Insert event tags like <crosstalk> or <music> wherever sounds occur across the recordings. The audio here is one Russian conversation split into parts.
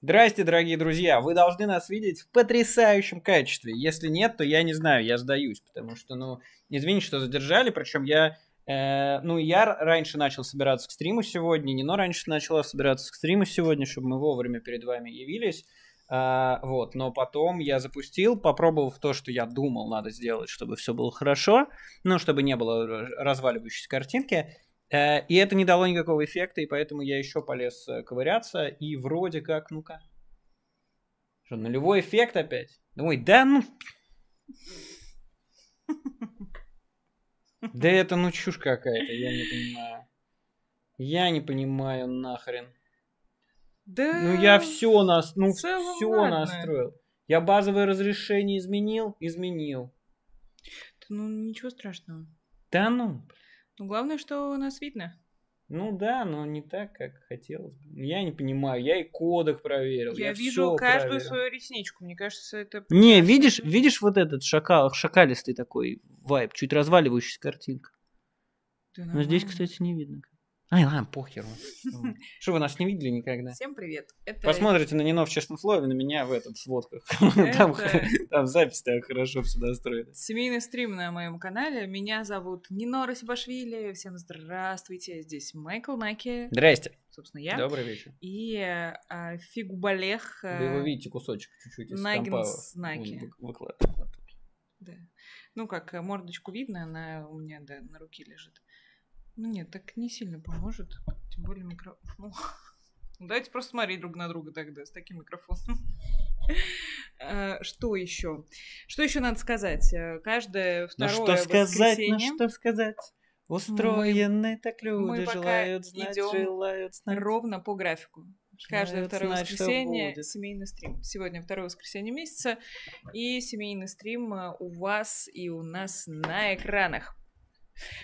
Здрасте, дорогие друзья! Вы должны нас видеть в потрясающем качестве. Если нет, то я не знаю, я сдаюсь, потому что, ну, извините, что задержали, причем я... Э, ну, я раньше начал собираться к стриму сегодня, Нино раньше начала собираться к стриму сегодня, чтобы мы вовремя перед вами явились. Э, вот, но потом я запустил, попробовал то, что я думал надо сделать, чтобы все было хорошо, ну, чтобы не было э, разваливающейся картинки. Э, и это не дало никакого эффекта, и поэтому я еще полез э, ковыряться, и вроде как, ну-ка. Что, нулевой эффект опять? Думаю, да ну... Да это ну чушь какая-то, я не понимаю. Я не понимаю нахрен. Да. Ну я все нас, ну все настроил. Я базовое разрешение изменил, изменил. Да, ну ничего страшного. Да ну. Ну, главное, что у нас видно. Ну да, но не так, как хотелось бы. Ну, я не понимаю, я и кодек проверил. Я, я вижу каждую проверил. свою ресничку, мне кажется, это... Не, видишь, видишь вот этот шакал, шакалистый такой вайп, чуть разваливающаяся картинка. Да, но здесь, кстати, не видно. Ай, ладно, похер. <laughs> Что вы нас не видели никогда? Всем привет. Это... Посмотрите на Нино в честном слове, на меня в этом в сводках. <laughs> Это... Там, <laughs> там запись так хорошо все настроена. Семейный стрим на моем канале. Меня зовут Нино Расибашвили. Всем здравствуйте. Здесь Майкл Наки. Здрасте. Собственно, я. Добрый вечер. И а, Фигубалех. Вы э, его видите кусочек чуть-чуть. Нагинс Наки. Выкладываю. Да. Ну как, мордочку видно, она у меня да, на руке лежит. Ну нет, так не сильно поможет. Тем более микрофон. Ну, <laughs> давайте просто смотреть друг на друга тогда с таким микрофоном. <laughs> Э, что еще? Что еще надо сказать? Э, каждое второе на что сказать, что сказать? Устроены так люди, мы желают знать, желают знать. ровно по графику. Каждое второе воскресенье семейный стрим. Сегодня второе воскресенье месяца, и семейный стрим э, у вас и у нас на экранах.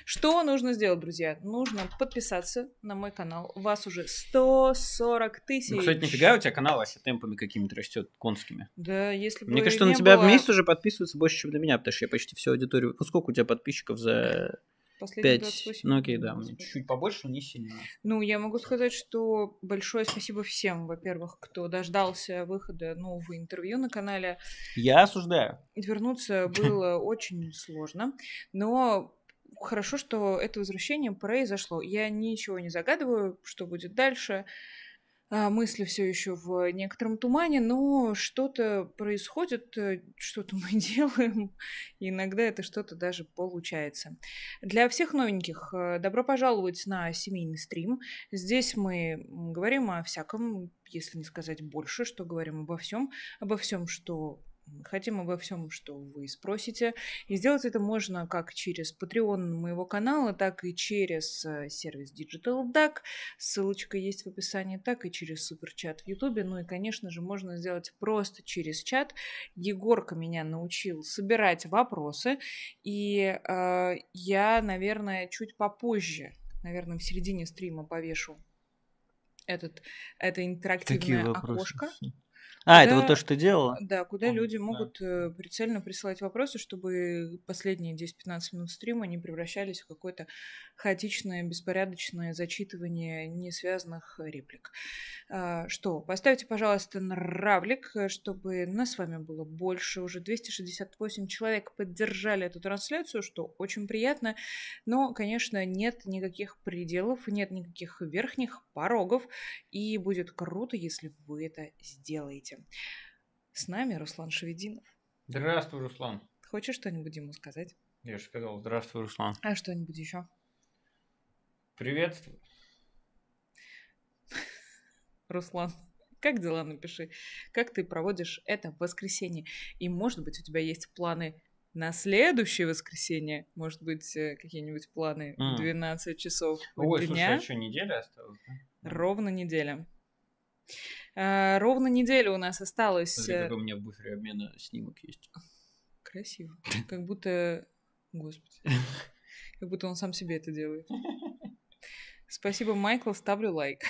Что нужно сделать, друзья? Нужно подписаться на мой канал. У Вас уже 140 тысяч. Ну, кстати, нифига у тебя канал, если темпами какими-то растет конскими. Да, если бы Мне кажется, на тебя было... в месяц уже подписываются больше, чем на меня, потому что я почти всю аудиторию... Ну, сколько у тебя подписчиков за... Последние 28. Ну окей, да, чуть побольше, но не сильно. Ну, я могу сказать, что большое спасибо всем, во-первых, кто дождался выхода нового интервью на канале. Я осуждаю. Вернуться было <laughs> очень сложно, но хорошо, что это возвращение произошло. Я ничего не загадываю, что будет дальше. А, мысли все еще в некотором тумане, но что-то происходит, э, что-то <laughs> мы делаем. иногда это что-то даже получается. Для всех новеньких э, добро пожаловать на семейный стрим. Здесь мы говорим о всяком, если не сказать больше, что говорим обо всем, обо всем, что Хотим обо всем, что вы спросите. И сделать это можно как через Patreon моего канала, так и через э, сервис Digital Duck. Ссылочка есть в описании, так и через суперчат в Ютубе. Ну и, конечно же, можно сделать просто через чат. Егорка меня научил собирать вопросы. И э, я, наверное, чуть попозже, наверное, в середине стрима повешу этот, это интерактивное Какие окошко. Вопросы? А, куда, это вот то, что ты делала? Да, куда Он, люди да. могут э, прицельно присылать вопросы, чтобы последние 10-15 минут стрима не превращались в какое-то хаотичное, беспорядочное зачитывание несвязанных реплик. А, что, поставьте, пожалуйста, нравлик, э, чтобы нас с вами было больше. Уже 268 человек поддержали эту трансляцию, что очень приятно. Но, конечно, нет никаких пределов, нет никаких верхних порогов. И будет круто, если вы это сделаете гостем. С нами Руслан Шевединов. Здравствуй, Руслан. Хочешь что-нибудь ему сказать? Я же сказал, здравствуй, Руслан. А что-нибудь еще? Приветствую. <laughs> Руслан, как дела напиши? Как ты проводишь это воскресенье? И, может быть, у тебя есть планы на следующее воскресенье, может быть, э, какие-нибудь планы в mm. 12 часов Ой, дня. Ой, слушай, а еще неделя осталась? Да? Ровно неделя. Э, ровно неделю у нас осталось. Смотри, какой э, у меня в буфере обмена снимок есть. Красиво. Как будто... Господи. Как будто он сам себе это делает. Спасибо, Майкл, ставлю лайк.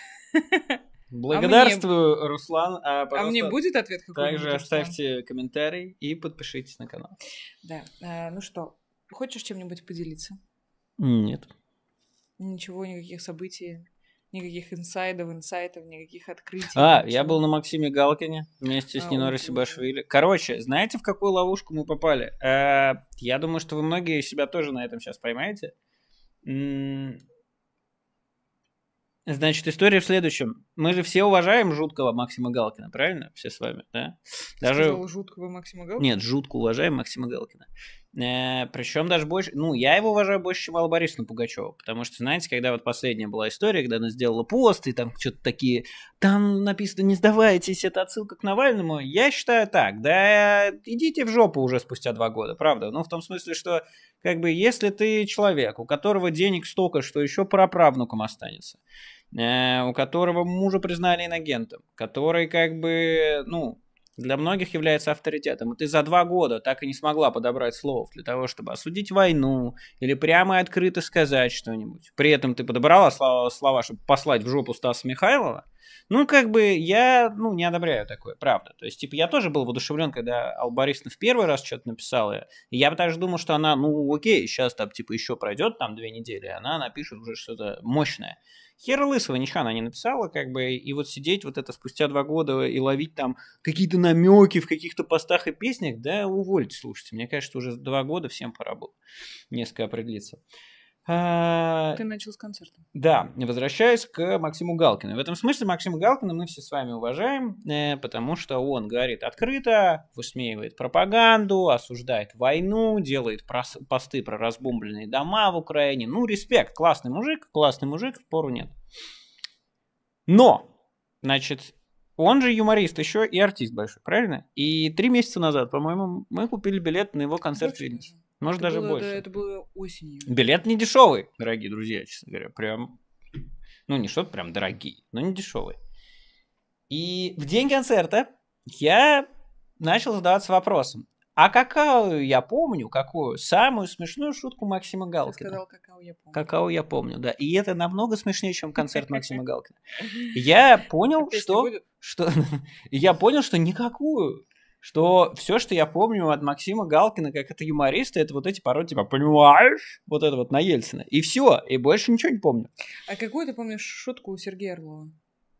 Благодарствую, а мне... Руслан. А, а мне будет ответ какой-нибудь? Также оставьте комментарий и подпишитесь на канал. Да. А, ну что, хочешь чем-нибудь поделиться? Нет. Ничего, никаких событий никаких инсайдов, инсайтов, никаких открытий. А, ничего. я был на Максиме Галкине вместе с а, Ниной Расибашвили. Короче, знаете, в какую ловушку мы попали? Э, я думаю, что вы многие себя тоже на этом сейчас поймаете. Значит, история в следующем. Мы же все уважаем жуткого Максима Галкина, правильно? Все с вами, да? Даже... Ты сказал, жуткого Максима Галкина? Нет, жутко уважаем Максима Галкина. Э, Причем даже больше... Ну, я его уважаю больше, чем Алла Борисовна Пугачева. Потому что, знаете, когда вот последняя была история, когда она сделала пост, и там что-то такие... Там написано, не сдавайтесь, это отсылка к Навальному. Я считаю так. Да идите в жопу уже спустя два года, правда. Ну, в том смысле, что, как бы, если ты человек, у которого денег столько, что еще праправнуком останется, э, у которого мужа признали иногентом, который, как бы, ну, для многих является авторитетом. И ты за два года так и не смогла подобрать слов для того, чтобы осудить войну или прямо и открыто сказать что-нибудь. При этом ты подобрала слова, слова чтобы послать в жопу Стаса Михайлова, ну, как бы я, ну, не одобряю такое, правда. То есть, типа, я тоже был воодушевлен, когда Албарисна в первый раз что-то написала. И я также думал, что она, ну, окей, сейчас там, типа, еще пройдет там две недели, она напишет уже что-то мощное. Хера лысого, ничего она не написала, как бы, и вот сидеть вот это спустя два года и ловить там какие-то намеки в каких-то постах и песнях, да увольте, слушайте, мне кажется, уже два года всем пора было несколько определиться. А, Ты начал с концерта. Да, возвращаясь к Максиму Галкину. В этом смысле Максима Галкина мы все с вами уважаем, э, потому что он говорит открыто, высмеивает пропаганду, осуждает войну, делает посты про разбомбленные дома в Украине. Ну, респект, классный мужик, классный мужик, впору нет. Но, значит, он же юморист, еще и артист большой, правильно? И три месяца назад, по-моему, мы купили билет на его концерт в Вильнюсе. Может, это даже было, больше. Да, это было осенью. Билет не дешевый, дорогие друзья, честно говоря. Прям, ну, не что то прям дорогие, но не дешевый. И в день концерта я начал задаваться вопросом. А какао я помню, какую? Самую смешную шутку Максима Галкина. Я сказал, какао я помню. Какао я помню, да. И это намного смешнее, чем концерт Максима <laughs> Галкина. Я понял, что... что <laughs> я понял, что никакую что все, что я помню от Максима Галкина как это юмориста, это вот эти пародии, типа, понимаешь? Вот это вот на Ельцина. И все, и больше ничего не помню. А какую ты помнишь шутку у Сергея Орлова?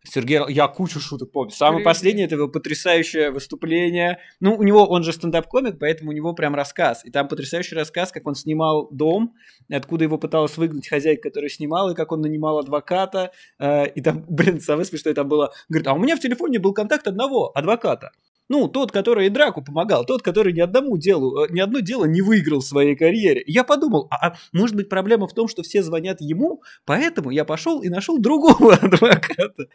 Сергей, я кучу шуток помню. Самое Привет. последнее это его потрясающее выступление. Ну, у него, он же стендап-комик, поэтому у него прям рассказ. И там потрясающий рассказ, как он снимал дом, откуда его пыталась выгнать хозяйка, которая снимала, и как он нанимал адвоката. Э, и там, <laughs> блин, самое смешное там было. Говорит, а у меня в телефоне был контакт одного адвоката. Ну, тот, который и Драку помогал, тот, который ни одному делу, э, ни одно дело не выиграл в своей карьере. Я подумал, а, а может быть проблема в том, что все звонят ему, поэтому я пошел и нашел другого <laughs> адвоката.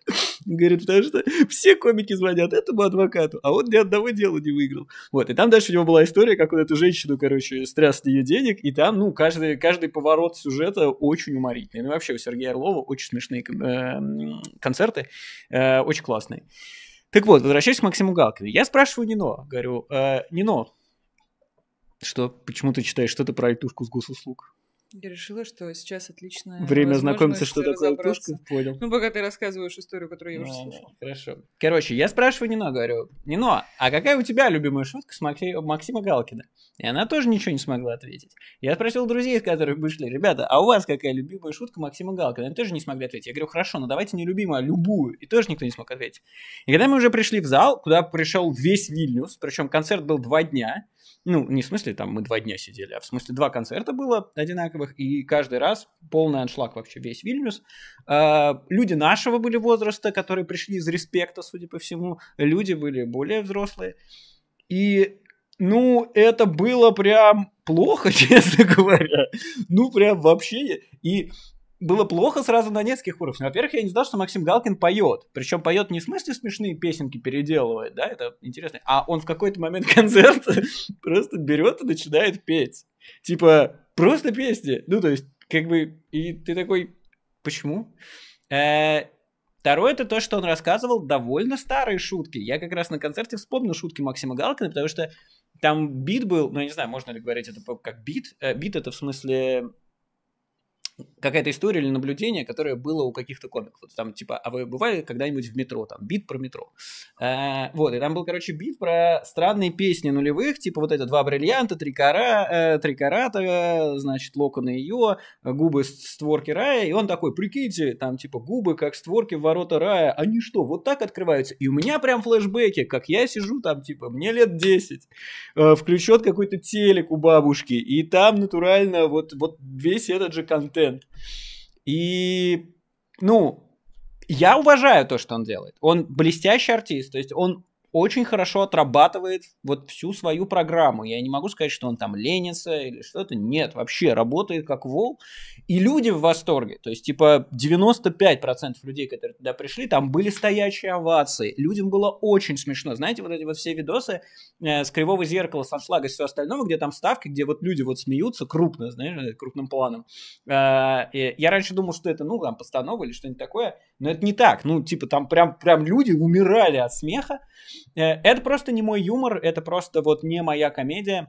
Говорит, потому что все комики звонят этому адвокату, а он ни одного дела не выиграл. Вот, и там дальше у него была история, как он эту женщину, короче, стряс с нее денег, и там, ну, каждый, каждый поворот сюжета очень уморительный. Ну, вообще, у Сергея Орлова очень смешные э, концерты, э, очень классные. Так вот, возвращаюсь к Максиму Галкину. Я спрашиваю Нино, говорю, э, Нино, что, почему ты читаешь что-то про Альтушку с госуслуг? Я решила, что сейчас отлично. Время знакомиться, что такое тушка, понял. Ну, пока ты рассказываешь историю, которую я уже ну, слышал. Хорошо. Короче, я спрашиваю Нино, говорю, Нино, а какая у тебя любимая шутка с Макси... Максима Галкина? И она тоже ничего не смогла ответить. Я спросил друзей, с которых вышли, ребята, а у вас какая любимая шутка Максима Галкина? Они тоже не смогли ответить. Я говорю, хорошо, но ну давайте не любимую, а любую. И тоже никто не смог ответить. И когда мы уже пришли в зал, куда пришел весь Вильнюс, причем концерт был два дня, ну, не в смысле, там мы два дня сидели, а в смысле два концерта было одинаковых, и каждый раз полный аншлаг вообще весь Вильнюс. А, люди нашего были возраста, которые пришли из респекта, судя по всему. Люди были более взрослые. И ну, это было прям плохо, <laughs> честно говоря. Ну, прям вообще. И было плохо сразу на нескольких уровнях. Во-первых, я не знал, что Максим Галкин поет. Причем поет не в смысле смешные песенки переделывает, да, это интересно. А он в какой-то момент <laughs> концерта просто берет и начинает петь. Типа, просто песни. Ну, то есть, как бы, и ты такой, почему? Э, второе это то, что он рассказывал довольно старые шутки. Я как раз на концерте вспомнил шутки Максима Галкина, потому что там бит был, ну я не знаю, можно ли говорить это как бит. Э, бит это в смысле какая-то история или наблюдение, которое было у каких-то комиков. Вот там, типа, а вы бывали когда-нибудь в метро, там, бит про метро. Э, вот, и там был, короче, бит про странные песни нулевых, типа вот это «Два бриллианта», «Три, кара, э, три карата», значит, «Локоны ее», «Губы створки рая», и он такой, прикиньте, там, типа, губы как створки в ворота рая, они что, вот так открываются? И у меня прям флешбеки, как я сижу там, типа, мне лет 10, э, включен какой-то телек у бабушки, и там натурально вот, вот весь этот же контент, контент. И, ну, я уважаю то, что он делает. Он блестящий артист, то есть он очень хорошо отрабатывает вот всю свою программу. Я не могу сказать, что он там ленится или что-то. Нет, вообще работает как вол. И люди в восторге. То есть, типа, 95% людей, которые туда пришли, там были стоячие овации. Людям было очень смешно. Знаете, вот эти вот все видосы э, с кривого зеркала, с аншлага и все остальное, где там ставки, где вот люди вот смеются крупно, знаешь, крупным планом. Э, я раньше думал, что это, ну, там, постанова или что-нибудь такое. Но это не так. Ну, типа, там прям, прям люди умирали от смеха. Э, это просто не мой юмор, это просто вот не моя комедия.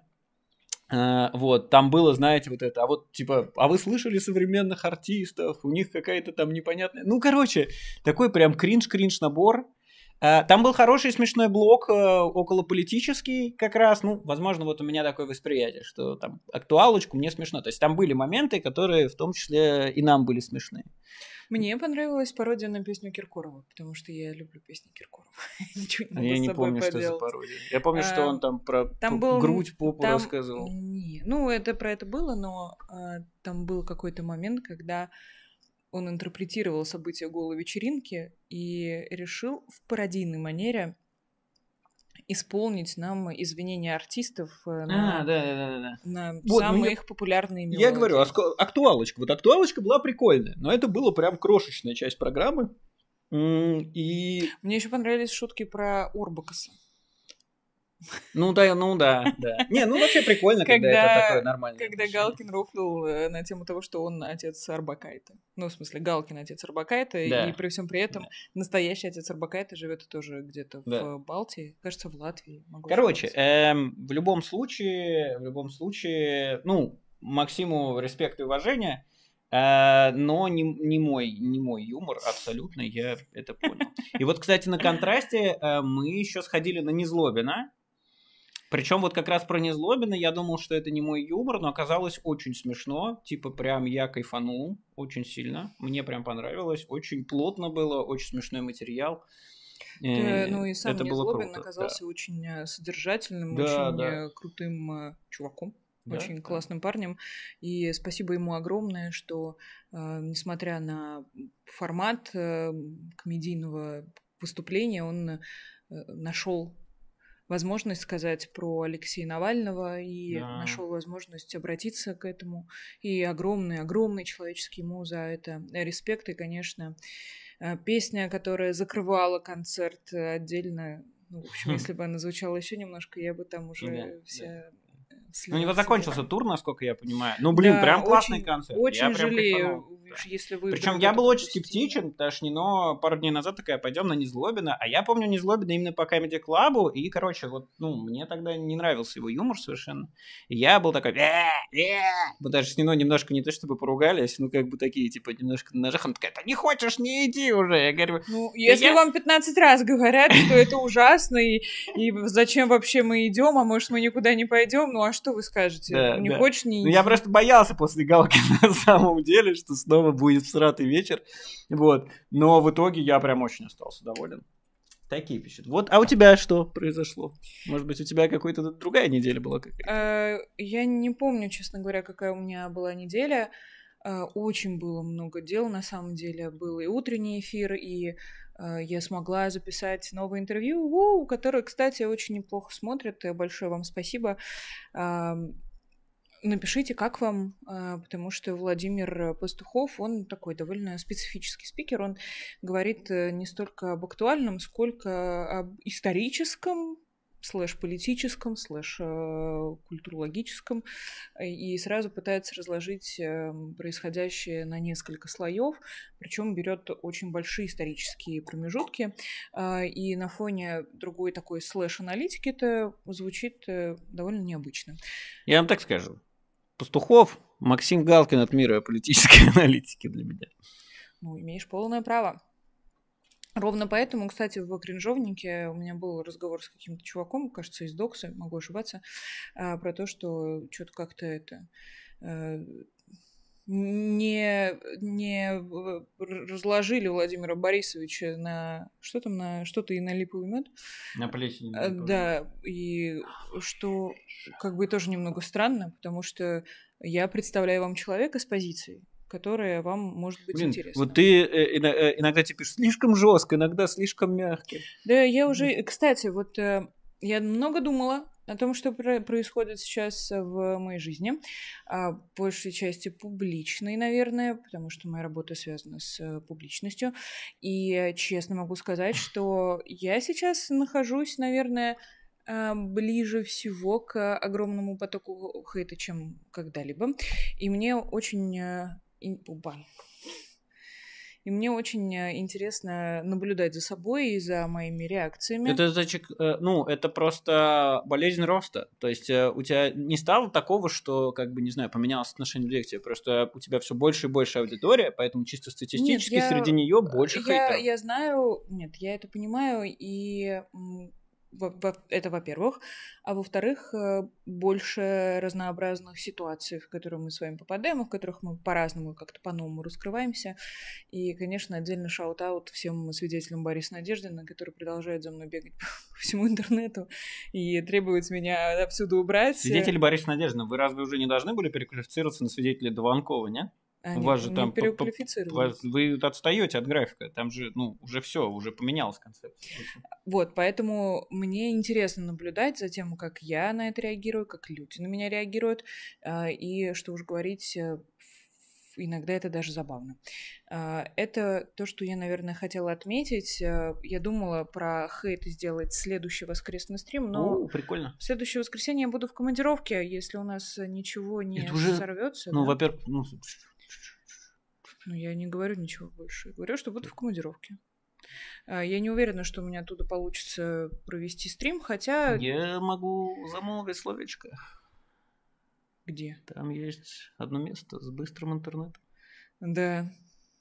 Э, вот, там было, знаете, вот это, а вот, типа, а вы слышали современных артистов, у них какая-то там непонятная... Ну, короче, такой прям кринж-кринж-набор. Э, там был хороший смешной блок, околополитический как раз. Ну, возможно, вот у меня такое восприятие, что там актуалочку мне смешно. То есть там были моменты, которые в том числе и нам были смешные. Мне понравилась пародия на песню Киркорова, потому что я люблю песни Киркорова. <laughs> Ничего не а могу Я не помню, поделать. что за пародия. Я помню, а, что он там про там был, грудь, попу там... рассказывал. Не, ну, это про это было, но а, там был какой-то момент, когда он интерпретировал события голой вечеринки и решил в пародийной манере исполнить нам извинения артистов э, а, на, а, да, да, да, да. на вот, ну, самые ну, их популярные мелодии. Я говорю, актуалочка. Вот актуалочка была прикольная, но это была прям крошечная часть программы. И... Мне еще понравились шутки про Орбакаса. Ну да, ну да, да. Не, ну вообще прикольно, когда, когда это такое нормальное. Когда Галкин рофлил э, на тему того, что он отец Арбакайта. Ну, в смысле, Галкин отец Арбакайта, да. и при всем при этом да. настоящий отец Арбакайта живет тоже где-то да. в Балтии, кажется, в Латвии. Могу Короче, эм, в любом случае, в любом случае, ну, Максиму респект и уважение. Uh, но не, не, мой, не мой юмор, абсолютно, я это понял. И вот, кстати, на контрасте uh, мы еще сходили на Незлобина, причем вот как раз про Незлобина я думал, что это не мой юмор, но оказалось очень смешно. Типа прям я кайфанул очень сильно. Мне прям понравилось. Очень плотно было, очень смешной материал. Да, э, ну и сам это Незлобин оказался да. очень э, содержательным, да, очень да. Э, крутым чуваком. Да, очень да. классным парнем. И спасибо ему огромное, что, несмотря на формат комедийного выступления, он нашел возможность сказать про Алексея Навального и да. нашел возможность обратиться к этому. И огромный-огромный человеческий ему за это респект. И, конечно, э, песня, которая закрывала концерт э, отдельно ну, в общем, хм. если бы она звучала еще немножко, я бы там ну уже да, вся да слился. Ну, него закончился тур, насколько я понимаю. Ну, блин, да, прям классный очень, концерт. Очень я жалею, прям если вы... Причем я был очень скептичен, потому что пару дней назад такая, пойдем на Незлобина. А я помню Незлобина именно по Comedy Клабу. И, короче, вот, ну, мне тогда не нравился его юмор совершенно. И я был такой... Мы даже с Нино немножко не то чтобы поругались, ну, как бы такие, типа, немножко на ножах. Он такая, ты не хочешь, не иди уже. Я говорю... Ну, если я... вам 15 раз говорят, что это ужасно, и, и зачем вообще мы идем, а может, мы никуда не пойдем, ну, а что что вы скажете? Да, не да. хочешь, не... Ну, я просто боялся после галки <laughs> на самом деле, что снова будет всратый вечер. Вот. Но в итоге я прям очень остался доволен. Такие пишут. Вот, а у тебя что произошло? Может быть, у тебя какая-то другая неделя была? Э, я не помню, честно говоря, какая у меня была неделя. Э, очень было много дел, на самом деле. Был и утренний эфир, и а, я смогла записать новое интервью, которое, кстати, очень неплохо смотрит. Э, большое вам спасибо. Напишите, как вам, а, потому что Владимир Пастухов, он такой довольно специфический спикер, он говорит э, не столько об актуальном, сколько об историческом, слэш-политическом, слэш-культурологическом, э, э, и сразу пытается разложить эм, происходящее на несколько слоев, причем берет очень большие исторические промежутки, э, и на фоне другой такой слэш-аналитики это звучит довольно необычно. Я вам так скажу. Пастухов, Максим Галкин от мира политической <laughs> аналитики для меня. Ну, имеешь полное право. Ровно поэтому, кстати, в кринжовнике у меня был разговор с каким-то чуваком, кажется, из Докса, могу ошибаться, а, про то, что что-то как-то это э, не, не разложили Владимира Борисовича на что там, на что-то и на липовый мед. На плесень. Э, да, и что как бы тоже немного странно, потому что я представляю вам человека с позицией которое вам может быть Блин, интересно. Вот ты э, э, иногда тебе пишешь слишком жестко, иногда слишком мягко. Да, я уже, кстати, вот э, я много думала о том, что происходит сейчас в моей жизни, а, большей части публичной, наверное, потому что моя работа связана с публичностью. И честно могу сказать, что я сейчас нахожусь, наверное, ближе всего к огромному потоку хейта, чем когда-либо. И мне очень и, оба. И мне очень э, интересно наблюдать за собой и за моими реакциями. Это значит, э, ну, это просто болезнь роста. То есть э, у тебя не стало такого, что, как бы, не знаю, поменялось отношение людей к тебе. Просто у тебя все больше и больше аудитория, поэтому чисто статистически нет, я, среди нее больше я, хейтов. Я знаю, нет, я это понимаю, и это во-первых. А во-вторых, э, больше разнообразных ситуаций, в которые мы с вами попадаем, в которых мы по-разному, как-то по-новому раскрываемся. И, конечно, отдельно шаут-аут всем свидетелям Бориса Надеждина, который продолжает за мной бегать <laughs> по всему интернету и требует меня отсюда убрать. Свидетели Бориса Надеждина, вы разве уже не должны были переквалифицироваться на свидетелей Дованкова, не? Они а, вас же там вас, вы отстаете от графика, там же ну уже все, уже поменялось концепция. Вот, поэтому мне интересно наблюдать за тем, как я на это реагирую, как люди на меня реагируют, а, и что уж говорить, э, иногда это даже забавно. А, это то, что я, наверное, хотела отметить. Э, я думала про хейт сделать следующий воскресный стрим, но О, прикольно. в следующее воскресенье я буду в командировке, если у нас ничего не это уже... сорвется. Ну, да? во-первых, ну, ну, я не говорю ничего больше. Говорю, что буду в командировке. А, я не уверена, что у меня оттуда получится провести стрим, хотя... Я могу замолвить словечко. Где? Там есть одно место с быстрым интернетом. Да.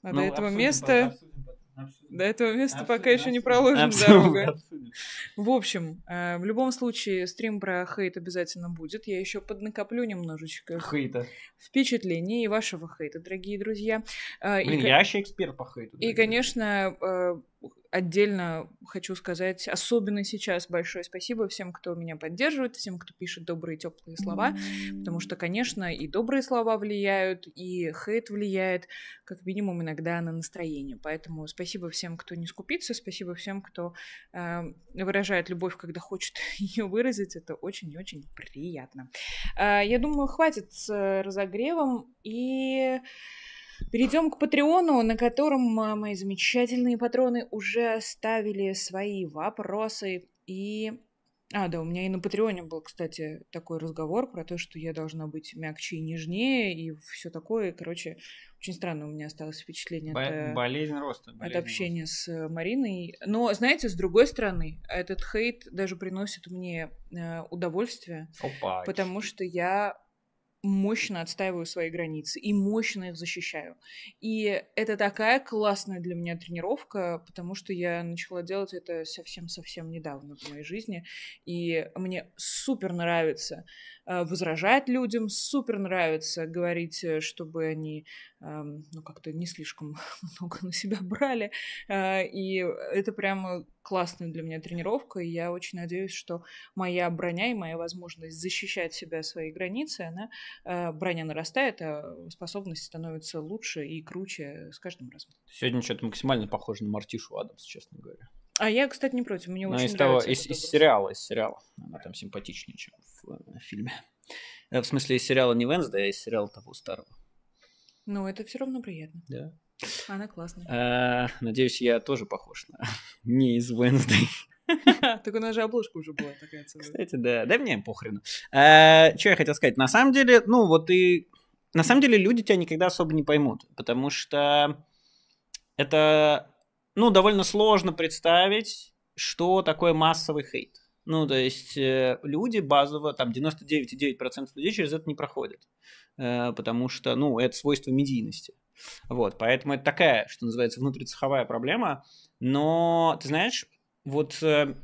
А ну, до этого места... Потом, до этого места обсудим, пока еще не проложена обсудим. дорога. В общем, э, в любом случае, стрим про хейт обязательно будет. Я еще поднакоплю немножечко хейта. впечатлений и вашего хейта, дорогие друзья. Э, Блин, и, я еще эксперт по хейту. И, конечно, э, отдельно хочу сказать, особенно сейчас, большое спасибо всем, кто меня поддерживает, всем, кто пишет добрые, теплые слова, потому что, конечно, и добрые слова влияют, и хейт влияет, как минимум, иногда на настроение. Поэтому спасибо всем, кто не скупится, спасибо всем, кто э, выражает любовь, когда хочет <laughs> ее выразить. Это очень-очень приятно. Э, я думаю, хватит с э, разогревом и... Перейдем к Патреону, на котором а, мои замечательные патроны уже оставили свои вопросы. И... А, да, у меня и на Патреоне был, кстати, такой разговор про то, что я должна быть мягче и нежнее, и все такое. Короче, очень странно у меня осталось впечатление Бо- от, э, болезнь роста, болезнь от общения роста. с Мариной. Но, знаете, с другой стороны, этот хейт даже приносит мне э, удовольствие, Опа, потому что я мощно отстаиваю свои границы и мощно их защищаю. И это такая классная для меня тренировка, потому что я начала делать это совсем-совсем недавно в моей жизни, и мне супер нравится э, возражать людям, супер нравится говорить, э, чтобы они эм, ну, как-то не слишком <laughs> много на себя брали, э, и это прямо классная для меня тренировка, и я очень надеюсь, что моя броня и моя возможность защищать себя, свои границы, она, э, броня нарастает, а способность становится лучше и круче с каждым разом. Сегодня что-то максимально похоже на Мартишу Адамс, честно говоря. А я, кстати, не против, мне Но ну, очень из нравится. из, из сериала, из сериала. Она там симпатичнее, чем в, в э, фильме. Э, в смысле, из сериала не да, а из сериала того старого. Ну, это все равно приятно. Да. Она классная. Э, надеюсь, я тоже похож на <laughs> не из Wednesday. <laughs> Так у нас же обложка уже была такая целая. Кстати, да. Да мне похрену. Э, что я хотел сказать? На самом деле, ну вот и... На самом деле люди тебя никогда особо не поймут, потому что это, ну, довольно сложно представить, что такое массовый хейт. Ну, то есть э, люди базово, там 99,9% людей через это не проходят, э, потому что, ну, это свойство медийности. Вот, поэтому это такая, что называется, внутрицеховая проблема. Но, ты знаешь, вот э,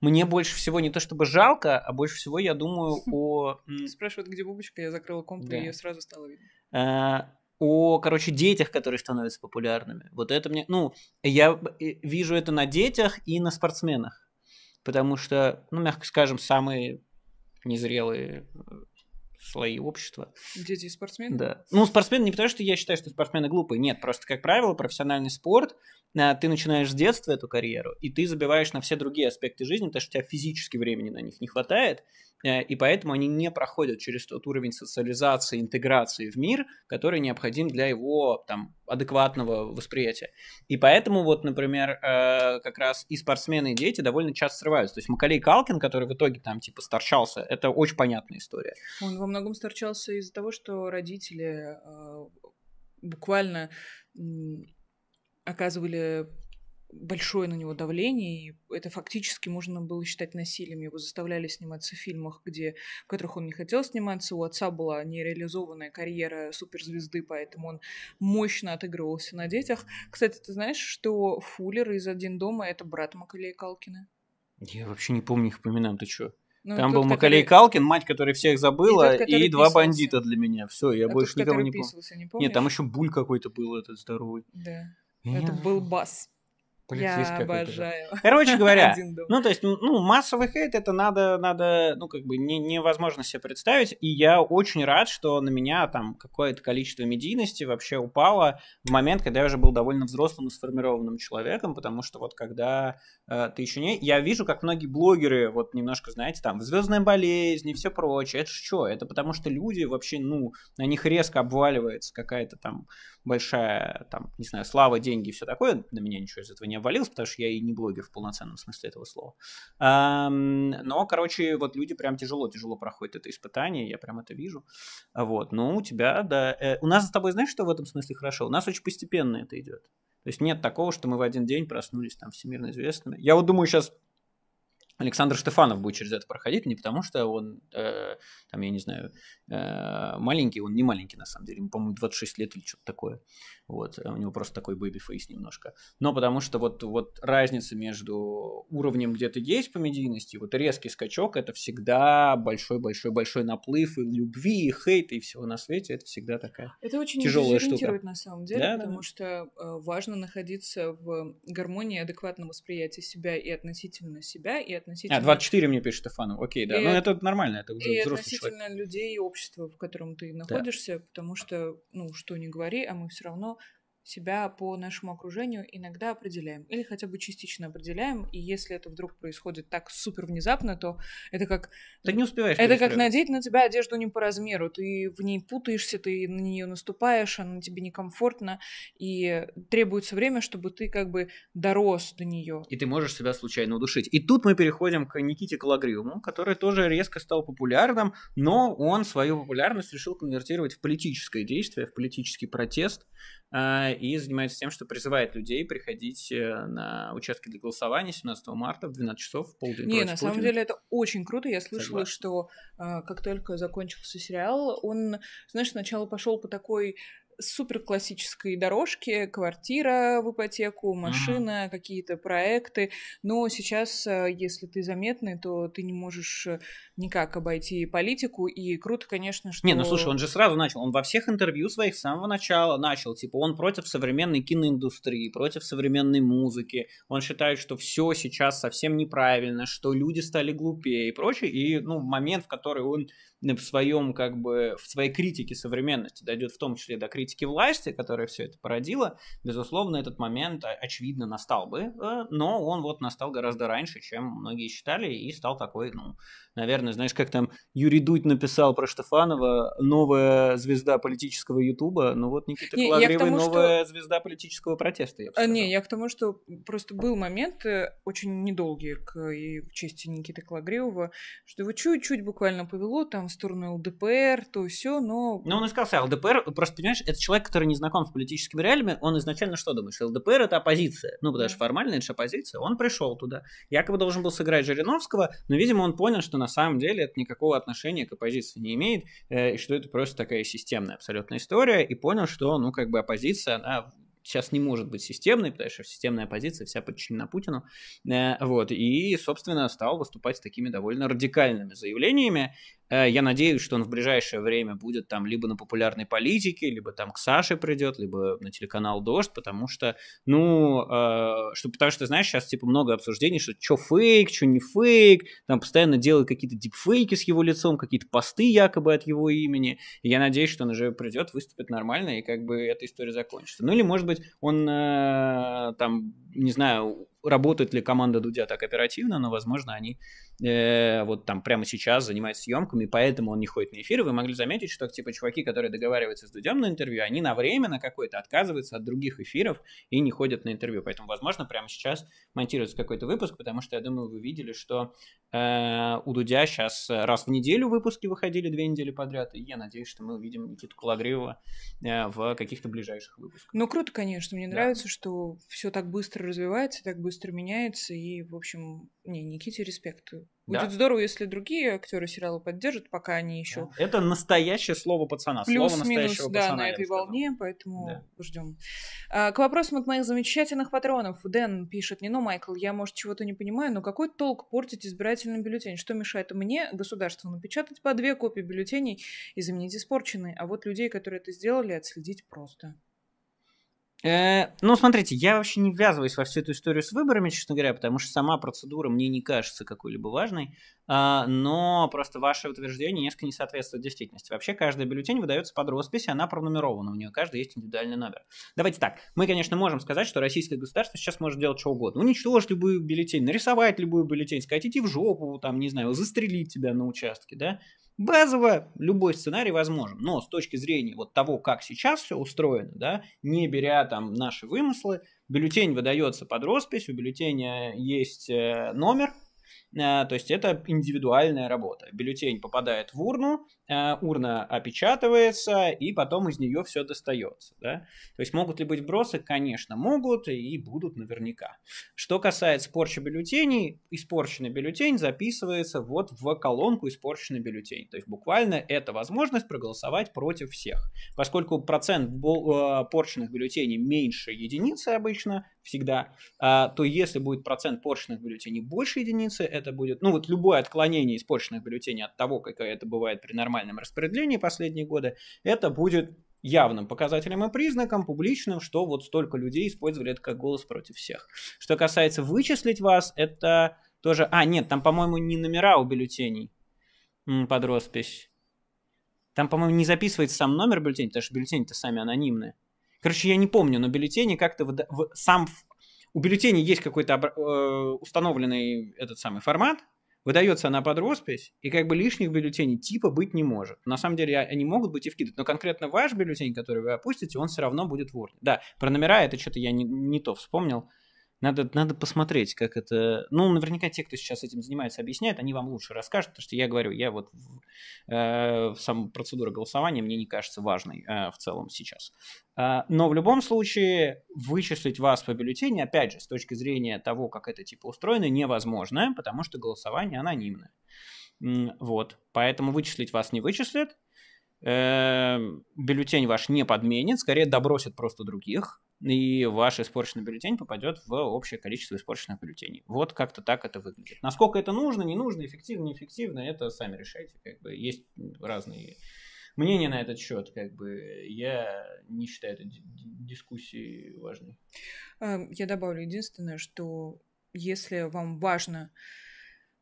мне больше всего не то чтобы жалко, а больше всего я думаю <laughs> о... Спрашивают, где бубочка, я закрыла комп, да. и ее сразу стало видно. Э, о, короче, детях, которые становятся популярными. Вот это мне... Ну, я вижу это на детях и на спортсменах. Потому что, ну, мягко скажем, самые незрелые э, слои общества. Дети и спортсмены? Да. Ну, спортсмены не потому, что я считаю, что спортсмены глупые. Нет, просто, как правило, профессиональный спорт, а, ты начинаешь с детства эту карьеру, и ты забиваешь на все другие аспекты жизни, потому что у тебя физически времени на них не хватает, Э, и поэтому они не проходят через тот уровень социализации, интеграции в мир, который необходим для его там, адекватного восприятия. И поэтому вот, например, э, как раз и спортсмены, и дети довольно часто срываются. То есть Макалей Калкин, который в итоге там типа сторчался, это очень понятная история. Он во многом сторчался из-за того, что родители э, буквально оказывали большое на него давление, и это фактически можно было считать насилием. Его заставляли сниматься в фильмах, где, в которых он не хотел сниматься. У отца была нереализованная карьера суперзвезды, поэтому он мощно отыгрывался на детях. Кстати, ты знаешь, что Фуллер из «Один дома» — это брат Макалея Калкина? Я вообще не помню их именам, ты чё? Ну, Там был Макалей который... Калкин, мать, которая всех забыла, и, тот, и два бандита для меня. Все, я а больше тот, никого не помню. Не Нет, там еще буль какой-то был этот здоровый. Да. Я... Это был бас. Полицейский Я обожаю. Короче <laughs> говоря, ну, то есть, ну, ну массовый хейт это надо, надо, ну, как бы не, невозможно себе представить, и я очень рад, что на меня там какое-то количество медийности вообще упало в момент, когда я уже был довольно взрослым и сформированным человеком, потому что вот когда э, ты еще не... Я вижу, как многие блогеры, вот немножко, знаете, там, звездная болезнь и все прочее, это что? Это потому что люди вообще, ну, на них резко обваливается какая-то там большая, там, не знаю, слава, деньги и все такое, на меня ничего из этого не валился, потому что я и не блогер в полноценном смысле этого слова. Но, короче, вот люди прям тяжело-тяжело проходят это испытание, я прям это вижу. Вот, ну, у тебя, да. Э, у нас с тобой, знаешь, что в этом смысле хорошо? У нас очень постепенно это идет. То есть нет такого, что мы в один день проснулись там всемирно известными. Я вот думаю сейчас Александр Штефанов будет через это проходить не потому, что он, э, там, я не знаю, э, маленький, он не маленький на самом деле, ему, по-моему, 26 лет или что-то такое. Вот, э, у него просто такой baby face немножко. Но потому что вот, вот разница между уровнем, где ты есть по медийности, вот резкий скачок, это всегда большой-большой-большой наплыв и любви, и хейта, и всего на свете, это всегда такая Это очень тяжелая штука. на самом деле, да, потому да, да. что э, важно находиться в гармонии адекватного восприятия себя и относительно себя, и относительно относительно... А, 24 мне пишет Стефанов, окей, да. И... Ну, это нормально, это уже и взрослый относительно людей и общества, в котором ты находишься, да. потому что, ну, что не говори, а мы все равно себя по нашему окружению иногда определяем или хотя бы частично определяем, и если это вдруг происходит так супер внезапно, то это как... Ты не успеваешь. Это как надеть на тебя одежду не по размеру, ты в ней путаешься, ты на нее наступаешь, она тебе некомфортно, и требуется время, чтобы ты как бы дорос до нее. И ты можешь себя случайно удушить. И тут мы переходим к Никите Калагриуму, который тоже резко стал популярным, но он свою популярность решил конвертировать в политическое действие, в политический протест, а, и занимается тем, что призывает людей приходить э, на участки для голосования 17 марта в 12 часов в полдень. Не, на самом деле это очень круто. Я слышала, Согласен. что э, как только закончился сериал, он, знаешь, сначала пошел по такой супер классической дорожке, квартира в ипотеку, машина, mm-hmm. какие-то проекты, но сейчас, э, если ты заметный, то ты не можешь э, никак обойти политику, и круто, конечно, что... Не, ну слушай, он же сразу начал, он во всех интервью своих с самого начала начал, типа, он против современной киноиндустрии, против современной музыки, он считает, что все сейчас совсем неправильно, что люди стали глупее и прочее, и, ну, момент, в который он в своем, как бы, в своей критике современности дойдет в том числе до критики власти, которая все это породила, безусловно, этот момент, а, очевидно, настал бы, э, но он вот настал гораздо раньше, чем многие считали, и стал такой, ну, наверное, знаешь, как там Юрий Дудь написал про Штефанова, новая звезда политического Ютуба, ну вот Никита не, Калавревый, тому, новая что... звезда политического протеста, я бы а, сказал. Не, я к тому, что просто был момент, э, очень недолгий, к, и к чести Никиты Калагреева, что его чуть-чуть буквально повело, там стороны ЛДПР, то все, но... Ну, он искал себя. ЛДПР, просто, понимаешь, это человек, который не знаком с политическими реалиями, он изначально что думает, ЛДПР это оппозиция. Ну, потому что формально это же оппозиция. Он пришел туда. Якобы должен был сыграть Жириновского, но, видимо, он понял, что на самом деле это никакого отношения к оппозиции не имеет, э, и что это просто такая системная абсолютная история, и понял, что, ну, как бы оппозиция, она сейчас не может быть системной, потому что системная оппозиция вся подчинена Путину. Э, вот, и, собственно, стал выступать с такими довольно радикальными заявлениями. Э, я надеюсь, что он в ближайшее время будет там либо на популярной политике, либо там к Саше придет, либо на телеканал Дождь, потому что, ну, э, что, потому что, знаешь, сейчас типа много обсуждений, что что фейк, что не фейк, там постоянно делают какие-то дипфейки с его лицом, какие-то посты якобы от его имени. И я надеюсь, что он уже придет, выступит нормально, и как бы эта история закончится. Ну или, может быть, он э, там, не знаю, работает ли команда Дудя так оперативно, но, возможно, они Э, вот там прямо сейчас занимается съемками, поэтому он не ходит на эфир. Вы могли заметить, что типа чуваки, которые договариваются с Дудем на интервью, они на время на какое-то отказываются от других эфиров и не ходят на интервью. Поэтому, возможно, прямо сейчас монтируется какой-то выпуск, потому что, я думаю, вы видели, что э, у Дудя сейчас раз в неделю выпуски выходили две недели подряд, и я надеюсь, что мы увидим Никиту Кулагреева э, в каких-то ближайших выпусках. Ну, круто, конечно. Мне да. нравится, что все так быстро развивается, так быстро меняется, и, в общем, не, Никите респект. Будет да. здорово, если другие актеры сериала поддержат, пока они еще. Да. Это настоящее слово пацана. Плюс, слово минус, да, пацана, на этой волне, поэтому да. ждем. А, к вопросам от моих замечательных патронов. Дэн пишет: Не, ну, Майкл, я, может, чего-то не понимаю, но какой толк портить избирательный бюллетень? Что мешает мне, государству, напечатать по две копии бюллетеней и заменить испорченные? А вот людей, которые это сделали, отследить просто. Э, ну, смотрите, я вообще не ввязываюсь во всю эту историю с выборами, честно говоря, потому что сама процедура мне не кажется какой-либо важной, а, но просто ваше утверждение несколько не соответствует действительности. Вообще, каждая бюллетень выдается под роспись, она пронумерована, у нее каждый есть индивидуальный номер. Давайте так, мы, конечно, можем сказать, что российское государство сейчас может делать что угодно. Уничтожить любую бюллетень, нарисовать любую бюллетень, сказать, иди в жопу, там, не знаю, застрелить тебя на участке, да? Базово любой сценарий возможен, но с точки зрения вот того, как сейчас все устроено, да, не беря там наши вымыслы, бюллетень выдается под роспись, у бюллетеня есть э, номер, а, то есть это индивидуальная работа. Бюллетень попадает в урну, а, урна опечатывается, и потом из нее все достается. Да? То есть могут ли быть бросы? Конечно, могут и будут наверняка. Что касается порчи бюллетеней, испорченный бюллетень записывается вот в колонку «Испорченный бюллетень». То есть буквально это возможность проголосовать против всех. Поскольку процент э, порченных бюллетеней меньше единицы обычно, всегда, а, то если будет процент порченных бюллетеней больше единицы, это будет, ну вот любое отклонение из порченных бюллетеней от того, какое это бывает при нормальном распределении последние годы, это будет явным показателем и признаком публичным, что вот столько людей использовали это как голос против всех. Что касается вычислить вас, это тоже... А, нет, там, по-моему, не номера у бюллетеней под роспись. Там, по-моему, не записывается сам номер бюллетеней потому что бюллетени-то сами анонимные. Короче, я не помню, но бюллетени как-то в, в, сам... У бюллетеней есть какой-то э, установленный этот самый формат, выдается она под роспись, и как бы лишних бюллетеней типа быть не может. На самом деле они могут быть и вкидывать, но конкретно ваш бюллетень, который вы опустите, он все равно будет в урне. Да, про номера это что-то я не, не то вспомнил. Надо, надо посмотреть, как это... Ну, наверняка те, кто сейчас этим занимается, объясняют, они вам лучше расскажут, потому что я говорю, я вот... Э, сам процедура голосования мне не кажется важной э, в целом сейчас. Э, но в любом случае вычислить вас по бюллетеню, опять же, с точки зрения того, как это типа устроено, невозможно, потому что голосование анонимное. Вот. Поэтому вычислить вас не вычислят, э, бюллетень ваш не подменит, скорее добросит просто других, и ваш испорченный бюллетень попадет в общее количество испорченных бюллетеней. Вот как-то так это выглядит. Насколько это нужно, не нужно, эффективно, неэффективно, это сами решайте. Как бы есть разные мнения на этот счет. Как бы я не считаю эту дискуссии важной. Эм, я добавлю единственное, что если вам важно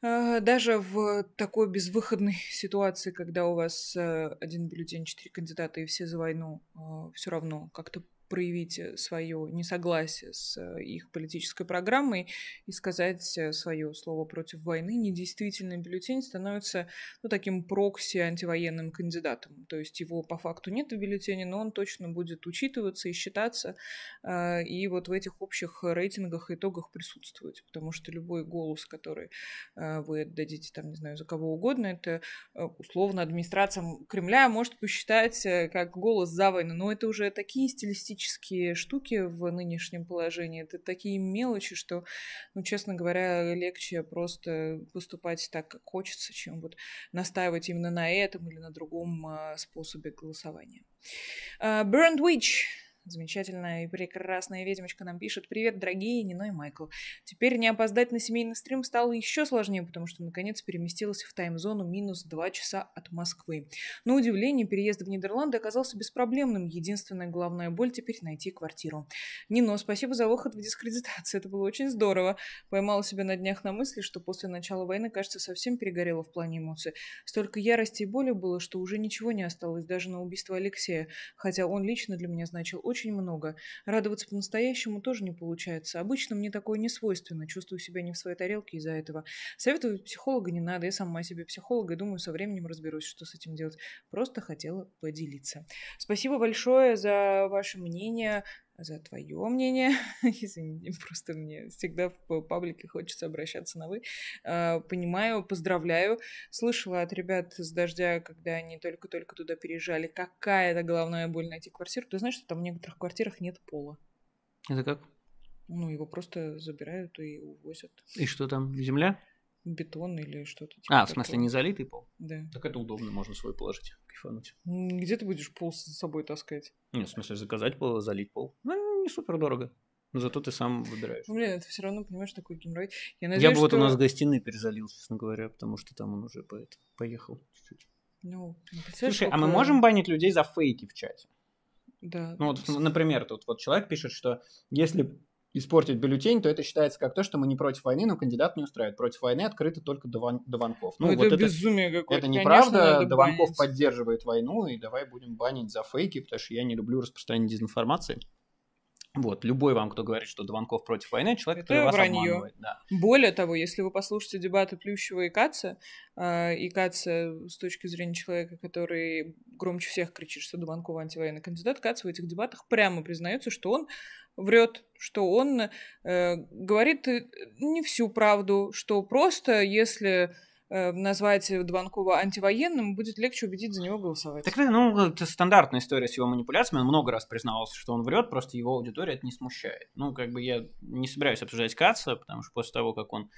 э, даже в такой безвыходной <laughs> ситуации, когда у вас э, один бюллетень, четыре кандидата и все за войну, э, все равно как-то проявить э, свое несогласие с э, их политической программой и сказать э, свое слово против войны, недействительный бюллетень становится ну, таким прокси антивоенным кандидатом. То есть его по факту нет в бюллетене, но он точно будет учитываться и считаться, а, и вот в этих общих рейтингах и итогах присутствовать, потому что любой голос, который а, вы отдадите, там, не знаю, за кого угодно, это условно администрация Кремля может посчитать как голос за войну, но это уже такие стилистические юридические штуки в нынешнем положении, это такие мелочи, что, ну, честно говоря, легче просто поступать так, как хочется, чем вот настаивать именно на этом или на другом а, способе голосования. Uh, а, Burned Witch Замечательная и прекрасная ведьмочка нам пишет. Привет, дорогие Нино и Майкл. Теперь не опоздать на семейный стрим стало еще сложнее, потому что наконец переместилась в тайм-зону минус 2 часа от Москвы. На удивление, переезд в Нидерланды оказался беспроблемным. Единственная главная боль теперь найти квартиру. Нино, спасибо за выход в дискредитацию. Это было очень здорово. Поймала себя на днях на мысли, что после начала войны, кажется, совсем перегорела в плане эмоций. Столько ярости и боли было, что уже ничего не осталось, даже на убийство Алексея. Хотя он лично для меня значил очень очень много. Радоваться по-настоящему тоже не получается. Обычно мне такое не свойственно. Чувствую себя не в своей тарелке из-за этого. Советую психолога не надо. Я сама себе психолога и думаю, со временем разберусь, что с этим делать. Просто хотела поделиться. Спасибо большое за ваше мнение за твое мнение. <laughs> Извините, просто мне всегда в паблике хочется обращаться на вы. А, понимаю, поздравляю. Слышала от ребят с дождя, когда они только-только туда переезжали, какая это головная боль найти квартиру. Ты знаешь, что там в некоторых квартирах нет пола? Это как? Ну, его просто забирают и увозят. И что там, земля? бетон или что-то. Типа а, в смысле, не залитый пол? Да. Так это удобно, можно свой положить, кайфануть. Где ты будешь пол с собой таскать? Нет, в смысле, заказать пол, залить пол. Ну, не супер дорого. Но зато ты сам выбираешь. Ну, блин, это все равно, понимаешь, такой геморрой. Я, надеюсь, Я бы что... вот у нас гостиной перезалил, честно говоря, потому что там он уже поэт... поехал чуть-чуть. Ну, ну Слушай, а сколько... а мы можем банить людей за фейки в чате? Да. Ну, вот, например, тут вот человек пишет, что если испортить бюллетень, то это считается как то, что мы не против войны, но кандидат не устраивает. Против войны открыто только Дован, Дованков. Ну, ну это вот безумие это, какое-то. Это неправда. Дованков банить. поддерживает войну, и давай будем банить за фейки, потому что я не люблю распространение дезинформации. Вот, любой вам, кто говорит, что Дованков против войны, человек, который вас вранье. обманывает. Да. Более того, если вы послушаете дебаты Плющева и Каца, э, и Каца с точки зрения человека, который громче всех кричит, что Дованков антивоенный кандидат, Кац в этих дебатах прямо признается, что он врет, что он э, говорит э, не всю правду, что просто если Э, назвать Дованкова антивоенным, будет легче убедить за него голосовать. Так, ну, это стандартная история с его манипуляциями. Он много раз признавался, что он врет, просто его аудитория это не смущает. Ну, как бы я не собираюсь обсуждать Каца, потому что после того, как он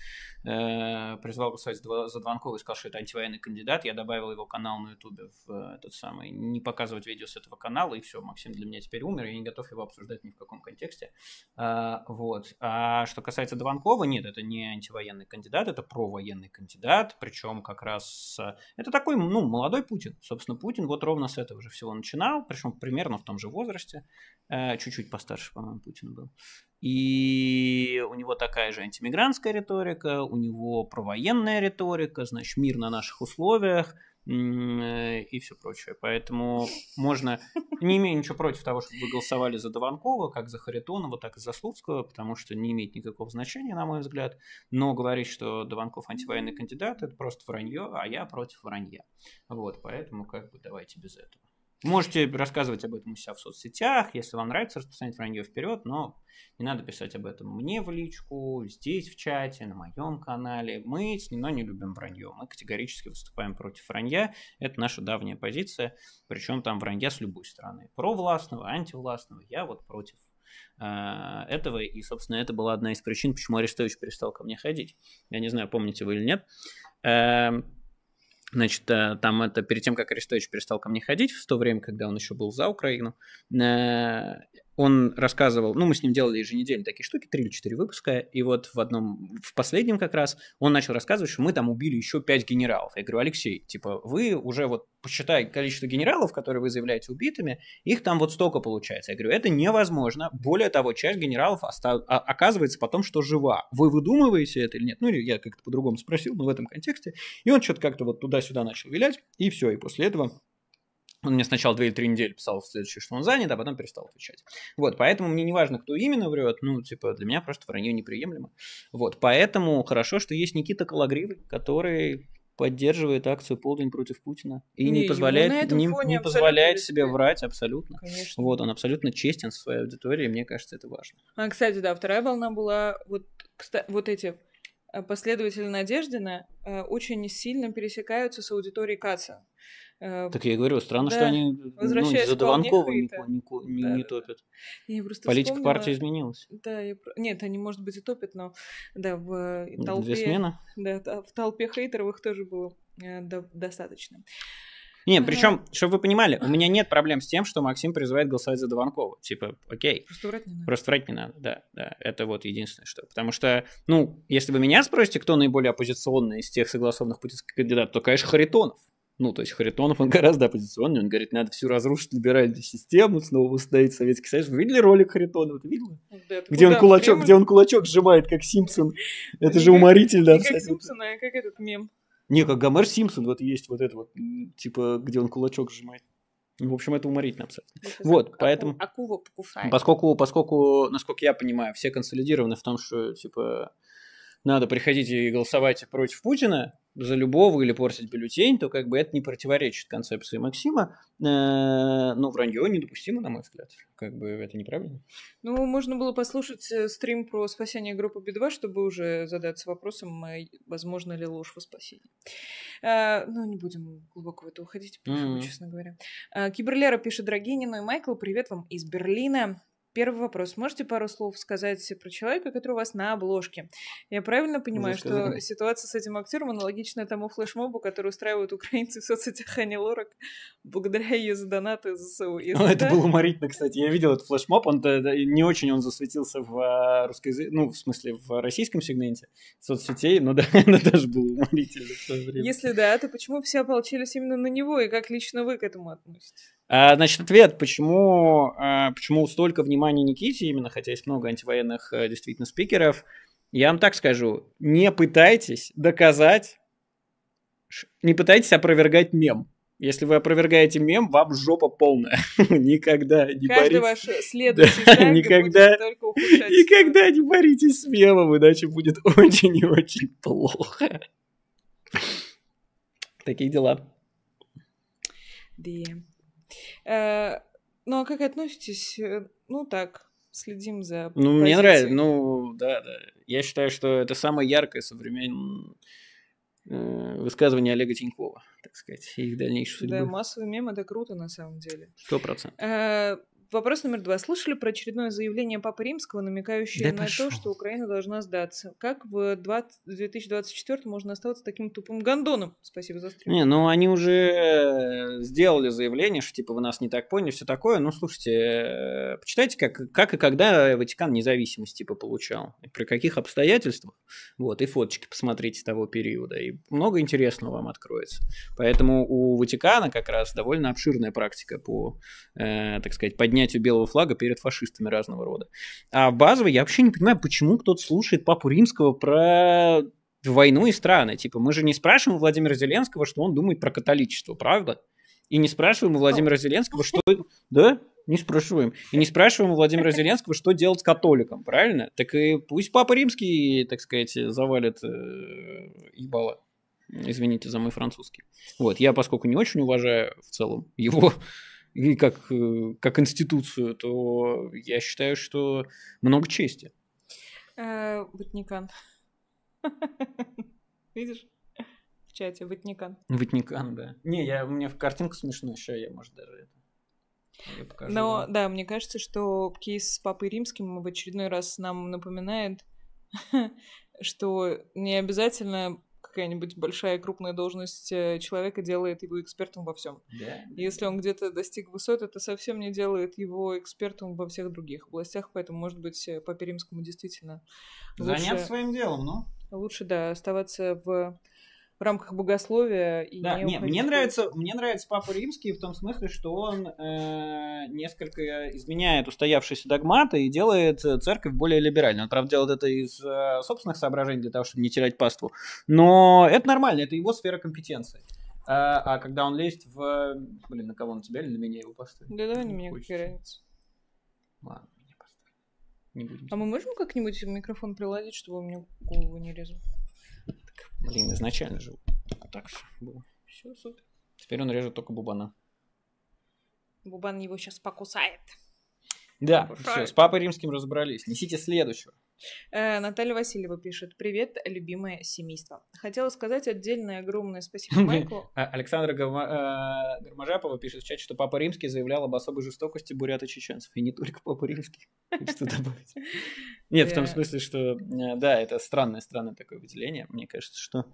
э, призвал голосовать за Дованкова и сказал, что это антивоенный кандидат, я добавил его канал на Ютубе в э, этот самый «Не показывать видео с этого канала», и все, Максим для меня теперь умер, я не готов его обсуждать ни в каком контексте. А, вот. А что касается Дованкова, нет, это не антивоенный кандидат, это провоенный кандидат, причем как раз... Это такой, ну, молодой Путин. Собственно, Путин вот ровно с этого же всего начинал, причем примерно в том же возрасте, э, чуть-чуть постарше, по-моему, Путин был. И у него такая же антимигрантская риторика, у него провоенная риторика, значит, мир на наших условиях – Э, и все прочее. Поэтому можно... Не имею ничего против того, чтобы вы голосовали за Дованкова, как за Харитонова, так и за Слуцкого, потому что не имеет никакого значения, на мой взгляд. Но говорить, что Дованков антивоенный кандидат, это просто вранье, а я против вранья. Вот, поэтому как бы давайте без этого. Можете рассказывать об этом у себя в соцсетях, если вам нравится распространять вранье вперед, но не надо писать об этом мне в личку, здесь в чате, на моем канале. Мы с Нино не любим вранье, мы категорически выступаем против вранья, это наша давняя позиция, причем там вранья с любой стороны. Про властного, антивластного, я вот против э, этого, и, собственно, это была одна из причин, почему Арестович перестал ко мне ходить. Я не знаю, помните вы или нет. Эм, Значит, э, там это перед тем, как Арестович перестал ко мне ходить, в то время, когда он еще был за Украину, э, он рассказывал, ну, мы с ним делали еженедельно такие штуки, три или четыре выпуска, и вот в одном, в последнем как раз, он начал рассказывать, что мы там убили еще пять генералов. Я говорю, Алексей, типа, вы уже вот посчитай количество генералов, которые вы заявляете убитыми, их там вот столько получается. Я говорю, это невозможно. Более того, часть генералов остав... А, оказывается потом, что жива. Вы выдумываете это или нет? Ну, или я как-то по-другому спросил, но в этом контексте. И он что-то как-то вот туда-сюда начал вилять, и все, и после этого он мне сначала 2-3 недели писал в следующий, что он занят, а потом перестал отвечать. Вот, поэтому мне не важно, кто именно врет, ну, типа, для меня просто вранье неприемлемо. Вот, поэтому хорошо, что есть Никита Калагривый, который поддерживает акцию «Полдень против Путина» и не, не позволяет, не, не позволяет себе врать абсолютно. Конечно. Вот, он абсолютно честен со своей аудиторией, мне кажется, это важно. А, кстати, да, вторая волна была вот, кстати, вот эти э, последователи Надеждина э, очень сильно пересекаются с аудиторией Каца. Э, так я говорю, странно, да. что они ну, за Дованкова не, не, не, да, не топят. Да. Я Политика вспомнила... партии изменилась. Да, я... нет, они, может быть, и топят, но да, в э, толпе... Две смены? Да, а в толпе хейтеров их тоже было э, достаточно. Не, причем, ага. чтобы вы понимали, у меня нет проблем с тем, что Максим призывает голосовать за Дованкова. Типа, окей. Просто врать не надо. Просто врать не надо, да. да. Это вот единственное, что. Потому что, ну, если вы меня спросите, кто наиболее оппозиционный из тех согласованных путинских кандидатов, то, конечно, Харитонов. Ну, то есть Харитонов, он <laughs> гораздо оппозиционнее, он говорит, надо всю разрушить либеральную систему, снова восстановить Советский Союз. Вы видели ролик Харитонова? Ты видела? Да, где, он кулачок, мем? где он кулачок сжимает, как Симпсон. <laughs> Это же уморительно. Не как Симпсон, а как этот мем. Не, как Гомер Симпсон, вот есть вот это вот, типа, где он кулачок сжимает. Ну, в общем, это уморительно абсолютно. Это вот, аку, поэтому... Акула покусает. Поскольку, поскольку, насколько я понимаю, все консолидированы в том, что, типа, надо приходить и голосовать против Путина, за любого или портить бюллетень, то как бы это не противоречит концепции Максима. Э, но вранье недопустимо, на мой взгляд. Как бы это неправильно. Ну, можно было послушать э, стрим про спасение группы Би-2, чтобы уже задаться вопросом, э, возможно ли ложь во спасении. ну, не будем глубоко в это уходить, mm-hmm. честно говоря. Киберлера пишет, дорогие Нино и Майкл, привет вам из Берлина. Первый вопрос. Можете пару слов сказать про человека, который у вас на обложке? Я правильно понимаю, что ситуация с этим актером аналогична тому флешмобу, который устраивают украинцы в соцсетях Ани Лорак благодаря ее за донаты ЗСУ? Ну, это было уморительно, кстати. Я видел этот флешмоб, он не очень он засветился в а, русской, ну, в смысле, в российском сегменте соцсетей, но да, <laughs> это даже было уморительно в то время. Если да, то почему все ополчились именно на него, и как лично вы к этому относитесь? А, значит, ответ, почему, а, почему столько внимания Никите именно, хотя есть много антивоенных э, действительно спикеров, я вам так скажу, не пытайтесь доказать, не пытайтесь опровергать мем. Если вы опровергаете мем, вам жопа полная. <laughs> Никогда не Каждый боритесь. ваш э, <laughs> следующий да, никогда, Никогда не боритесь с мемом, иначе будет <laughs> очень и очень плохо. Такие дела. Да. Э, ну а как относитесь? Э, ну так, следим за. Ну, позицией. мне нравится. Ну, да, да. Я считаю, что это самое яркое со современное э, высказывание Олега Тинькова, так сказать, их дальнейшую судьбу. Да, массовые мемы, это круто на самом деле. Сто процентов. Вопрос номер два. Слышали про очередное заявление Папы Римского, намекающее да на пошел. то, что Украина должна сдаться? Как в 20... 2024 можно оставаться таким тупым гондоном? Спасибо за стрим. Не, ну они уже э, сделали заявление, что типа вы нас не так поняли, все такое. Ну, слушайте, э, почитайте, как, как и когда Ватикан независимость типа получал, и при каких обстоятельствах. Вот, и фоточки посмотрите того периода. И много интересного вам откроется. Поэтому у Ватикана как раз довольно обширная практика по, э, так сказать, поднятию поднятию белого флага перед фашистами разного рода. А базово я вообще не понимаю, почему кто-то слушает Папу Римского про войну и страны. Типа, мы же не спрашиваем Владимира Зеленского, что он думает про католичество, правда? И не спрашиваем у Владимира Зеленского, что... <laughs> Да? Не спрашиваем. И не спрашиваем у Владимира Зеленского, что делать с католиком, правильно? Так и пусть Папа Римский, так сказать, завалит э, ебало. Извините за мой французский. Вот, я, поскольку не очень уважаю в целом его и как, э, как институцию, то я считаю, что много чести. Э, Ватникан. <laughs> Видишь? В чате Ватникан. Ватникан, да. Не, я, у меня в картинку смешно еще, я, может, даже это Но вам. да, мне кажется, что кейс с папой римским в очередной раз нам напоминает, <laughs> что не обязательно какая-нибудь большая крупная должность э, человека делает его экспертом во всем. Да. Если он где-то достиг высот, это совсем не делает его экспертом во всех других областях, поэтому, может быть, э, по Перимскому действительно. Заняться лучше, своим делом, ну. Лучше, да, оставаться в в рамках богословия и да, не, не мне нравится мне нравится папа римский в том смысле что он э, несколько изменяет устоявшиеся догматы и делает э, церковь более либеральной он правда делает это из э, собственных соображений для того чтобы не терять паству но это нормально это его сфера компетенции а, а когда он лезет в блин на кого на тебя или на меня его поставить да давай на меня какая разница ладно не будем а мы можем как-нибудь микрофон приладить чтобы у меня голову не резал Блин, изначально же так все было. Все, супер. Теперь он режет только бубана. Бубан его сейчас покусает. Да, Покушает. все, с папой римским разобрались. Несите следующего. Э, Наталья Васильева пишет. Привет, любимое семейство. Хотела сказать отдельное огромное спасибо Майклу. <laughs> А, Александра Гармажапова э, пишет в чате, что Папа Римский заявлял об особой жестокости бурят и чеченцев. И не только Папа Римский. Что добавить? <laughs> Нет, в том э. смысле, что да, это странное, странное такое выделение. Мне кажется, что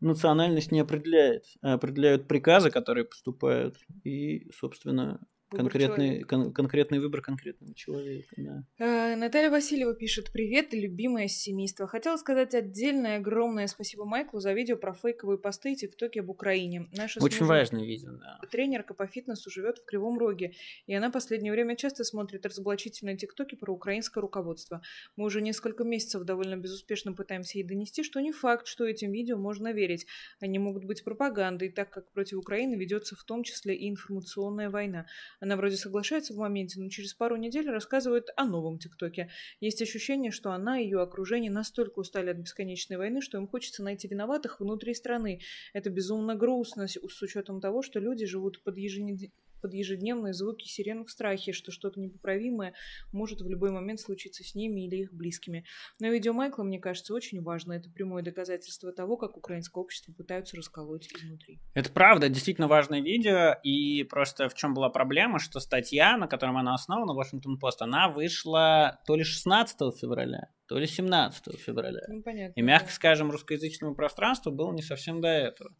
национальность не определяет, определяют приказы, которые поступают, и, собственно, конкретный, человека. кон- конкретный выбор конкретного человека. Да. А, Наталья Васильева пишет: Привет, любимое семейство. Хотела сказать отдельное огромное спасибо Майклу за видео про фейковые посты и ТикТоки об Украине. Наша Очень важное видео, да. Тренерка по фитнесу живет в Кривом Роге, и она в последнее время часто смотрит разоблачительные ТикТоки про украинское руководство. Мы уже несколько месяцев довольно безуспешно пытаемся ей донести, что не факт, что этим видео можно верить. Они могут быть пропагандой, так как против Украины ведется в том числе и информационная война. Она вроде соглашается в моменте, но через пару недель рассказывает о новом ТикТоке. Есть ощущение, что она и ее окружение настолько устали от бесконечной войны, что им хочется найти виноватых внутри страны. Это безумно грустно с учетом того, что люди живут под еженедельным под ежедневные звуки сирен в страхе, что что-то непоправимое может в любой момент случиться с ними или их близкими. На видео Майкла, мне кажется, очень важно. Это прямое доказательство того, как украинское общество пытаются расколоть изнутри. Это правда, действительно важное видео. И просто в чем была проблема, что статья, на котором она основана, Washington Post, она вышла то ли 16 февраля, то ли 17 февраля. Ну, понятно, и, мягко скажем, русскоязычному пространству было не совсем до этого.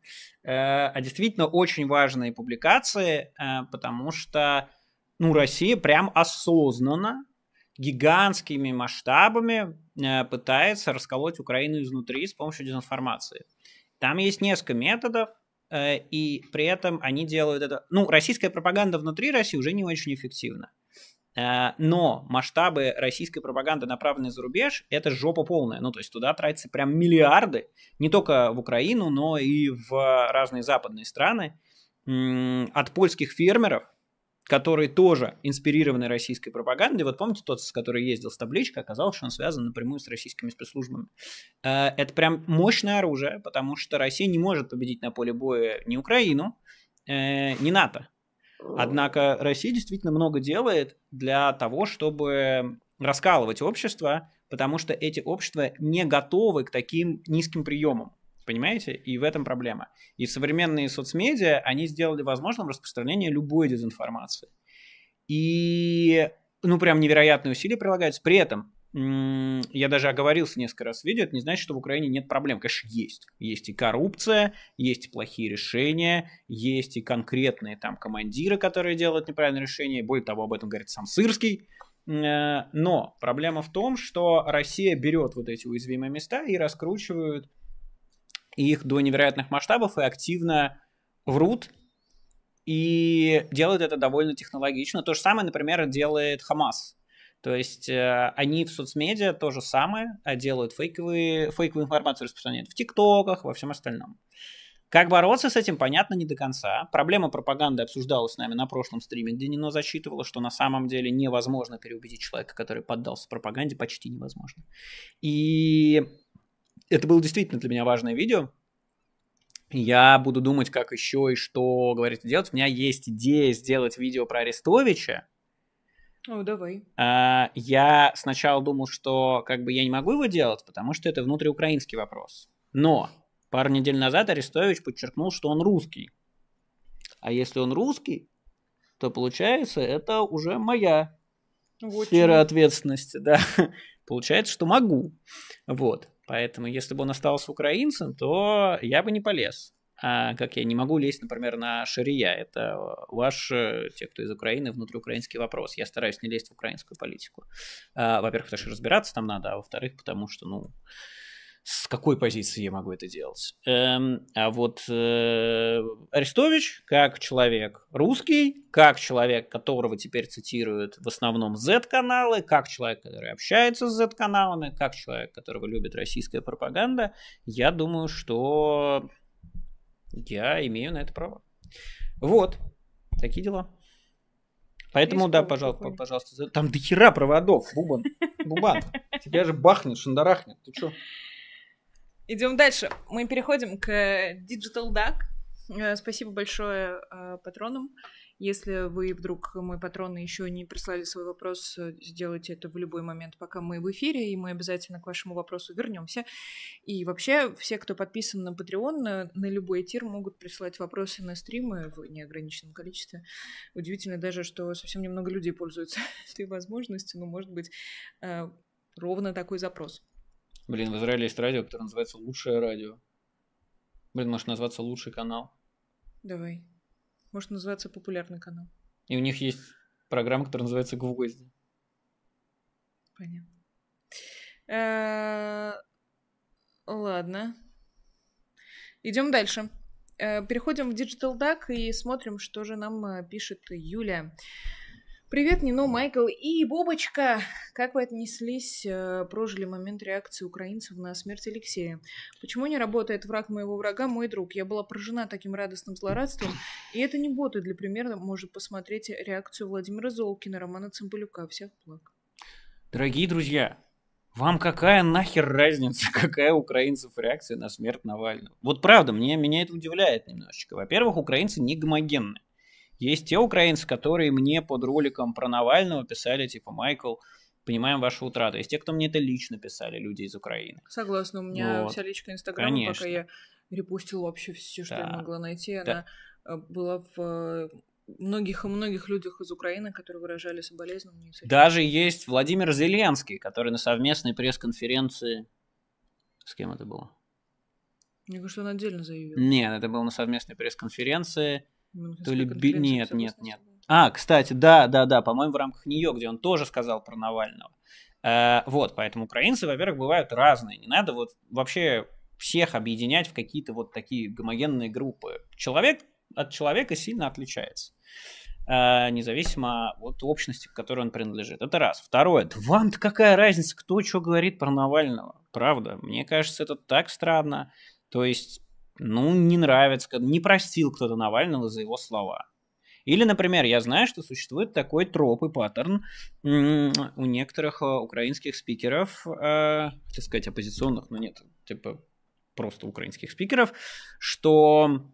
Э, а действительно очень важные публикации, э, потому что ну, Россия прям осознанно гигантскими масштабами э, пытается расколоть Украину изнутри с помощью дезинформации. Там есть несколько методов, и при этом они делают это... Ну, российская пропаганда внутри России уже не очень эффективна. Э, но масштабы российской пропаганды, направленной за рубеж, это жопа полная. Ну, то есть туда тратятся прям миллиарды, не только в Украину, но и в разные западные страны. От польских фермеров, которые тоже инспирированы российской пропагандой. Вот помните тот, с который ездил с табличкой, оказалось, что он связан напрямую с российскими спецслужбами. Э, это прям мощное оружие, потому что Россия не может победить на поле боя ни Украину, э, ни НАТО. Э, Однако Россия действительно много делает для того, чтобы раскалывать общество, потому что эти общества не готовы к таким низким приемам. Понимаете? И в этом проблема. И современные соцмедиа, они сделали возможным распространение любой дезинформации. И, ну, прям невероятные усилия прилагаются. При этом я даже оговорился несколько раз в видео, это не значит, что в Украине нет проблем. Конечно, есть. Есть и коррупция, есть и плохие решения, есть и конкретные там командиры, которые делают неправильные решения. Более того, об этом говорит сам Сырский. Э, но проблема в том, что Россия берет вот эти уязвимые места и раскручивают их до невероятных масштабов и активно врут и делают это довольно технологично. То же самое, например, делает Хамас то есть э, они в соцмедиа то же самое а делают фейковые, фейковую информацию распространяют в ТикТоках, во всем остальном. Как бороться с этим, понятно, не до конца. Проблема пропаганды обсуждалась с нами на прошлом стриме, где Нино зачитывала, что на самом деле невозможно переубедить человека, который поддался пропаганде, почти невозможно. И это было действительно для меня важное видео. Я буду думать, как еще и что говорит делать. У меня есть идея сделать видео про Арестовича, ну, давай. А, я сначала думал, что как бы я не могу его делать, потому что это внутриукраинский вопрос. Но пару недель назад Арестович подчеркнул, что он русский. А если он русский, то получается, это уже моя вот сфера чего. ответственности, да. <laughs> Получается, что могу. Вот. Поэтому, если бы он остался украинцем, то я бы не полез а, как я не могу лезть, например, на шария. Это ваш, э, те, кто из Украины, внутриукраинский вопрос. Я стараюсь не лезть в украинскую политику. А, во-первых, потому что разбираться там надо, а во-вторых, потому что, ну, с какой позиции я могу это делать? Эм, а вот э, Арестович, как человек русский, как человек, которого теперь цитируют в основном Z-каналы, как человек, который общается с Z-каналами, как человек, которого любит российская пропаганда, я думаю, что я имею на это право. Вот. Такие дела. Поэтому, да, пожалуйста, какой? пожалуйста. Там до хера проводов, Бубан. Бубан, тебя же бахнет, шандарахнет. Ты что? Идем дальше. Мы переходим к Digital Duck. Э, спасибо большое э, патронам. Uh, если вы вдруг, мои патроны, еще не прислали свой вопрос, э, сделайте это в любой момент, пока мы в эфире, и мы обязательно к вашему вопросу вернемся. И вообще, все, кто подписан на Patreon, на, э, на любой тир могут присылать вопросы на стримы в неограниченном количестве. Удивительно даже, что совсем немного людей пользуются <laughs> этой возможностью, но, может быть, э, ровно такой запрос. Блин, в Израиле есть радио, которое называется «Лучшее радио». Блин, может назваться «Лучший канал». Давай. Может называется популярный канал. И у них есть программа, которая называется «Гвозди». Понятно. Э, ладно. Идем дальше. Э, переходим в Digital Duck и смотрим, что же нам э, пишет Юля. Привет, Нино, Майкл и Бобочка. Как вы отнеслись, э, прожили момент реакции украинцев на смерть Алексея? Почему не работает враг моего врага, мой друг? Я была поражена таким радостным злорадством. И это не боты. Для примера может посмотреть реакцию Владимира Золкина, Романа Цымбалюка. Всех благ. Дорогие друзья, вам какая нахер разница, <laughs> какая у украинцев реакция на смерть Навального? Вот правда, мне, меня это удивляет немножечко. Во-первых, украинцы не гомогенные. Есть те украинцы, которые мне под роликом про Навального писали, типа, Майкл, понимаем вашу утрату. Есть те, кто мне это лично писали, люди из Украины. Согласна, у меня вот. вся личка Инстаграма, пока я репостила вообще все, что да. я могла найти, да. она э, была в э, многих и многих людях из Украины, которые выражали соболезнования. Даже есть Владимир Зеленский, который на совместной пресс-конференции... С кем это было? Мне кажется, он отдельно заявил. Нет, это было на совместной пресс-конференции то ли... Би... Нет, нет, нет. А, кстати, да, да, да, по-моему, в рамках нее, где он тоже сказал про Навального. Э, вот, поэтому украинцы, во-первых, бывают разные. Не надо вот вообще всех объединять в какие-то вот такие гомогенные группы. Человек от человека сильно отличается э, независимо от общности, к которой он принадлежит. Это раз. Второе. Да вам-то какая разница, кто что говорит про Навального? Правда. Мне кажется, это так странно. То есть ну, не нравится, не простил кто-то Навального за его слова. Или, например, я знаю, что существует такой троп и паттерн у некоторых э, украинских спикеров, э, так сказать, оппозиционных, но нет, типа просто украинских спикеров, что,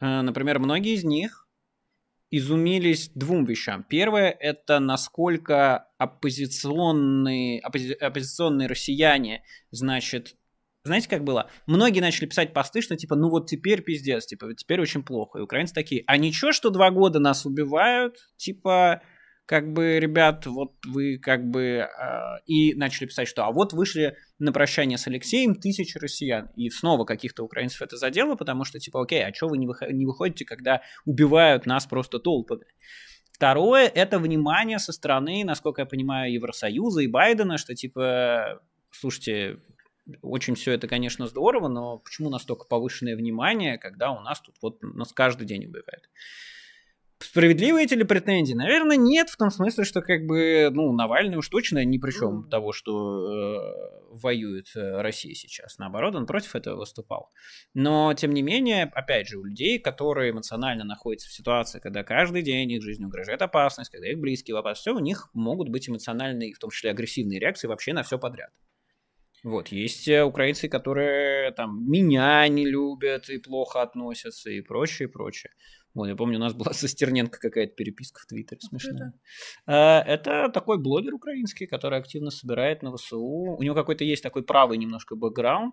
э, например, многие из них изумились двум вещам. Первое – это насколько оппозиционные, оппози, оппозиционные россияне, значит, знаете, как было? Многие начали писать посты, что типа, ну вот теперь пиздец, типа, теперь очень плохо. И украинцы такие, а ничего, что два года нас убивают, типа, как бы, ребят, вот вы как бы... Э, и начали писать, что а вот вышли на прощание с Алексеем тысячи россиян. И снова каких-то украинцев это задело, потому что типа, окей, а что вы не, выход- не выходите, когда убивают нас просто толпами? Второе – это внимание со стороны, насколько я понимаю, Евросоюза и Байдена, что типа, слушайте, очень все это, конечно, здорово, но почему настолько повышенное внимание, когда у нас тут вот нас каждый день убивают? справедливые эти ли претензии? Наверное, нет, в том смысле, что как бы, ну, Навальный уж точно ни при чем того, что э, воюет э, Россия сейчас. Наоборот, он против этого выступал. Но, тем не менее, опять же, у людей, которые эмоционально находятся в ситуации, когда каждый день их жизнь угрожает опасность, когда их близкие в опасности, у них могут быть эмоциональные, в том числе агрессивные реакции вообще на все подряд. Вот, есть э, украинцы, которые там меня не любят и плохо относятся и прочее, и прочее. Вот, я помню, у нас была <laughs> со Стерненко какая-то переписка в Твиттере ну, смешная. Это? А, это такой блогер украинский, который активно собирает на ВСУ. У него какой-то есть такой правый немножко бэкграунд.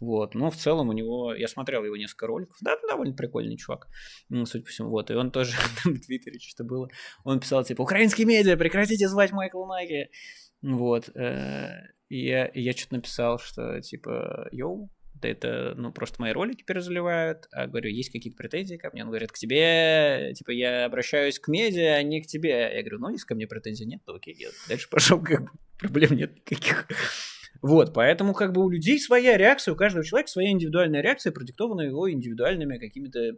Вот, но в целом у него... Я смотрел его несколько роликов. Да, довольно прикольный чувак, судя по всему. Вот, и он тоже <laughs> там в Твиттере что-то было. Он писал типа «Украинские медиа, прекратите звать Майкла Наги!» Вот. Э, я, я что-то написал, что типа, йоу, да это, ну, просто мои ролики перезаливают, а говорю, есть какие-то претензии ко мне? Он говорит, к тебе, типа, я обращаюсь к медиа, а не к тебе. Я говорю, ну, если ко мне претензий нет, то окей, я дальше <laughs> пошел, как бы, проблем нет никаких. Вот, поэтому как бы у людей своя реакция, у каждого человека своя индивидуальная реакция, продиктована его индивидуальными какими-то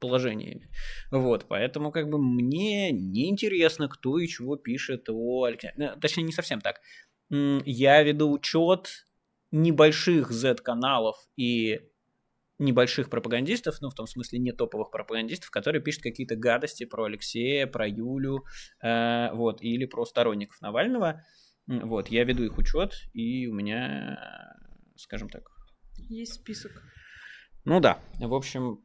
положениями. Вот, поэтому как бы мне неинтересно, кто и чего пишет о Александре. Точнее, не совсем так я веду учет небольших Z-каналов и небольших пропагандистов, ну, в том смысле не топовых пропагандистов, которые пишут какие-то гадости про Алексея, про Юлю, э, вот, или про сторонников Навального. Вот, я веду их учет, и у меня, скажем так... Есть список. Ну да, в общем,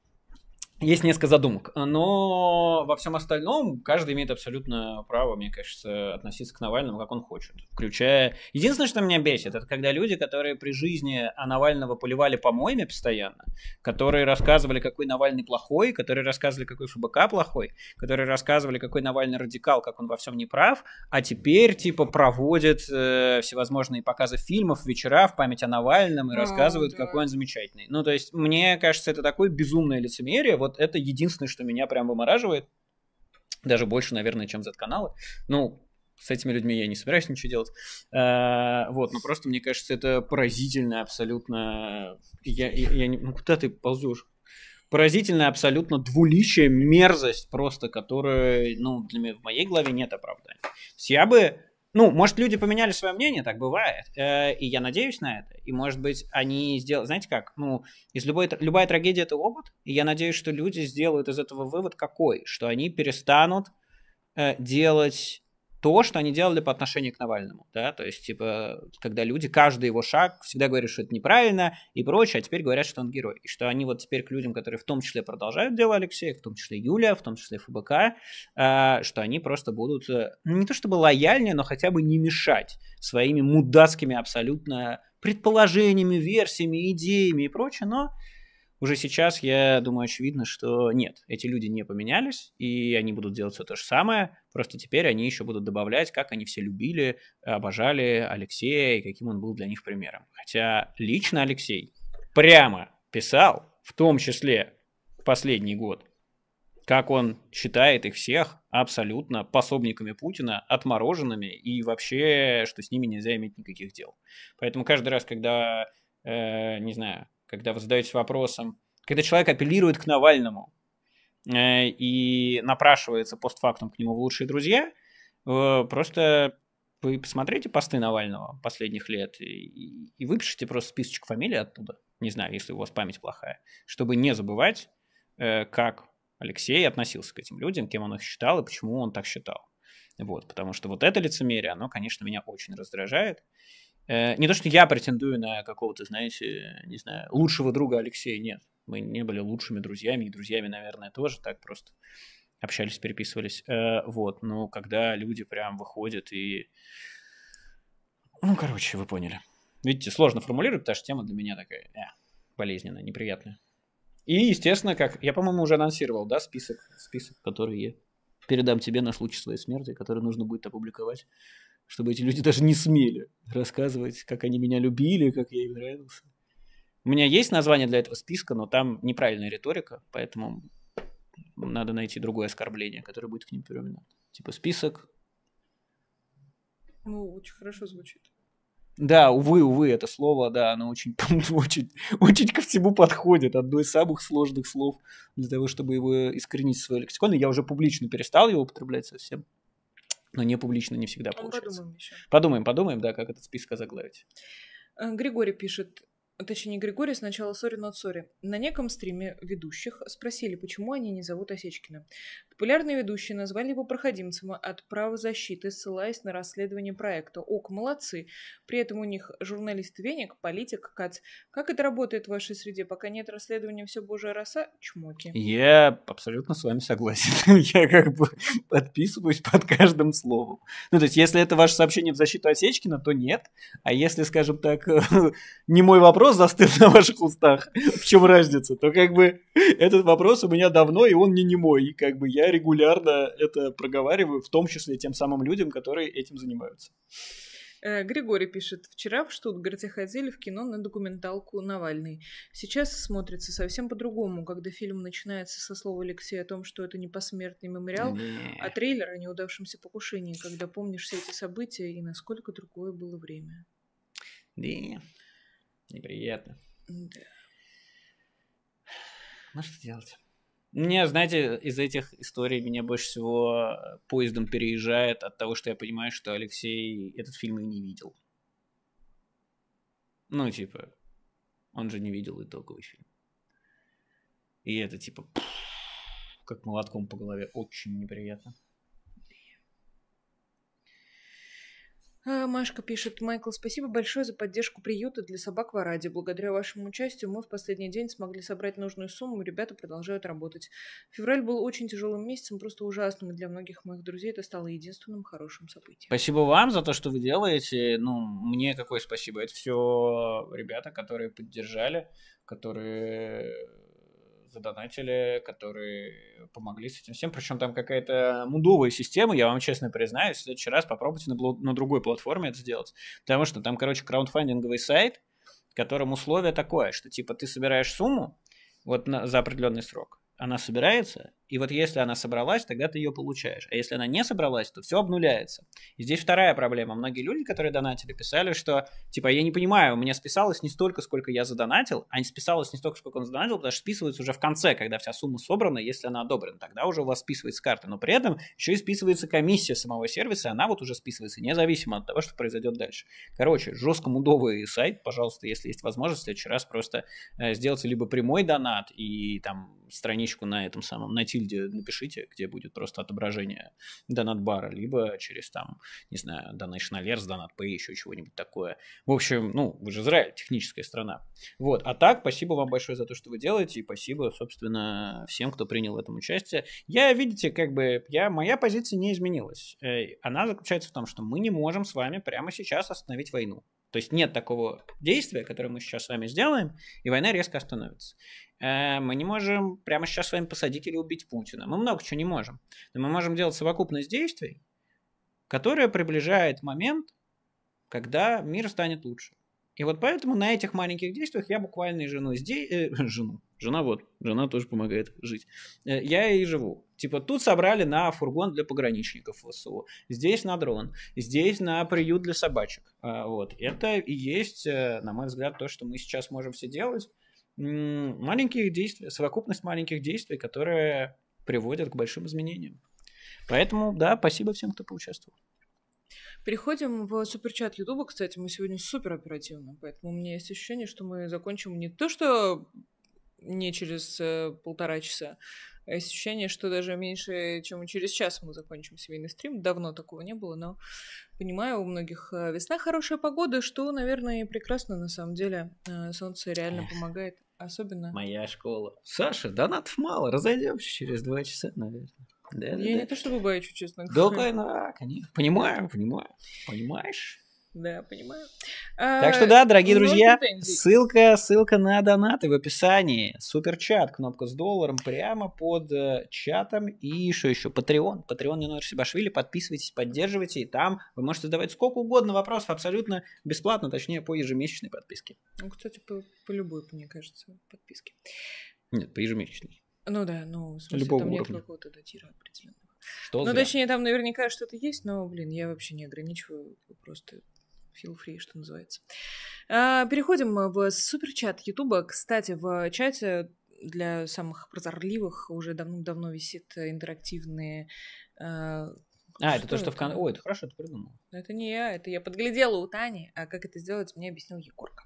есть несколько задумок. Но во всем остальном каждый имеет абсолютно право, мне кажется, относиться к Навальному, как он хочет. Включая... Единственное, что меня бесит, это когда люди, которые при жизни о Навального поливали помоями постоянно, которые рассказывали, какой Навальный плохой, которые рассказывали, какой ФБК плохой, которые рассказывали, какой Навальный радикал, как он во всем не прав, а теперь, типа, проводят э, всевозможные показы фильмов, вечера в память о Навальном и рассказывают, а, да. какой он замечательный. Ну, то есть, мне кажется, это такое безумное лицемерие. Вот вот это единственное, что меня прям вымораживает. Даже больше, наверное, чем Z-каналы. Ну, с этими людьми я не собираюсь ничего делать. А, вот, но ну, просто мне кажется, это поразительно абсолютно... Я, я, я не... Ну, куда ты ползешь? Поразительная абсолютно двуличие, мерзость просто, которая, ну, для меня в моей голове нет оправдания. То есть я бы ну, может, люди поменяли свое мнение, так бывает. Э, и я надеюсь на это. И, может быть, они сделали, Знаете как? Ну, из любой... любая трагедия — это опыт. И я надеюсь, что люди сделают из этого вывод какой? Что они перестанут э, делать то, что они делали по отношению к Навальному, да, то есть, типа, когда люди, каждый его шаг всегда говорят, что это неправильно и прочее, а теперь говорят, что он герой, и что они вот теперь к людям, которые в том числе продолжают дело Алексея, в том числе Юлия, в том числе ФБК, э, что они просто будут э, ну, не то чтобы лояльнее, но хотя бы не мешать своими мудацкими абсолютно предположениями, версиями, идеями и прочее, но уже сейчас, я думаю, очевидно, что нет, эти люди не поменялись, и они будут делать все то же самое, просто теперь они еще будут добавлять, как они все любили, обожали Алексея и каким он был для них примером. Хотя лично Алексей прямо писал, в том числе последний год, как он считает их всех абсолютно пособниками Путина, отмороженными и вообще, что с ними нельзя иметь никаких дел. Поэтому каждый раз, когда, э, не знаю, когда вы задаете вопросом, когда человек апеллирует к Навальному э, и напрашивается постфактум к нему в лучшие друзья, э, просто вы посмотрите посты Навального последних лет и, и выпишите просто списочек фамилий оттуда, не знаю, если у вас память плохая, чтобы не забывать, э, как Алексей относился к этим людям, кем он их считал и почему он так считал. Вот, потому что вот это лицемерие, оно, конечно, меня очень раздражает. Э, не то, что я претендую на какого-то, знаете, не знаю, лучшего друга Алексея, нет. Мы не были лучшими друзьями, и друзьями, наверное, тоже так просто общались, переписывались. Э, вот, но когда люди прям выходят и... Ну, короче, вы поняли. Видите, сложно формулировать, потому что тема для меня такая э, болезненная, неприятная. И, естественно, как я, по-моему, уже анонсировал, да, список, список, который я передам тебе на случай своей смерти, который нужно будет опубликовать чтобы эти люди даже не смели рассказывать, как они меня любили, как я им нравился. У меня есть название для этого списка, но там неправильная риторика, поэтому надо найти другое оскорбление, которое будет к ним применено. Типа список. Ну, очень хорошо звучит. Да, увы, увы, это слово, да, оно очень, <laughs> очень, очень ко всему подходит. Одно из самых сложных слов для того, чтобы его искоренить в свой лексикон. И я уже публично перестал его употреблять совсем но не публично не всегда ну, получается. Подумаем, еще. подумаем, подумаем, да, как этот список заглавить. Э, Григорий пишет, точнее Григорий сначала Сори Not Сори. На неком стриме ведущих спросили, почему они не зовут Осечкина. Популярные ведущие назвали его проходимцем от правозащиты, ссылаясь на расследование проекта. Ок, молодцы. При этом у них журналист Веник, политик Кац. Как это работает в вашей среде? Пока нет расследования, все божья роса, чмоки. Я абсолютно с вами согласен. <laughs> Я как бы подписываюсь под каждым словом. Ну, то есть, если это ваше сообщение в защиту Осечкина, то нет. А если, скажем так, <laughs> не мой вопрос застыл на ваших устах, <laughs> в чем разница, то как бы этот вопрос у меня давно, и он не не мой. И как бы я регулярно это проговариваю, в том числе тем самым людям, которые этим занимаются. Э, Григорий пишет, вчера в Штутгарте ходили в кино на документалку «Навальный». Сейчас смотрится совсем по-другому, когда фильм начинается со слов Алексея о том, что это не посмертный мемориал, не. а трейлер о неудавшемся покушении, когда помнишь все эти события и насколько другое было время. Не, неприятно. Да. Ну что делать? Мне, знаете, из этих историй меня больше всего э, поездом переезжает от того, что я понимаю, что Алексей этот фильм и не видел. Ну, типа, он же не видел итоговый фильм. И это, типа, как молотком по голове. Очень неприятно. А, Машка пишет, Майкл, спасибо большое за поддержку приюта для собак в Араде. Благодаря вашему участию мы в последний день смогли собрать нужную сумму, ребята продолжают работать. Февраль был очень тяжелым месяцем, просто ужасным, и для многих моих друзей это стало единственным хорошим событием. Спасибо вам за то, что вы делаете. Ну, мне какое спасибо. Это все ребята, которые поддержали, которые задонатили, которые помогли с этим всем. Причем там какая-то мудовая система, я вам честно признаюсь, в следующий раз попробуйте на, на другой платформе это сделать. Потому что там, короче, краундфандинговый сайт, в котором условие такое, что типа ты собираешь сумму вот на, за определенный срок, она собирается, и вот если она собралась, тогда ты ее получаешь. А если она не собралась, то все обнуляется. И здесь вторая проблема. Многие люди, которые донатили, писали, что типа я не понимаю, у меня списалось не столько, сколько я задонатил, а не списалось не столько, сколько он задонатил, потому что списывается уже в конце, когда вся сумма собрана, если она одобрена. Тогда уже у вас списывается карта. Но при этом еще и списывается комиссия самого сервиса, она вот уже списывается независимо от того, что произойдет дальше. Короче, жестко мудовый сайт, пожалуйста, если есть возможность, в следующий раз просто э, сделайте либо прямой донат и там страничку на этом самом, на тильде напишите, где будет просто отображение донат-бара, либо через там, не знаю, Donation Alerts, Donat Pay, еще чего-нибудь такое. В общем, ну, вы же Израиль, техническая страна. Вот, а так, спасибо вам большое за то, что вы делаете, и спасибо, собственно, всем, кто принял в этом участие. Я, видите, как бы, я, моя позиция не изменилась. Она заключается в том, что мы не можем с вами прямо сейчас остановить войну. То есть нет такого действия, которое мы сейчас с вами сделаем, и война резко остановится. Э, мы не можем прямо сейчас с вами посадить или убить Путина. Мы много чего не можем. Но мы можем делать совокупность действий, которая приближает момент, когда мир станет лучше. И вот поэтому на этих маленьких действиях я буквально и жену здесь... Э, <laughs> жену. Жена вот. Жена тоже помогает жить. Э, я и живу. Типа тут собрали на фургон для пограничников ВСУ. Здесь на дрон. Здесь на приют для собачек. Э, вот. Это и есть, на мой взгляд, то, что мы сейчас можем все делать маленьких действий совокупность маленьких действий, которые приводят к большим изменениям. Поэтому, да, спасибо всем, кто поучаствовал. Переходим в суперчат Ютуба. Кстати, мы сегодня супер оперативно, поэтому у меня есть ощущение, что мы закончим не то, что не через э, полтора часа, ощущение, что даже меньше, чем через час мы закончим семейный стрим. Давно такого не было, но понимаю, у многих э, весна хорошая погода, что, наверное, и прекрасно на самом деле. Э, солнце реально Эх, помогает, особенно. Моя школа. Саша, донатов мало, разойдемся через два часа, наверное. Да, я да, не то чтобы боюсь, честно говоря. Да, конечно, понимаю, понимаю. Понимаешь? Да, понимаю. Так что а, да, дорогие друзья, ссылка, ссылка на донаты в описании. Суперчат, кнопка с долларом прямо под э, чатом. И еще еще? Patreon. Patreon Нинор Сибашвили. Подписывайтесь, поддерживайте. И там вы можете задавать сколько угодно вопросов абсолютно бесплатно, точнее по ежемесячной подписке. Ну, кстати, по, по любой, мне кажется, подписке. Нет, по ежемесячной. Ну да, ну, в смысле, Любого там уровня. нет какого-то датира определенного. Что ну, зря. точнее, там наверняка что-то есть, но, блин, я вообще не ограничиваю, просто Feel free, что называется. А, переходим в суперчат Ютуба. Кстати, в чате для самых прозорливых уже давным-давно висит интерактивные... А, что а, это то, что это? в конце... Ой, это хорошо, это придумал. Это не я, это я подглядела у Тани, а как это сделать, мне объяснил Егорка.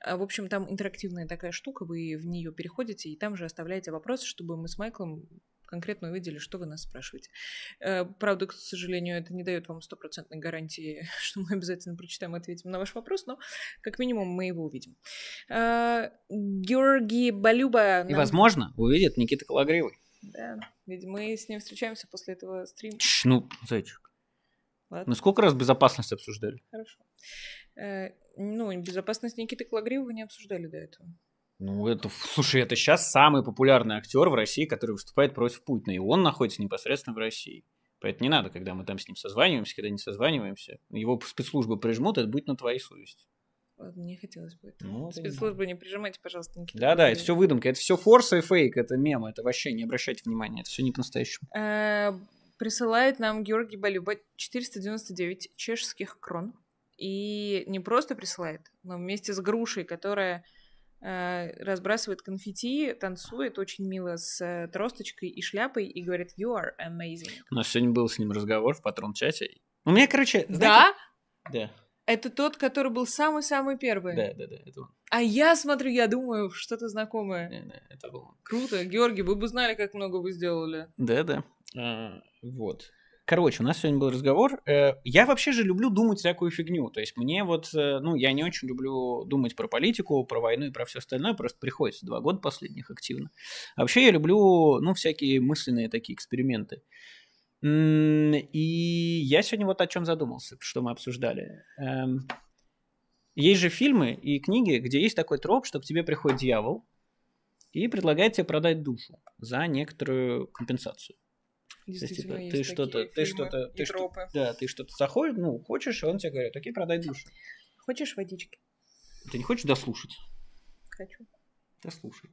А, в общем, там интерактивная такая штука, вы в нее переходите, и там же оставляете вопросы, чтобы мы с Майклом конкретно увидели, что вы нас спрашиваете. Э, правда, к сожалению, это не дает вам стопроцентной гарантии, <laughs> что мы обязательно прочитаем и ответим на ваш вопрос, но как минимум мы его увидим. Э, Георгий Балюба... Нам... И, возможно, увидит Никита Кологривый. Да, ведь мы с ним встречаемся после этого стрима. Чш, ну, зайчик. Ладно. Мы сколько раз безопасность обсуждали? Хорошо. Э, ну, безопасность Никиты Кологривого не обсуждали до этого. Ну, это, слушай, это сейчас самый популярный актер в России, который выступает против Путина. И он находится непосредственно в России. Поэтому не надо, когда мы там с ним созваниваемся, когда не созваниваемся. Его спецслужбы прижмут, это будет на твоей совести. Вот, мне хотелось бы это. Ну, Спецслужбы не прижимайте, пожалуйста, Никита. Да, да, это все выдумка. Это все форс и фейк, это мем, это вообще не обращайте внимания, это все не по-настоящему. Э, присылает нам Георгий Балюба 499 чешских крон. И не просто присылает, но вместе с грушей, которая Э, разбрасывает конфетти, танцует очень мило с э, тросточкой и шляпой и говорит «You are amazing». У нас сегодня был с ним разговор в патрон-чате. У меня, короче, знаете... Да? Да. Это тот, который был самый-самый первый. Да, да, да, это он. А я смотрю, я думаю, что-то знакомое. Не, не, это был он. Круто, Георгий, вы бы знали, как много вы сделали. Да, да. А, вот. Короче, у нас сегодня был разговор. Э, я вообще же люблю думать всякую фигню. То есть мне вот, э, ну, я не очень люблю думать про политику, про войну и про все остальное. Просто приходится два года последних активно. А вообще я люблю, ну, всякие мысленные такие эксперименты. И я сегодня вот о чем задумался, что мы обсуждали. Эм, есть же фильмы и книги, где есть такой троп, что к тебе приходит дьявол и предлагает тебе продать душу за некоторую компенсацию. Действительно, типа, есть, типа, ты что-то, ты что-то, ты что, да, ты что-то заходишь, ну, хочешь, и он тебе говорит, окей, продай душу. Хочешь водички? Ты не хочешь дослушать? Хочу. Дослушай.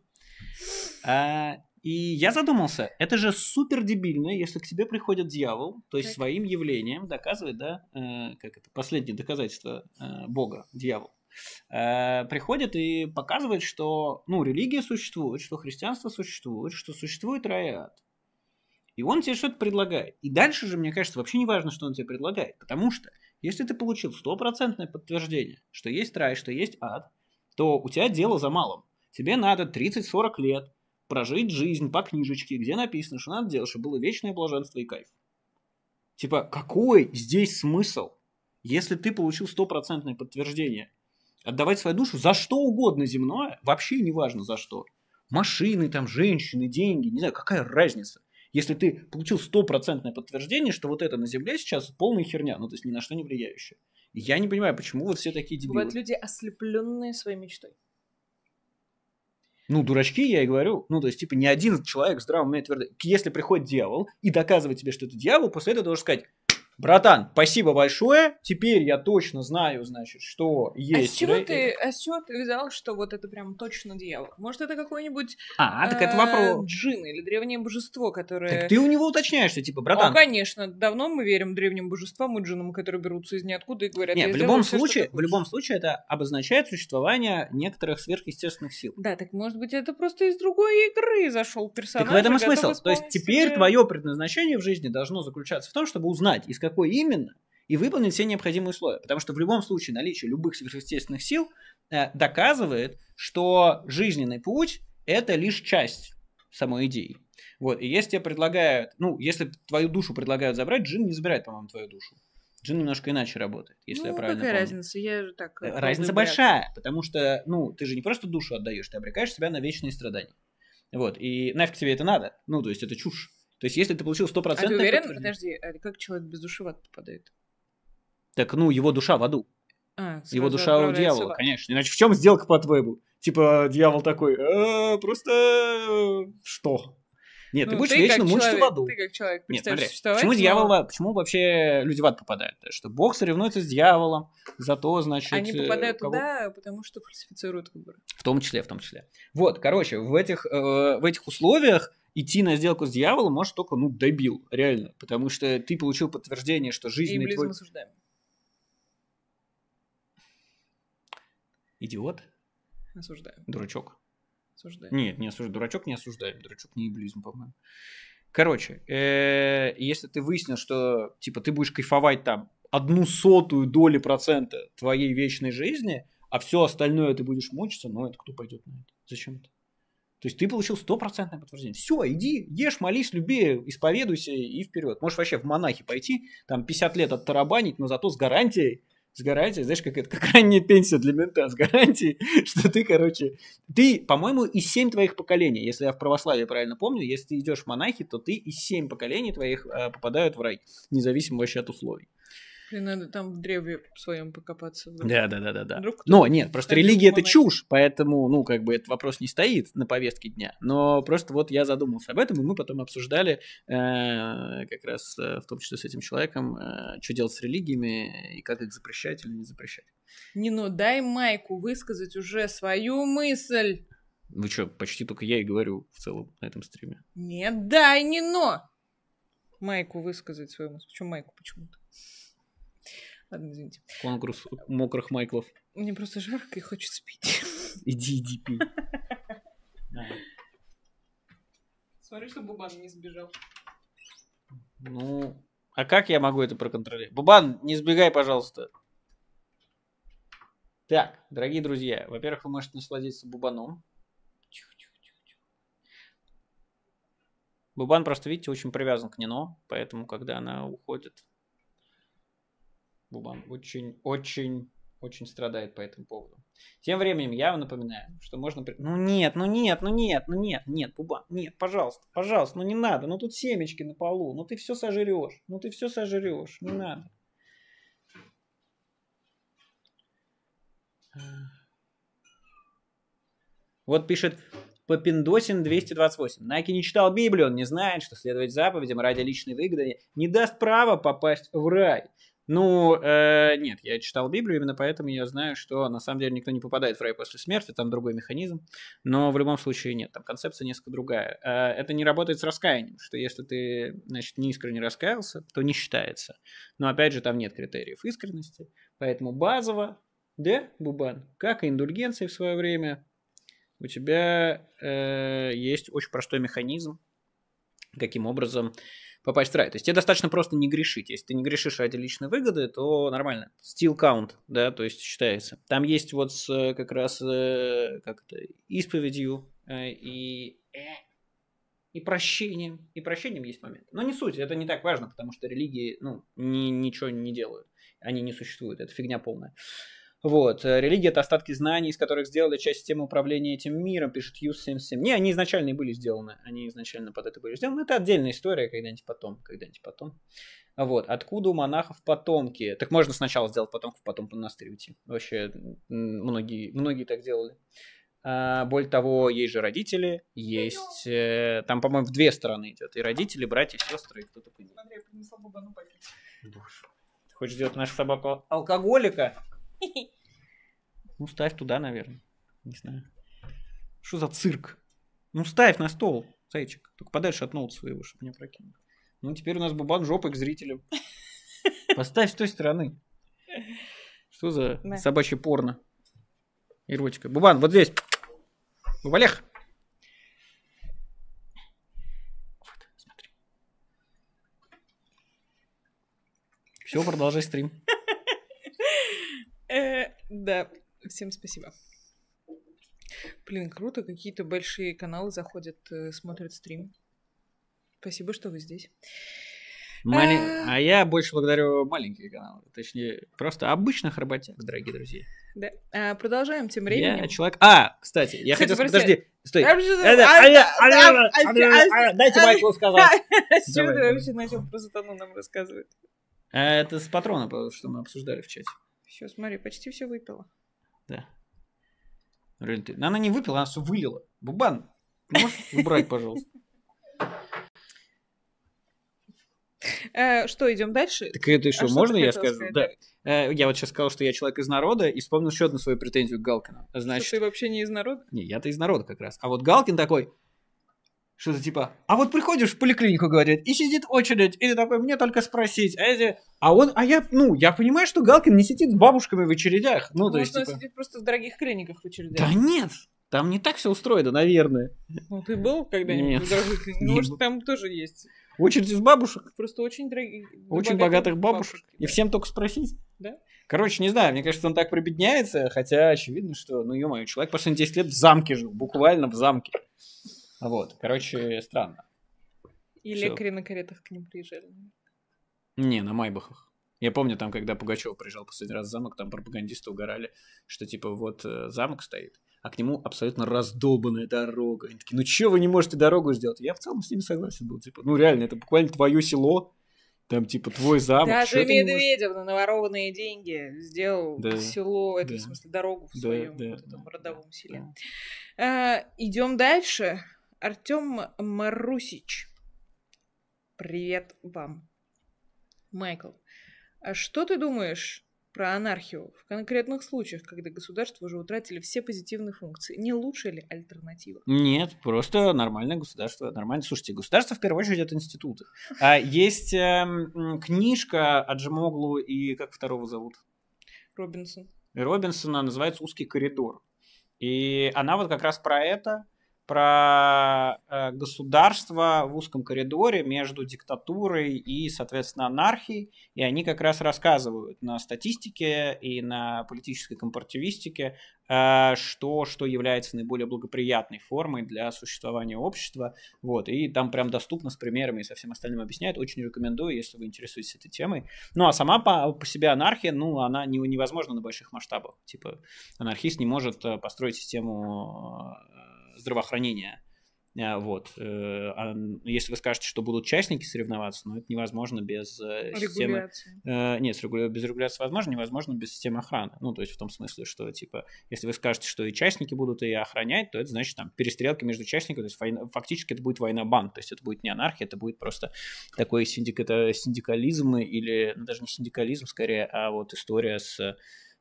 А, и я задумался, это же супер дебильно, если к тебе приходит дьявол, то есть так. своим явлением доказывает, да, э, как это, последнее доказательство э, Бога, дьявол э, приходит и показывает, что ну, религия существует, что христианство существует, что существует раят, и он тебе что-то предлагает. И дальше же, мне кажется, вообще не важно, что он тебе предлагает. Потому что если ты получил стопроцентное подтверждение, что есть рай, что есть ад, то у тебя дело за малым. Тебе надо 30-40 лет прожить жизнь по книжечке, где написано, что надо делать, чтобы было вечное блаженство и кайф. Типа, какой здесь смысл, если ты получил стопроцентное подтверждение? Отдавать свою душу за что угодно земное, вообще не важно за что. Машины, там, женщины, деньги, не знаю, какая разница. Если ты получил стопроцентное подтверждение, что вот это на Земле сейчас полная херня, ну то есть ни на что не влияющая. я не понимаю, почему вы все такие дебилы. Бывают люди, ослепленные своей мечтой. Ну, дурачки, я и говорю. Ну, то есть, типа, ни один человек в здравом твердо... Если приходит дьявол и доказывает тебе, что это дьявол, после этого должен сказать, Братан, спасибо большое. Теперь я точно знаю, значит, что а есть. А с чего, Ре... ты, а с чего ты взял, что вот это прям точно дьявол? Может, это какой-нибудь а, а так это э, вопрос. джин или древнее божество, которое... Так ты у него уточняешься, типа, братан. Ну, конечно, давно мы верим древним божествам и джинам, которые берутся из ниоткуда и говорят... Нет, в любом, случае, в любом случае это обозначает существование некоторых сверхъестественных сил. Да, так может быть это просто из другой игры зашел персонаж. Так в этом и а смысл. То есть теперь себе... твое предназначение в жизни должно заключаться в том, чтобы узнать, из какой какой именно, и выполнить все необходимые условия. Потому что в любом случае наличие любых сверхъестественных сил э, доказывает, что жизненный путь – это лишь часть самой идеи. Вот, и если тебе предлагают, ну, если твою душу предлагают забрать, джин не забирает, по-моему, твою душу. Джин немножко иначе работает, если ну, я правильно какая помню. разница? Я же так... Э, э, разница большая, потому что, ну, ты же не просто душу отдаешь, ты обрекаешь себя на вечные страдания. Вот, и нафиг тебе это надо? Ну, то есть это чушь. То есть, если ты получил 100%... А ты уверен? Подтверждение... Подожди, э, как человек без души в ад попадает? Так, ну, его душа в аду. А, его душа у дьявола, ад. конечно. Иначе в чем сделка по твоему? Типа, дьявол такой, «Э, просто э, что? Нет, ну, ты будешь ты вечно мучиться в аду. Ты как человек Нет, смотри, почему, но... почему вообще люди в ад попадают? Что Бог соревнуется с дьяволом, зато, значит... Они попадают кого... туда, потому что фальсифицируют выборы. В том числе, в том числе. Вот, короче, в этих, э, в этих условиях идти на сделку с дьяволом может только, ну, добил реально. Потому что ты получил подтверждение, что жизнь Эйблизм твой... осуждаем. Идиот. Осуждаем. Дурачок. Осуждаем. Нет, не осуждаем. Дурачок не осуждаем. Дурачок не иблизм, по-моему. Короче, э, если ты выяснил, что, типа, ты будешь кайфовать там одну сотую доли процента твоей вечной жизни, а все остальное ты будешь мучиться, ну, это кто пойдет на это? Зачем это? То есть ты получил стопроцентное подтверждение. Все, иди, ешь, молись, люби, исповедуйся и вперед. Можешь вообще в монахи пойти, там 50 лет оттарабанить, но зато с гарантией, с гарантией, знаешь, как это, как <laughs> ранняя пенсия для мента, с гарантией, <laughs> что ты, короче, ты, по-моему, из семь твоих поколений, если я в православии правильно помню, если ты идешь в монахи, то ты из семь поколений твоих э, попадают в рай, независимо вообще от условий. И надо там в древе своем покопаться. Да, да, да, да, да. Но нет, просто религия это чушь, поэтому, ну, как бы этот вопрос не стоит на повестке дня. Но просто вот я задумался об этом, и мы потом обсуждали э, как раз э, в том числе с этим человеком, э, что делать с религиями и как их запрещать или не запрещать. Не, ну дай Майку высказать уже свою мысль. Вы что, почти только я и говорю в целом на этом стриме. Нет, дай и не но. Майку высказать свою мысль. Почему Майку почему-то? Ладно, извините. Конкурс мокрых майклов. Мне просто жарко и хочется пить. <laughs> Иди, иди пей. <laughs> Смотри, чтобы Бубан не сбежал. Ну, а как я могу это проконтролировать? Бубан, не сбегай, пожалуйста. Так, дорогие друзья, во-первых, вы можете насладиться Бубаном. Бубан просто, видите, очень привязан к Нино, поэтому, когда она уходит, Бубан очень-очень очень страдает по этому поводу. Тем временем я вам напоминаю, что можно... Ну нет, ну нет, ну нет, ну нет, нет, Бубан, нет, пожалуйста, пожалуйста, ну не надо, ну тут семечки на полу, ну ты все сожрешь, ну ты все сожрешь, не надо. Вот пишет Попиндосин 228. Найки не читал Библию, он не знает, что следовать заповедям ради личной выгоды не даст права попасть в рай. Ну, э, нет, я читал Библию, именно поэтому я знаю, что на самом деле никто не попадает в рай после смерти, там другой механизм, но в любом случае нет, там концепция несколько другая. Э, это не работает с раскаянием, что если ты, значит, не искренне раскаялся, то не считается. Но опять же, там нет критериев искренности, поэтому базово, да, Бубан, как и индульгенции в свое время, у тебя э, есть очень простой механизм, каким образом попасть в рай. То есть тебе достаточно просто не грешить. Если ты не грешишь ради личной выгоды, то нормально. Steel count, да, то есть считается. Там есть вот с э, как раз э, как это, исповедью э, и и прощением. И прощением есть момент. Но не суть, это не так важно, потому что религии, ну, ни, ничего не делают. Они не существуют, это фигня полная. Вот. Э, религия — это остатки знаний, из которых сделали часть системы управления этим миром, пишет Ю-77. Не, они изначально и были сделаны. Они изначально под это были сделаны. Это отдельная история, когда-нибудь потом, когда-нибудь потом. Вот. Откуда у монахов потомки? Так можно сначала сделать потомков, потом по монастырю идти. Вообще, многие, многие так делали. А, более того, есть же родители, есть... Э, там, по-моему, в две стороны идет. И родители, братья, сестры, и кто такой. Смотри, я принесла бубану пакет. Хочешь сделать нашу собаку алкоголика? Ну, ставь туда, наверное. Не знаю. Что за цирк? Ну, ставь на стол, зайчик. Только подальше от ноута своего, чтобы не прокинуть. Ну, теперь у нас бубан жопы к зрителям. Поставь с той стороны. Что за да. собачье порно? Эротика. Бубан, вот здесь. Бубалех. Вот, смотри. Все, продолжай стрим. Да, всем спасибо. Блин, круто, какие-то большие каналы заходят, э, смотрят стрим. Спасибо, что вы здесь. Малень... Э. А... я больше благодарю маленькие каналы, точнее, просто обычных работяг, дорогие друзья. Да. А, продолжаем тем временем. Я человек... А, кстати, я хотел... Подожди, стой. Дайте Майклу сказать. С чего ты вообще начал про сатану нам рассказывать? А, это с патрона, что мы обсуждали в чате. Все, смотри, почти все выпила. Да. Она не выпила, она все вылила. Бубан, можешь убрать, пожалуйста? Э, что, идем дальше? Так это еще а можно я скажу? Да. Э, я вот сейчас сказал, что я человек из народа, и вспомнил еще одну свою претензию к Галкину. Значит, что ты вообще не из народа? Не, я-то из народа как раз. А вот Галкин такой, что-то типа, а вот приходишь в поликлинику, говорят, и сидит очередь, и ты такой, мне только спросить, а эти... А он, а я, ну, я понимаю, что Галкин не сидит с бабушками в очередях. Ну, Может, то есть, он типа... сидит просто в дорогих клиниках в очередях. Да нет, там не так все устроено, наверное. Ну, ты был когда-нибудь в дорогих клиниках? Ну, может, там тоже есть. Очередь из бабушек. Просто очень дорогих. Очень богатых бабушек. И всем только спросить. Да. Короче, не знаю, мне кажется, он так прибедняется, хотя очевидно, что, ну, ё-моё, человек последние 10 лет в замке жил, буквально в замке. Вот, короче, странно. Или Всё. каретах к ним приезжали. Не, на Майбахах. Я помню, там, когда Пугачев приезжал последний раз в замок, там пропагандисты угорали, что типа вот э, замок стоит, а к нему абсолютно раздолбанная дорога. Они такие, ну чё вы не можете дорогу сделать? Я в целом с ними согласен был. Типа, ну реально, это буквально твое село, там типа твой замок. Даже Медведев на наворованные деньги сделал да, село, это в смысле дорогу в да, своем да, вот да, родовом селе. Да. А, э, идем дальше. Артем Марусич. Привет вам. Майкл, а что ты думаешь про анархию в конкретных случаях, когда государство уже утратили все позитивные функции. Не лучше ли альтернатива? Нет, просто нормальное государство. Нормально. Слушайте, государство в первую очередь это институты. А, есть э, книжка Аджимоглу и как второго зовут? Робинсон. Робинсона называется «Узкий коридор». И она вот как раз про это, про э, государство в узком коридоре между диктатурой и, соответственно, анархией. И они как раз рассказывают на статистике и на политической компортивистике, э, что, что является наиболее благоприятной формой для существования общества. Вот. И там прям доступно с примерами и со всем остальным объясняет. Очень рекомендую, если вы интересуетесь этой темой. Ну, а сама по, по себе анархия, ну, она не, невозможна на больших масштабах. Типа, анархист не может э, построить систему здравоохранения. Э, вот. Э, а, если вы скажете, что будут частники соревноваться, но ну, это невозможно без э, системы... Регуляции. Нет, без регуляции возможно, невозможно без системы охраны. Ну, то есть в том смысле, что, типа, если вы скажете, что и частники будут и охранять, то это значит, там, перестрелки между частниками, то есть война, фактически это будет война банд, то есть это будет не анархия, это будет просто такой синдик, это синдикализм или, ну, даже не синдикализм, скорее, а вот история с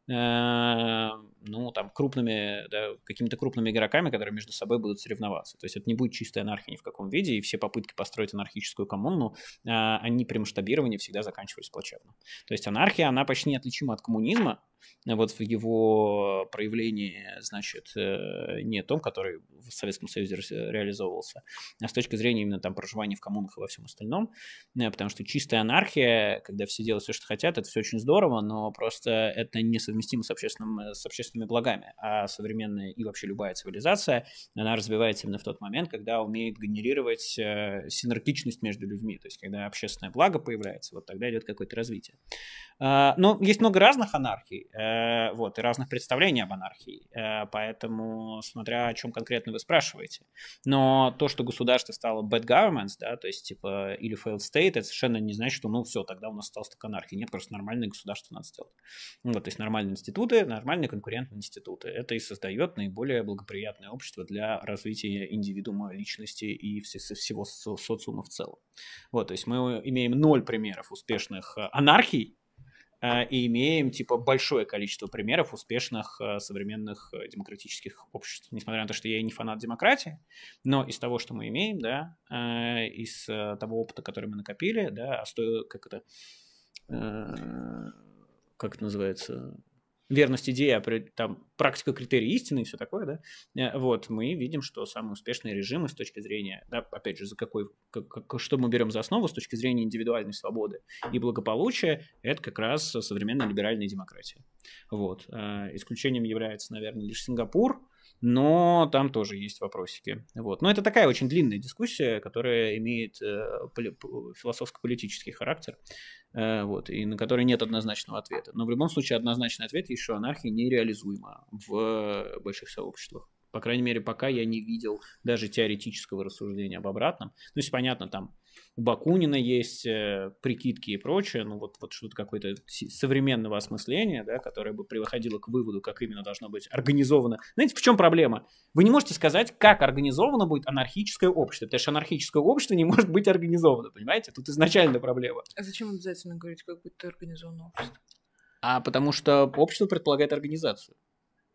Э, ну, там, крупными, да, какими-то крупными игроками, которые между собой будут соревноваться. То есть это не будет чистая анархия ни в каком виде, и все попытки построить анархическую коммуну, а, они при масштабировании всегда заканчивались плачевно. То есть анархия, она почти неотличима от коммунизма, вот в его проявлении, значит, э, не том, который в Советском Союзе реализовывался, а с точки зрения именно там проживания в коммунах и во всем остальном, э, потому что чистая анархия, когда все делают все, что хотят, это все очень здорово, но просто это не несовместимы с, общественным, э, с общественными благами. А современная и вообще любая цивилизация, она развивается именно в тот момент, когда умеет генерировать э, синергичность между людьми. То есть, когда общественное благо появляется, вот тогда идет какое-то развитие. А, Но ну, есть много разных анархий, э, вот, и разных представлений об анархии. Поэтому, смотря о чем конкретно вы спрашиваете. Но то, что государство стало bad governments, да, то есть, типа, или failed state, это совершенно не значит, что, ну, все, тогда у нас осталась только анархия. Нет, просто нормальное государство надо сделать. Вот, то есть, нормально нормальные институты, нормальные конкурентные институты. Это и создает наиболее благоприятное общество для развития индивидуума, личности и всего со- социума в целом. Вот, то есть мы имеем ноль примеров успешных э, анархий, э, и имеем типа большое количество примеров успешных э, современных демократических обществ. Несмотря на то, что я и не фанат демократии, но из того, что мы имеем, да, из того опыта, который мы накопили, да, а стоит как это, как это называется, верность идеи, а там, практика критерий истины и все такое, да, э, вот, мы видим, что самые успешные режимы с точки зрения, да, опять же, за какой, как, как, что мы берем за основу с точки зрения индивидуальной свободы и благополучия, это как раз современная либеральная демократия. Вот. Э, исключением является, наверное, лишь Сингапур, но там тоже есть вопросики. Вот. Но это такая очень длинная дискуссия, которая имеет э, философско-политический характер, э, вот, и на которой нет однозначного ответа. Но в любом случае однозначный ответ еще что анархия нереализуема в больших сообществах. По крайней мере, пока я не видел даже теоретического рассуждения об обратном. то есть, понятно, там у Бакунина есть э, прикидки и прочее, ну вот, вот что-то какое-то современного осмысления, да, которое бы приводило к выводу, как именно должно быть организовано. Знаете, в чем проблема? Вы не можете сказать, как организовано будет анархическое общество, потому что анархическое общество не может быть организовано, понимаете? Тут изначально проблема. А зачем обязательно говорить, как будет организовано общество? А потому что общество предполагает организацию.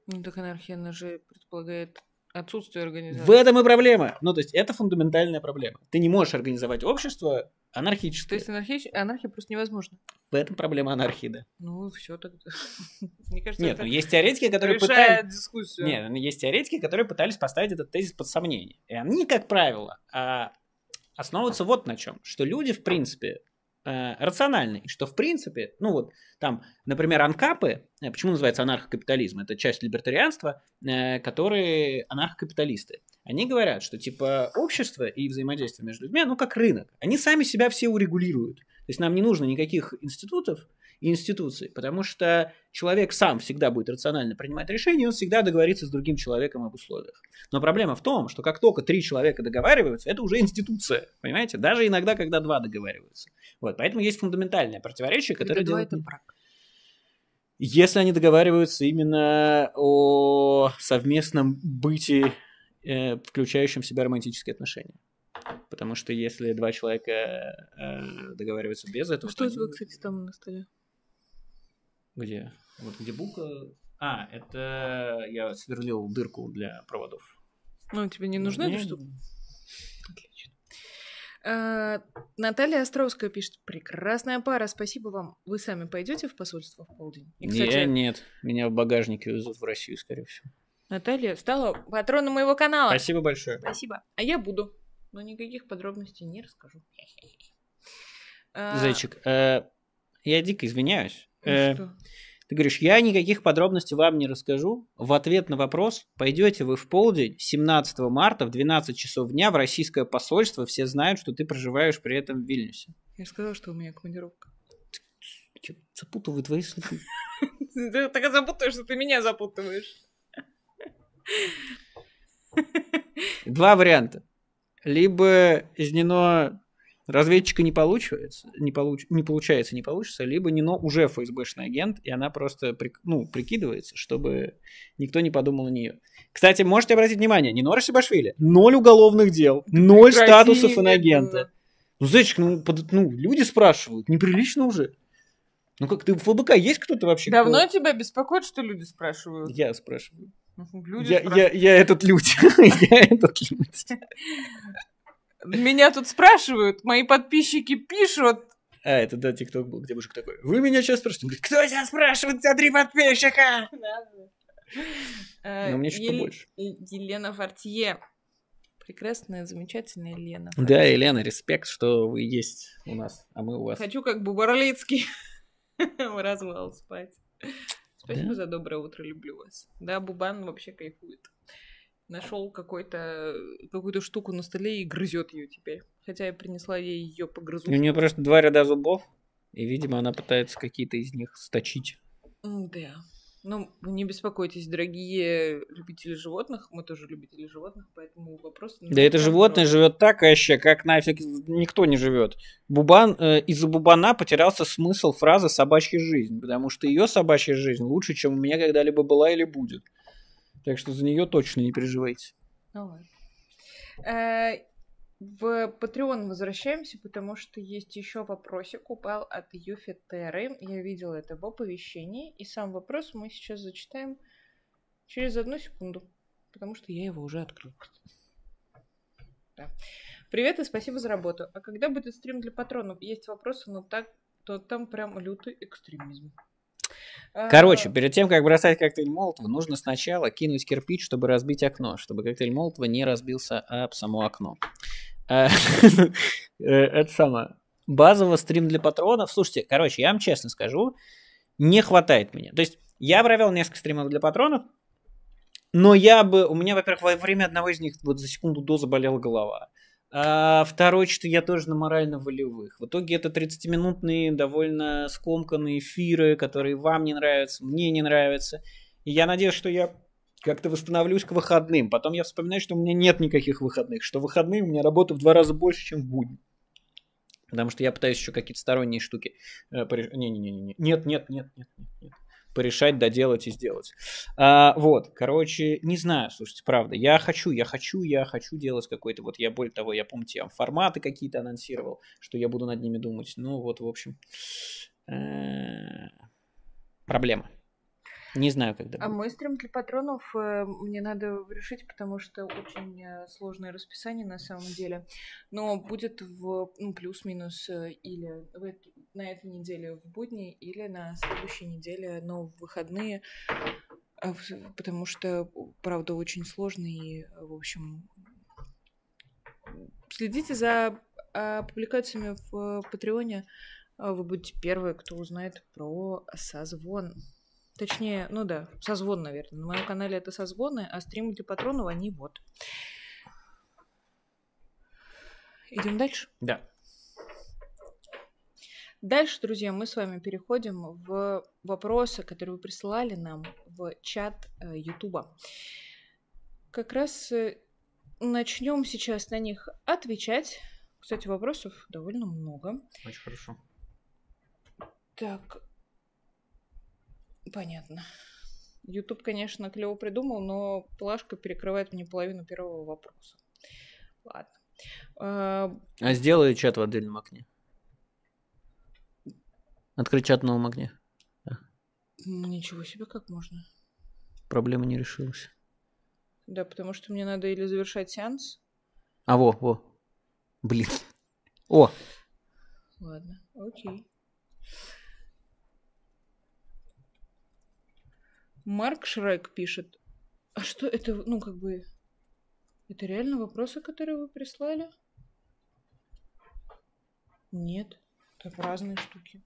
Ну так анархия, она же предполагает Отсутствие организации. В этом и проблема. Ну, то есть, это фундаментальная проблема. Ты не можешь организовать общество анархическое. То есть, анархич... анархия просто невозможна. В этом проблема анархии, да. Ну, все так <laughs> Мне кажется, Нет, ну, есть теоретики, которые пытались... дискуссию. Нет, ну, есть теоретики, которые пытались поставить этот тезис под сомнение. И они, как правило, а, основываются вот на чем. Что люди, в а. принципе, Э, рациональный, что в принципе, ну вот там, например, анкапы, э, почему называется анархокапитализм, это часть либертарианства, э, которые анархокапиталисты, они говорят, что типа общество и взаимодействие между людьми, ну как рынок, они сами себя все урегулируют, то есть нам не нужно никаких институтов и институций, потому что человек сам всегда будет рационально принимать решения, он всегда договорится с другим человеком об условиях. Но проблема в том, что как только три человека договариваются, это уже институция, понимаете? Даже иногда, когда два договариваются. Вот, поэтому есть фундаментальное противоречие, которое делает... Это брак. Если они договариваются именно о совместном бытии, э, включающем в себя романтические отношения. Потому что если два человека э, договариваются без этого... А что это тебя, кстати, там на столе? Где? Вот где бука... А, это я сверлил дырку для проводов. Ну, тебе не нужна Мне... эта штука? Отлично. А, Наталья Островская пишет: Прекрасная пара, спасибо вам. Вы сами пойдете в посольство в полдень? И, кстати, не, нет, меня в багажнике везут в Россию, скорее всего. Наталья стала патроном моего канала. Спасибо большое. Спасибо. А я буду но ну, никаких подробностей не расскажу. А, Зайчик, э, я дико извиняюсь. Ну э, ты говоришь, я никаких подробностей вам не расскажу. В ответ на вопрос пойдете вы в полдень 17 марта в 12 часов дня в российское посольство. Все знают, что ты проживаешь при этом в Вильнюсе. Я сказала, что у меня командировка. Запутываю твои слова. <laughs> Ты так запутываешь, что ты меня запутываешь. Два варианта либо из Нино разведчика не получается, не, получ, не получается, не получится, либо Нино уже ФСБшный агент, и она просто при, ну, прикидывается, чтобы никто не подумал о нее. Кстати, можете обратить внимание, Нино Расибашвили, ноль уголовных дел, да ноль Прекрати, статусов инагента. Ну, зайчик, ну, под, ну, люди спрашивают, неприлично уже. Ну как, ты в ФБК есть кто-то вообще? Давно кто... тебя беспокоит, что люди спрашивают? Я спрашиваю. Люди я, я, я этот людь. <laughs> я этот людь. Меня тут спрашивают, мои подписчики пишут. А, это, да, тикток был, где мужик такой, вы меня сейчас спрашиваете? говорит, кто тебя спрашивает, за три подписчика? <laughs> Э, Но мне что-то больше. Елена Фортье. Прекрасная, замечательная Елена. Да, Елена, респект, что вы есть у нас, а мы у вас. Хочу как Бубарлицкий. <laughs> Развал спать. Спасибо да? за доброе утро, люблю вас. Да, Бубан вообще кайфует. Нашел какой-то какую-то штуку на столе и грызет ее теперь. Хотя я принесла ей ее погрызу. У нее просто два ряда зубов, и, видимо, она пытается какие-то из них сточить. Да. Ну, не беспокойтесь, дорогие любители животных, мы тоже любители животных, поэтому вопрос... Да это животное живет так вообще, как нафиг никто не живет. Бубан, э, из-за Бубана потерялся смысл фразы «собачья жизнь», потому что ее собачья жизнь лучше, чем у меня когда-либо была или будет. Так что за нее точно не переживайте. Ну Давай. В Patreon возвращаемся, потому что есть еще вопросик. Упал от Юфи Терры. Я видела это в оповещении. И сам вопрос мы сейчас зачитаем через одну секунду, потому что я его уже открыл. Да. Привет и спасибо за работу. А когда будет стрим для патронов? Есть вопросы, но так, то там прям лютый экстремизм. А, Короче, перед тем, как бросать коктейль Молотова, нужно сначала кинуть кирпич, чтобы разбить окно, чтобы коктейль Молотова не разбился об само окно. Э, <laughs> э, это самое. Базово стрим для патронов. Слушайте, короче, я вам честно скажу, не хватает меня. То есть я провел несколько стримов для патронов, но я бы... У меня, во-первых, во время одного из них вот за секунду до заболела голова. А второй, что я тоже на морально-волевых. В итоге это 30-минутные, довольно скомканные эфиры, которые вам не нравятся, мне не нравятся. И я надеюсь, что я как-то восстановлюсь к выходным. Потом я вспоминаю, что у меня нет никаких выходных, что выходные у меня работа в два раза больше, чем в будни. Потому что я пытаюсь еще какие-то сторонние штуки. Э, не, не, не, не, нет, нет, нет, нет, нет, нет. Порешать, доделать и сделать. А, вот, короче, не знаю, слушайте, правда. Я хочу, я хочу, я хочу делать какой-то. Вот я более того, я помню, я форматы какие-то анонсировал, что я буду над ними думать. Ну вот, в общем, э, проблема. Не знаю, когда. А будет. мой стрим для патронов э, мне надо решить, потому что очень э, сложное расписание на самом деле. Но будет в ну, плюс-минус э, или в эту, на этой неделе в будни, или на следующей неделе, но в выходные. А потому что, правда, очень сложно и, в общем, следите за а, публикациями в Патреоне. А вы будете первые, кто узнает про созвон. Точнее, ну да, созвон, наверное. На моем канале это созвоны, а стримы для патронов, они вот. Идем дальше? Да. Дальше, друзья, мы с вами переходим в вопросы, которые вы присылали нам в чат э, Ютуба. Как раз э, начнем сейчас на них отвечать. Кстати, вопросов довольно много. Очень хорошо. Так, Понятно. Ютуб, конечно, клево придумал, но плашка перекрывает мне половину первого вопроса. Ладно. А, а сделай чат в отдельном окне. Открыть чат в новом окне. Ничего себе, как можно. Проблема не решилась. Да, потому что мне надо или завершать сеанс. А, во, во. Блин. О! Ладно, окей. Марк Шрек пишет. А что это, ну, как бы... Это реально вопросы, которые вы прислали? Нет. это разные штуки.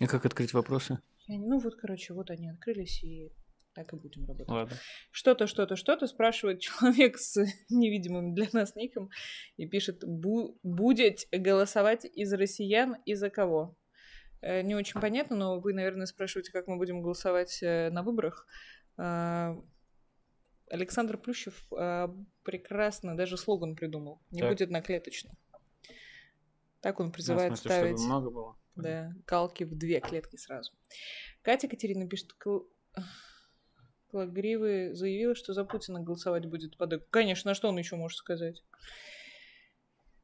И как открыть вопросы? Ну вот, короче, вот они открылись, и так и будем работать. Ладно. Что-то, что-то, что-то спрашивает человек с <laughs> невидимым для нас ником и пишет, Бу- будет голосовать из россиян и за кого? Э, не очень понятно, но вы, наверное, спрашиваете, как мы будем голосовать э, на выборах. А, Александр Плющев а, прекрасно даже слоган придумал. Не так. будет наклеточно. Так он ну, призывает ну, смысле, ставить... много было. Да, калки в две клетки сразу. Катя Катерина пишет... Клагривы заявила, что за Путина голосовать будет под... Конечно, а что он еще может сказать?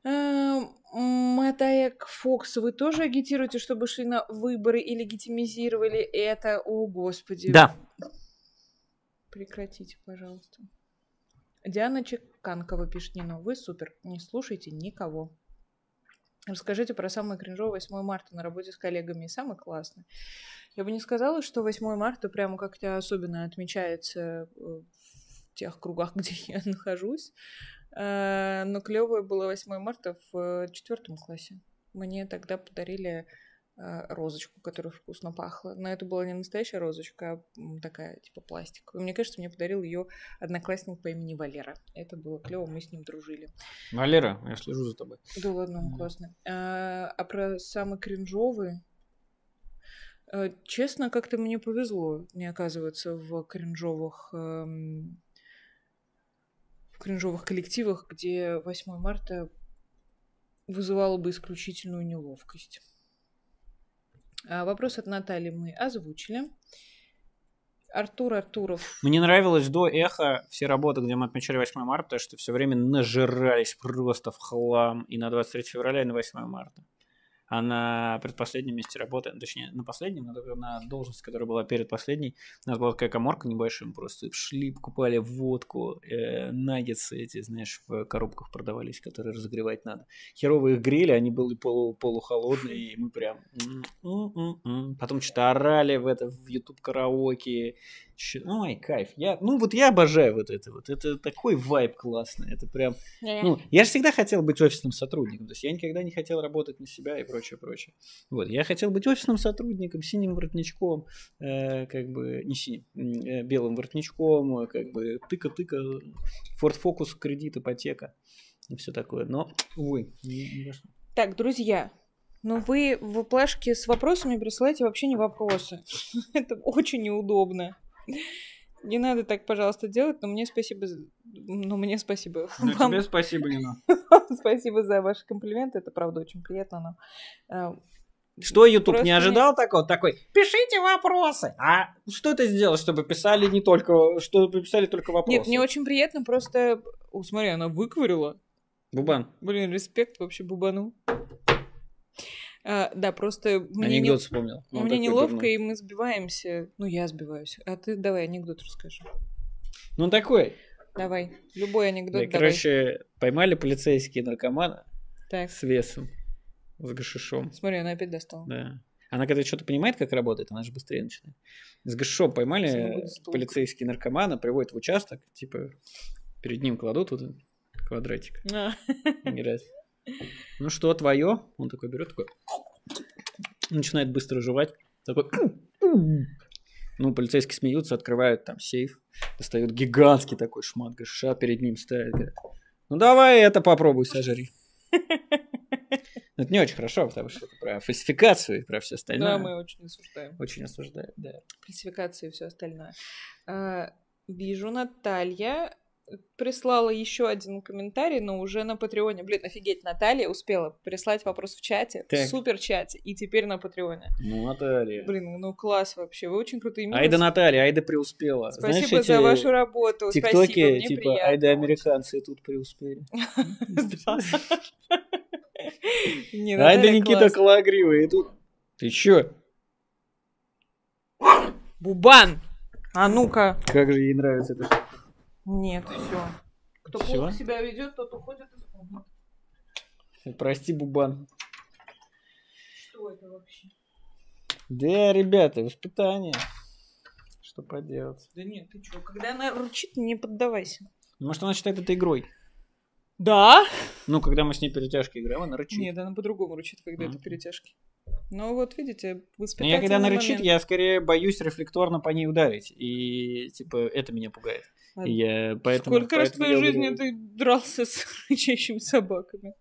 Эм, Матаек Фокс, вы тоже агитируете, чтобы шли на выборы и легитимизировали это? О, Господи. Да. Прекратите, пожалуйста. Диана Чеканкова пишет, не, ну вы супер, не слушайте никого. Расскажите про самый кринжовый 8 марта на работе с коллегами. Самый классный. Я бы не сказала, что 8 марта прямо как-то особенно отмечается э, в тех кругах, <laughs> где я нахожусь. Э, но клевое было 8 марта в э, четвертом классе. Мне тогда подарили э, розочку, которая вкусно пахла. Но это была не настоящая розочка, а такая, типа, пластиковая. Мне кажется, мне подарил ее одноклассник по имени Валера. Это было клево, мы с ним дружили. Валера, я слежу за тобой. Да ладно, он mm. классный. А, а про самый кринжовый... Честно, как-то мне повезло не оказываться в кринжовых эм, в кринжовых коллективах, где 8 марта вызывало бы исключительную неловкость. А вопрос от Натальи мы озвучили. Артур Артуров. Мне нравилось до эхо все работы, где мы отмечали 8 марта, потому что все время нажирались просто в хлам и на 23 февраля, и на 8 марта а на предпоследнем месте работы, точнее, на последнем, на, на должности, которая была перед последней, у нас была такая коморка небольшая, мы просто шли, покупали водку, э, наггетсы эти, знаешь, в коробках продавались, которые разогревать надо. Херово их грели, они были полу, полухолодные, и мы прям... Потом что-то орали в это, в YouTube караоке, Ой, кайф. Я, ну вот я обожаю вот это вот. Это такой вайб классный. Это прям... Ну, я же всегда хотел быть офисным сотрудником. То есть я никогда не хотел работать на себя и прочее, прочее. Вот, я хотел быть офисным сотрудником, синим воротничком, э, как бы, не синим, э, белым воротничком, э, как бы тыка-тыка, Ford Focus, кредит, ипотека и все такое. Но, увы, не, не Так, друзья, но ну вы в плашке с вопросами присылаете вообще не вопросы. <laughs> Это очень неудобно. Не надо так, пожалуйста, делать, но мне спасибо... Ну, мне спасибо. Ну, вам... тебе спасибо, <laughs> Нина. спасибо за ваши комплименты, это правда очень приятно нам. Э, что YouTube Просто не ожидал нет. такого? Такой, пишите вопросы. А что ты сделал, чтобы писали не только, чтобы писали только вопросы? Нет, мне очень приятно, просто... О, смотри, она выковырила. Бубан. Блин, респект вообще Бубану. А, да, просто... Мне анекдот не... вспомнил. Ну, мне неловко, и мы сбиваемся. Ну, я сбиваюсь. А ты давай анекдот расскажи. Ну, такой. Давай, любой анекдот да, давай. Короче, поймали полицейские наркомана так. с весом, с гашишом. Смотри, она опять достала. Да. Она когда что-то понимает, как работает, она же быстрее начинает. С гашишом поймали полицейские наркомана, приводят в участок, типа перед ним кладут вот квадратик. А. Раз. Ну что, твое? Он такой берет, такой... Начинает быстро жевать. Такой... <clears throat> Ну, полицейские смеются, открывают там сейф, достают гигантский такой шмат гыша, перед ним ставят, говорят, ну давай это попробуй сожри. Это не очень хорошо, потому что это про фальсификацию и про все остальное. Да, мы очень осуждаем. Очень осуждаем, да. Фальсификацию и все остальное. А, вижу, Наталья прислала еще один комментарий, но уже на Патреоне. Блин, офигеть, Наталья успела прислать вопрос в чате, так. в супер чате, и теперь на Патреоне. Ну, Наталья. Блин, ну класс вообще, вы очень крутые минусы. Айда Наталья, Айда преуспела. Спасибо Знаешь, за вашу работу, тиктоки, спасибо, мне типа, приятно. Айда американцы тут преуспели. <laughs> Айда Никита Калагрива, и тут... Ты чё? Бубан! А ну-ка. Как же ей нравится это. Нет, все. Кто все? плохо себя ведет, тот уходит из комнаты. Прости, Бубан. Что это вообще? Да, ребята, воспитание. Что поделать. Да нет, ты чё, когда она ручит, не поддавайся. Может, она считает это игрой? Да. Ну, когда мы с ней перетяжки играем, она рычит. Нет, она по-другому рычит, когда mm это перетяжки. Ну вот видите, воспитательный ну, Но я когда она момент. рычит, я скорее боюсь рефлекторно по ней ударить. И типа это меня пугает. Я поэтому... Сколько поэтому раз в твоей жизни говорю... ты дрался <laughs> с рычащими собаками?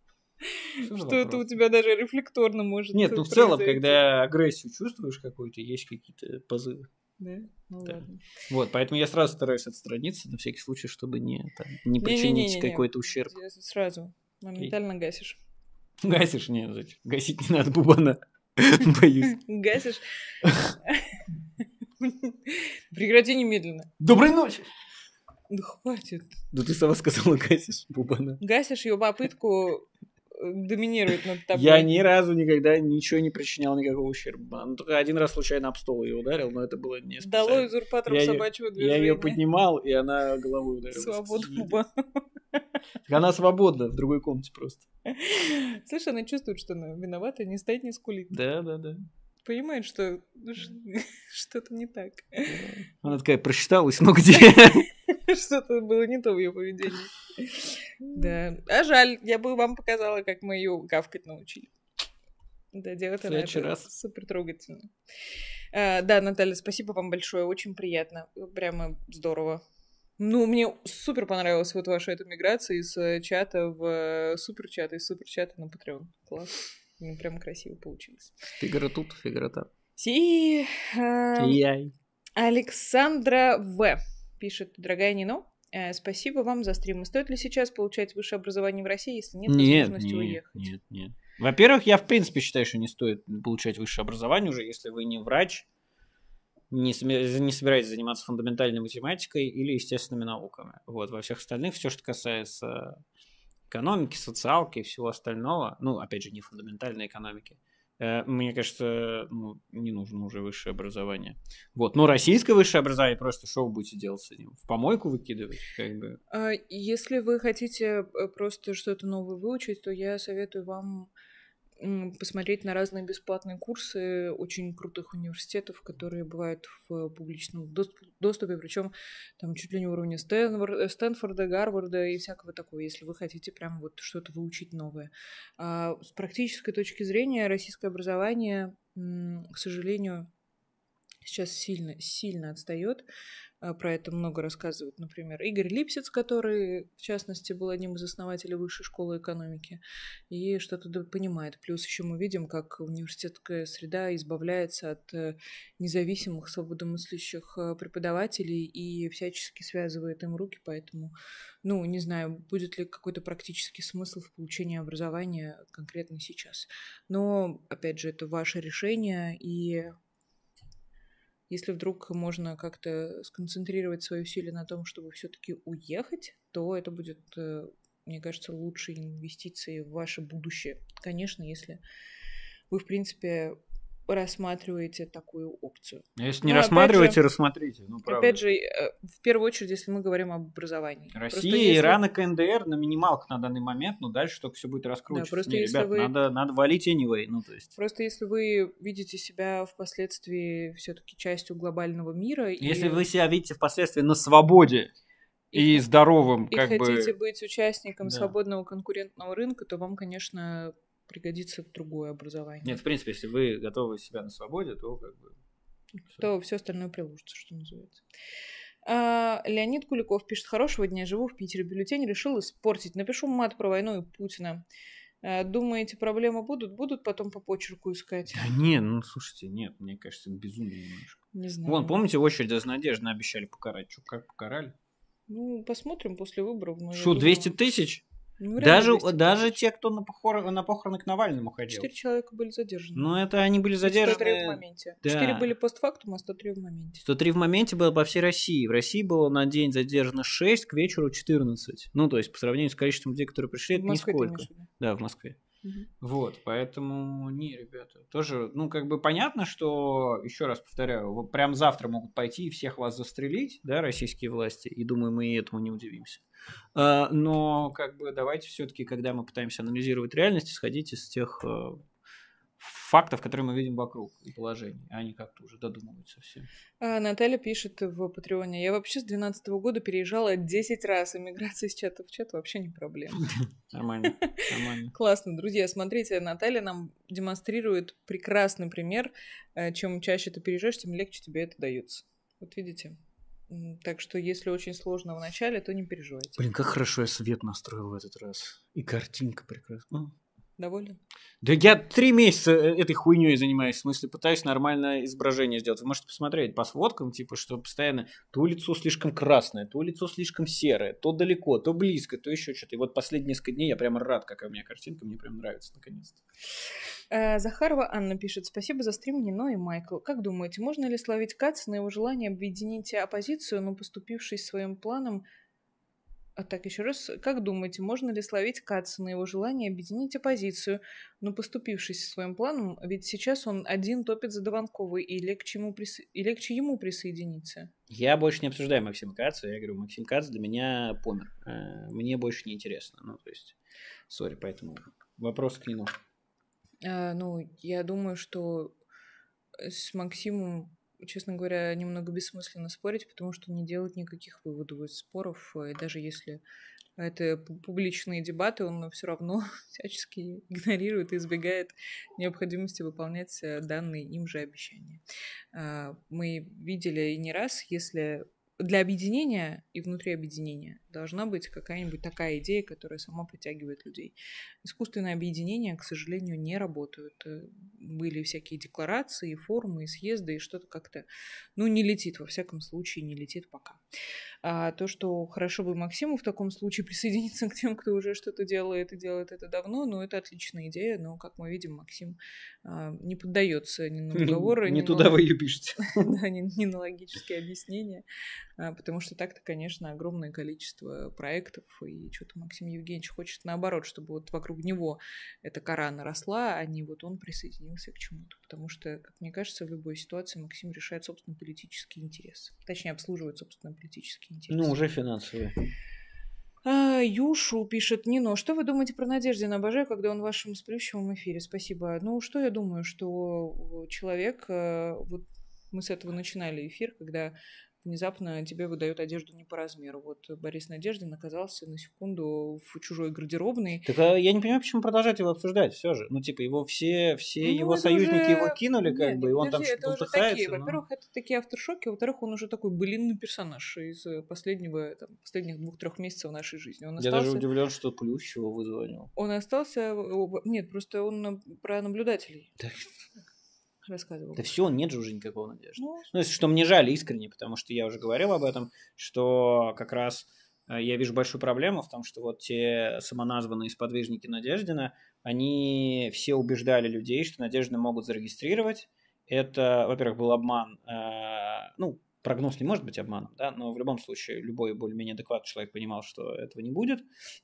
Что, это у тебя даже рефлекторно может Нет, ну в целом, когда агрессию чувствуешь какую-то, есть какие-то позывы. Да? Ну да. Вот, поэтому я сразу стараюсь отстраниться на всякий случай, чтобы не, там, не причинить какой-то ущерб. Сразу. Моментально И... гасишь. Гасишь? Нет, зачем? Гасить не надо бубана. <laughs> Боюсь. Гасишь? <laughs> Прекрати немедленно. Доброй ночи! Да хватит. Да ты сама сказала, <laughs> гасишь Бубана. Гасишь ее попытку э, доминирует над тобой. Я ни разу никогда ничего не причинял никакого ущерба. Ну, только один раз случайно об стол ее ударил, но это было не специально. Дало узурпатору собачьего движения. Я ее поднимал, и она головой ударилась. Свобода Куба. Она свободна в другой комнате просто. Слышь, она чувствует, что она виновата, не стоит, не скулит. Да, да, да. Понимает, что что-то не так. Она такая просчиталась, ну где? <laughs> Что-то было не то в ее поведении. <laughs> Да. А жаль, я бы вам показала, как мы ее гавкать научили. Да, делает она это раз. супер трогательно. А, да, Наталья, спасибо вам большое, очень приятно, прямо здорово. Ну, мне супер понравилась вот ваша эта миграция из э, чата в э, суперчат, из суперчата на Patreon. Класс. Ну, прям красиво получилось. Фигура тут, фигура там. Си... Э, Александра В пишет, дорогая Нино, э, спасибо вам за стримы. Стоит ли сейчас получать высшее образование в России, если нет, нет возможности нет, уехать? Нет, нет. Во-первых, я в принципе считаю, что не стоит получать высшее образование уже, если вы не врач, не, не собираетесь заниматься фундаментальной математикой или естественными науками. Вот, во всех остальных все, что касается экономики, социалки и всего остального, ну, опять же, не фундаментальной экономики, Э, мне кажется, ну, не нужно уже высшее образование. Вот. Но ну, российское высшее образование просто шоу будете делать с ним, В помойку выкидывать, как бы. А, если вы хотите э, просто что-то новое выучить, то я советую вам посмотреть на разные бесплатные курсы очень крутых университетов, которые бывают в публичном доступе, причем там чуть ли не уровня Стэнфорда, Гарварда и всякого такого, если вы хотите прям вот что-то выучить новое. А с практической точки зрения российское образование, к сожалению, сейчас сильно, сильно отстает. А, про это много рассказывают, например, Игорь Липсец, который, в частности, был одним из основателей Высшей школы экономики, и что-то понимает. Плюс еще мы видим, как университетская среда избавляется от э, независимых, свободомыслящих э, преподавателей и всячески связывает им руки, поэтому, ну, не знаю, будет ли какой-то практический смысл в получении образования конкретно сейчас. Но, опять же, это ваше решение, и если вдруг можно как-то сконцентрировать свои усилия на том, чтобы все-таки уехать, то это будет, э, мне кажется, лучшей инвестицией в ваше будущее. Конечно, если вы, в принципе, рассматриваете такую опцию. Ну, если не Но ну, рассматриваете, же, рассмотрите. Ну, правда. Опять же, э, в первую очередь, если мы говорим об образовании. Россия, просто если... Иран и КНДР на минималках на данный момент, но дальше только все будет раскручиваться. Да, просто не, если ребят, вы... надо, надо валить anyway. Ну, то есть... Просто если вы видите себя впоследствии все-таки частью глобального мира. Если и... вы себя видите впоследствии на свободе, и, и здоровым, и как бы. И хотите быть участником да. свободного конкурентного рынка, то вам, конечно, пригодится другое образование. Нет, в принципе, если вы готовы себя на свободе, то как бы... То все остальное приложится, что называется. А, Леонид Куликов пишет: Хорошего дня, живу в Питере. Бюллетень решил испортить. Напишу мат про войну и Путина. А, думаете, проблемы будут? Будут потом по почерку искать? Да не, ну слушайте, нет, мне кажется, безумие немножко. Не знаю. Вон, помните, очередь из надежды обещали покарать. Что, как покарали? Ну, посмотрим после выборов. Что, 200 тысяч? Ну, даже, даже те, кто на, похор... на похороны к Навальному ходил. Четыре человека были задержаны. Ну, это они были задержаны... 103 в моменте. Да. Четыре были постфактум, а 103 в моменте. 103 в моменте было по всей России. В России было на день задержано 6, к вечеру 14. Ну, то есть, по сравнению с количеством людей, которые пришли, в это Москве нисколько. Да, в Москве. Угу. Вот, поэтому не, ребята, тоже, ну, как бы понятно, что, еще раз повторяю, вот прям завтра могут пойти и всех вас застрелить, да, российские власти, и думаю, мы и этому не удивимся. А, но, как бы, давайте все-таки, когда мы пытаемся анализировать реальность, исходите из тех э, фактов, которые мы видим вокруг и положений. А они как-то уже додумываются все. А, Наталья пишет в Патреоне. Я вообще с 2012 года переезжала 10 раз. Иммиграция из чата в чат вообще не проблема. <laughs> Нормально. Нормально. Классно. Друзья, смотрите, Наталья нам демонстрирует прекрасный пример. Э, чем чаще ты переезжаешь, тем легче тебе это дается. Вот видите, так что, если очень сложно в начале, то не переживайте. Блин, как хорошо я свет настроил в этот раз. И картинка прекрасная. Доволен? Да я три месяца э, этой хуйней занимаюсь, в смысле пытаюсь нормальное изображение сделать. Вы можете посмотреть по сводкам, типа, что постоянно то лицо слишком красное, то лицо слишком серое, то далеко, то близко, то еще что-то. И вот последние несколько дней я прям рад, какая у меня картинка, мне прям нравится наконец-то. Э, Захарова Анна пишет, спасибо за стрим Нино и Майкл. Как думаете, можно ли словить Кац на его желание объединить оппозицию, но поступившись своим планом а так, еще раз, как думаете, можно ли словить Каца на его желание объединить оппозицию, но ну, поступившись своим планом, ведь сейчас он один топит за Дованкова, и легче ему, присо... и легче ему присоединиться? Я больше не обсуждаю Максима Каца, я говорю, Максим Кац для меня помер, э, мне больше не интересно, ну, то есть, сори, поэтому вопрос к нему. А, ну, я думаю, что с Максимом честно говоря, немного бессмысленно спорить, потому что не делать никаких выводов из споров, и даже если это публичные дебаты, он все равно <laughs> всячески игнорирует и избегает необходимости выполнять э, данные им же обещания. А, мы видели и не раз, если для объединения и внутри объединения должна быть какая-нибудь такая идея, которая сама притягивает людей. Искусственные объединения, к сожалению, не работают. Э, были всякие декларации, форумы, и съезды, и что-то как-то, ну, не летит, во всяком случае, не летит пока. А то, что хорошо бы Максиму в таком случае <laughs> присоединиться к тем, кто уже что-то делает и делает это давно, ну, это отличная идея, но, как мы видим, Максим а, не поддается ни на уговоры, <laughs> не, туда вы ее пишете. <laughs> Да, не, на логические объяснения. А, потому что так-то, конечно, огромное количество проектов, и что-то Максим Евгеньевич хочет наоборот, чтобы вот вокруг него эта кора наросла, а не вот он присоединился к чему-то, потому что, как мне кажется, в любой ситуации Максим решает собственные политический интерес, точнее, обслуживает собственные политический интерес. Ну, уже финансовый. А, Юшу пишет Нино, что вы думаете про Надеждина? Обожаю, когда он в вашем сплющевом эфире. Спасибо. Ну, что я думаю, что э, человек, э, вот мы с этого начинали эфир, когда внезапно тебе выдают одежду не по размеру. Вот Борис Надеждин оказался на секунду в чужой гардеробной. Так а я не понимаю, почему продолжать его обсуждать все же. Ну, типа, его все, все ну, его союзники уже... его кинули, как Нет, бы, и он подожди, там что-то такие, но... Во-первых, это такие авторшоки, во-вторых, он уже такой былинный персонаж из э, последнего, там, последних двух-трех месяцев нашей жизни. Он остался... Я даже удивлен, что Плющ его вызвонил. Он остался... Нет, просто он э, про наблюдателей. Так рассказывал. Да все, нет же уже никакого надежды. Ну, ну если что, мне жаль искренне, потому что я уже говорил об этом, что как раз э, я вижу большую проблему в том, что вот те самоназванные сподвижники Надеждина, они все убеждали людей, что Надеждина могут зарегистрировать. Это, во-первых, был обман, э, ну, прогноз не может быть обманом, да, но в любом случае любой более-менее адекватный человек понимал, что этого не будет.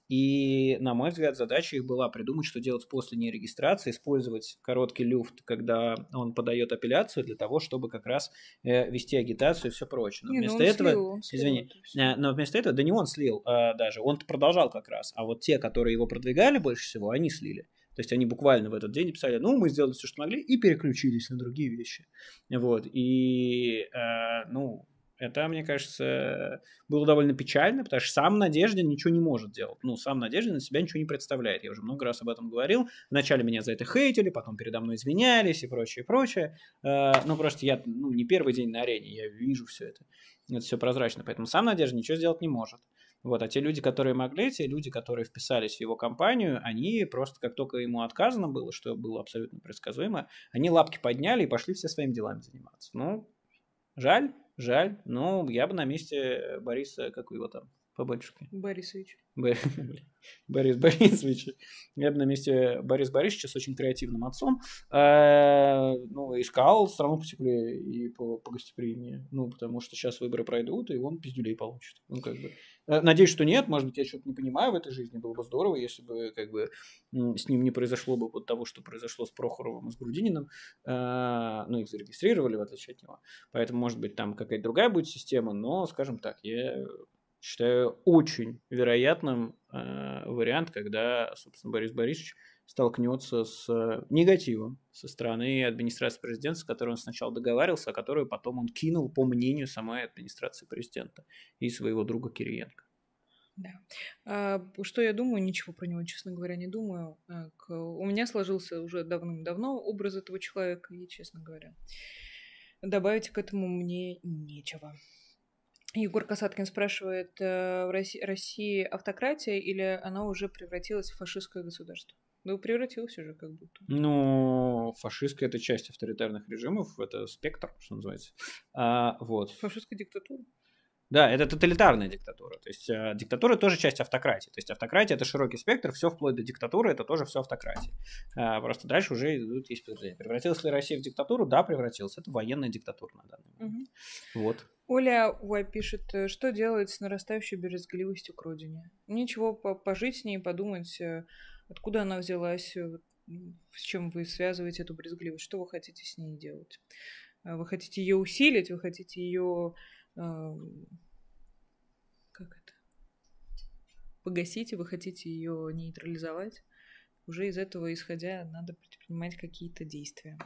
И, на мой взгляд, задача их была придумать, что делать после нерегистрации, использовать короткий люфт, когда он подает апелляцию для того, чтобы как раз э, вести агитацию и все прочее. Но не, ну вместо ну этого, слил, слил, извини, э, но вместо этого, да не он слил а, даже, он продолжал как раз, а вот те, которые его продвигали больше всего, они слили. То есть они буквально в этот день писали, ну, мы сделали все, что могли, и переключились на другие вещи. Вот, и, э, ну, это, мне кажется, было довольно печально, потому что сам Надежда ничего не может делать. Ну, сам Надежда на себя ничего не представляет. Я уже много раз об этом говорил. Вначале меня за это хейтили, потом передо мной извинялись и прочее, прочее. Э, ну, просто я ну, не первый день на арене, я вижу все это. Это все прозрачно. Поэтому сам Надежда ничего сделать не может. Вот, а те люди, которые могли, те люди, которые вписались в его компанию, они просто, как только ему отказано было, что было абсолютно предсказуемо, они лапки подняли и пошли все своими делами заниматься. Ну, жаль, жаль, Ну, я бы на месте Бориса, как его там, побольше. Борисович. <laughs> Борис Борисович. Я бы на месте Борис Борисовича с очень креативным отцом э, ну, искал страну по потеплее и по, по гостеприимнее. Ну, потому что сейчас выборы пройдут, и он пиздюлей получит. Ну, как бы. Э, надеюсь, что нет, может быть, я что-то не понимаю в этой жизни, было бы здорово, если бы как бы с ним не произошло бы вот того, что произошло с Прохоровым и с Грудининым, э, ну, их зарегистрировали, в отличие от него. Поэтому, может быть, там какая-то другая будет система, но, скажем так, я считаю очень вероятным э, вариант, когда, собственно, Борис Борисович столкнется с э, негативом со стороны администрации президента, с которой он сначала договаривался, а которую потом он кинул, по мнению самой администрации президента и своего друга Кириенко. Да. А, что я думаю, ничего про него, честно говоря, не думаю. Так, у меня сложился уже давным-давно образ этого человека, и, честно говоря, добавить к этому мне нечего. Егор Касаткин спрашивает, э, в России автократия или она уже превратилась в фашистское государство? Ну, превратился уже как будто. Ну, фашистская это часть авторитарных режимов, это спектр, что называется. А, вот. Фашистская диктатура. Да, это тоталитарная диктатура. То есть э, диктатура тоже часть автократии. То есть автократия это широкий спектр, все вплоть до диктатуры, это тоже все автократия. Э, просто дальше уже идут есть подразделения. Превратилась ли Россия в диктатуру? Да, превратилась. Это военная диктатура на данный момент. Угу. Вот. Оля Уай пишет, э, что делает с нарастающей березгливостью к родине? Ничего, пожить с ней, подумать э, Откуда она взялась? Э, с чем вы связываете эту брезгливость? Что вы хотите с ней делать? Э, вы хотите ее усилить? Вы хотите ее... Как это? Погасить? Вы хотите ее нейтрализовать? уже из этого исходя надо предпринимать какие-то действия.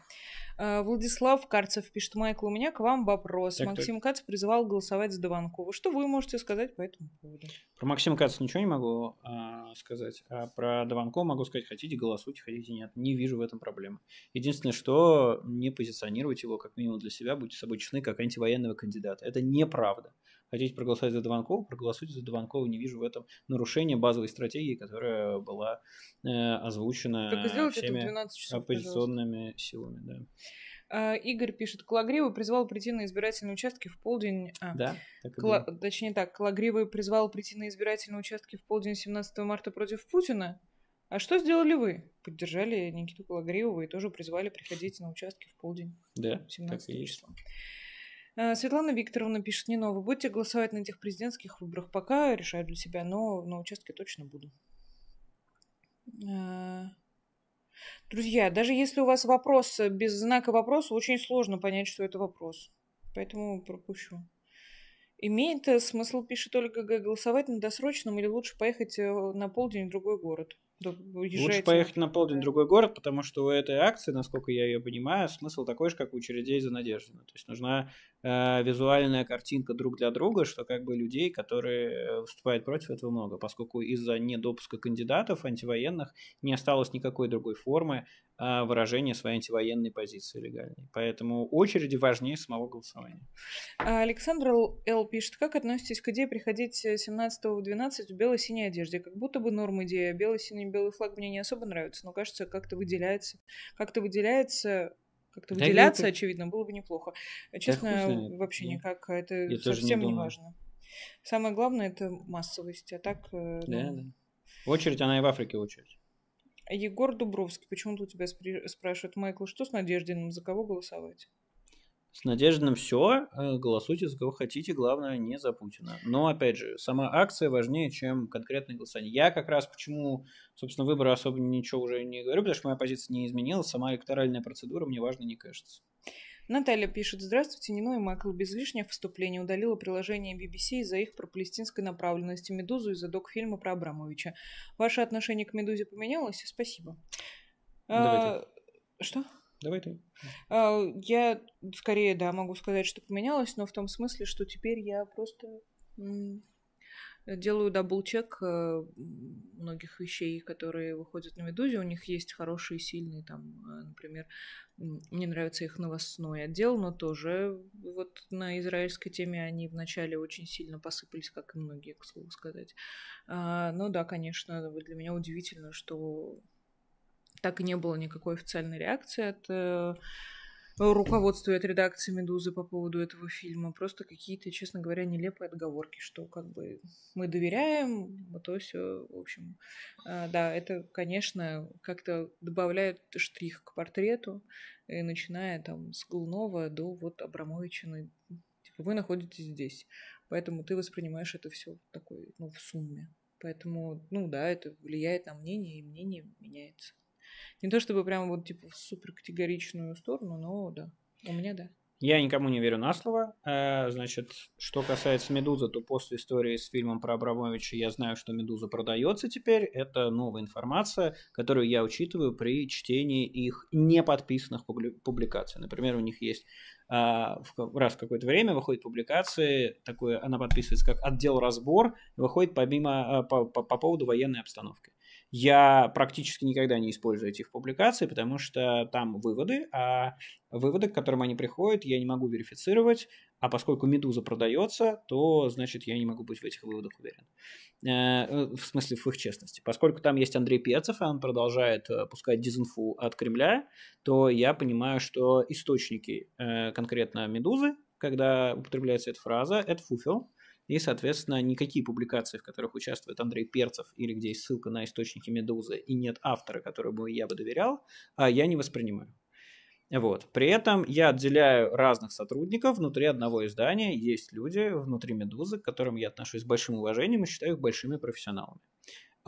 А, Владислав Карцев пишет, Майкл, у меня к вам вопрос. Так, Максим так. Кац призывал голосовать за Дованкова. Что вы можете сказать по этому поводу? Про Максима Кац ничего не могу а, сказать, а про Дованкова могу сказать, хотите голосуйте, хотите нет. Не вижу в этом проблемы. Единственное, что не позиционировать его как минимум для себя, будьте собой честны, как антивоенного кандидата. Это неправда. Хотите проголосовать за Дованкова? Проголосуйте за Дованкова. Не вижу в этом нарушения базовой стратегии, которая была э, озвучена всеми часов, оппозиционными пожалуйста. силами. Да. А, Игорь пишет, Калагривый призвал прийти на избирательные участки в полдень... А, да, так Кла... Было. Точнее так, Калагривый призвал прийти на избирательные участки в полдень 17 марта против Путина. А что сделали вы? Поддержали Никиту Калагривова и тоже призвали приходить на участки в полдень. Да, 17 числа. Есть. Э, Светлана Викторовна пишет, не новый. Будете голосовать на этих президентских выборах? Пока решаю для себя, но на участке точно буду. Э, друзья, даже если у вас вопрос э, без знака вопроса, очень сложно понять, что это вопрос. Поэтому пропущу. Имеет смысл, пишет Ольга Г, голосовать на досрочном или лучше поехать на полдень в другой город? Уезжаете. Лучше поехать на полдень в другой город, потому что у этой акции, насколько я ее понимаю, смысл такой же, как у чередей за надеждой, ну, То есть нужна Э, визуальная картинка друг для друга, что как бы людей, которые выступают против этого много, поскольку из-за недопуска кандидатов антивоенных не осталось никакой другой формы э, выражения своей антивоенной позиции легальной. Поэтому очереди важнее самого голосования. А Александр Л. пишет, как относитесь к идее приходить 17 в 12 в бело-синей одежде? Как будто бы норм идея. Бело-синий белый флаг мне не особо нравится, но кажется, как-то выделяется. Как-то выделяется как-то да выделяться, это... очевидно, было бы неплохо. Э, честно, да вообще нет. Ну, никак. А это Я совсем не, не важно. Самое главное это массовость, а так. Э, да, ну... да. Очередь, она и в Африке очередь. Егор Дубровский, почему-то у тебя спри... спрашивает, Майкл, что с Надеждиным, за кого голосовать? С Надеждиным все. Э, голосуйте за кого хотите, главное не за Путина. Но, опять же, сама акция важнее, чем конкретное голосование. Я как раз почему, собственно, выборы особо ничего уже не говорю, потому что моя позиция не изменилась, сама электоральная процедура мне важна, не кажется. Наталья пишет, здравствуйте, Нино и Майкл без лишних вступлений удалила приложение BBC из-за их пропалестинской направленности «Медузу» из-за док-фильма про Абрамовича. Ваше отношение к «Медузе» поменялось? Спасибо. Давай а, что? Давай ты. А, я скорее, да, могу сказать, что поменялось, но в том смысле, что теперь я просто делаю дабл-чек э, многих вещей, которые выходят на «Медузе». У них есть хорошие, сильные, там, э, например, мне нравится их новостной отдел, но тоже вот на израильской теме они вначале очень сильно посыпались, как и многие, к слову сказать. А, но ну да, конечно, для меня удивительно, что так и не было никакой официальной реакции от э, руководству от редакции «Медузы» по поводу этого фильма. Просто какие-то, честно говоря, нелепые отговорки, что как бы мы доверяем, вот то все, в общем. Э, да, это, конечно, как-то добавляет штрих к портрету, и э, начиная там с Глунова до вот Абрамовича. Ну, типа, вы находитесь здесь, поэтому ты воспринимаешь это все такой, ну, в сумме. Поэтому, ну да, это влияет на мнение, и мнение меняется. Не то чтобы прям вот типа в супер категоричную сторону, но да. У меня да. Я никому не верю на слово. Э, значит, что касается «Медузы», то после истории с фильмом про Абрамовича я знаю, что «Медуза» продается теперь. Это новая информация, которую я учитываю при чтении их неподписанных публикаций. Например, у них есть э, раз в какое-то время выходит публикации, такое, она подписывается как отдел разбор, выходит помимо, э, по, по, по поводу военной обстановки. Я практически никогда не использую этих публикаций, потому что там выводы, а выводы, к которым они приходят, я не могу верифицировать, а поскольку «Медуза» продается, то, значит, я не могу быть в этих выводах уверен. Э, в смысле, в их честности. Поскольку там есть Андрей Пецов, и он продолжает э, пускать дезинфу от Кремля, то я понимаю, что источники э, конкретно «Медузы», когда употребляется эта фраза, это фуфел, и, соответственно, никакие публикации, в которых участвует Андрей Перцев или где есть ссылка на источники «Медузы» и нет автора, которому я бы доверял, а, я не воспринимаю. Вот. При этом я отделяю разных сотрудников внутри одного издания. Есть люди внутри «Медузы», к которым я отношусь с большим уважением и считаю их большими профессионалами.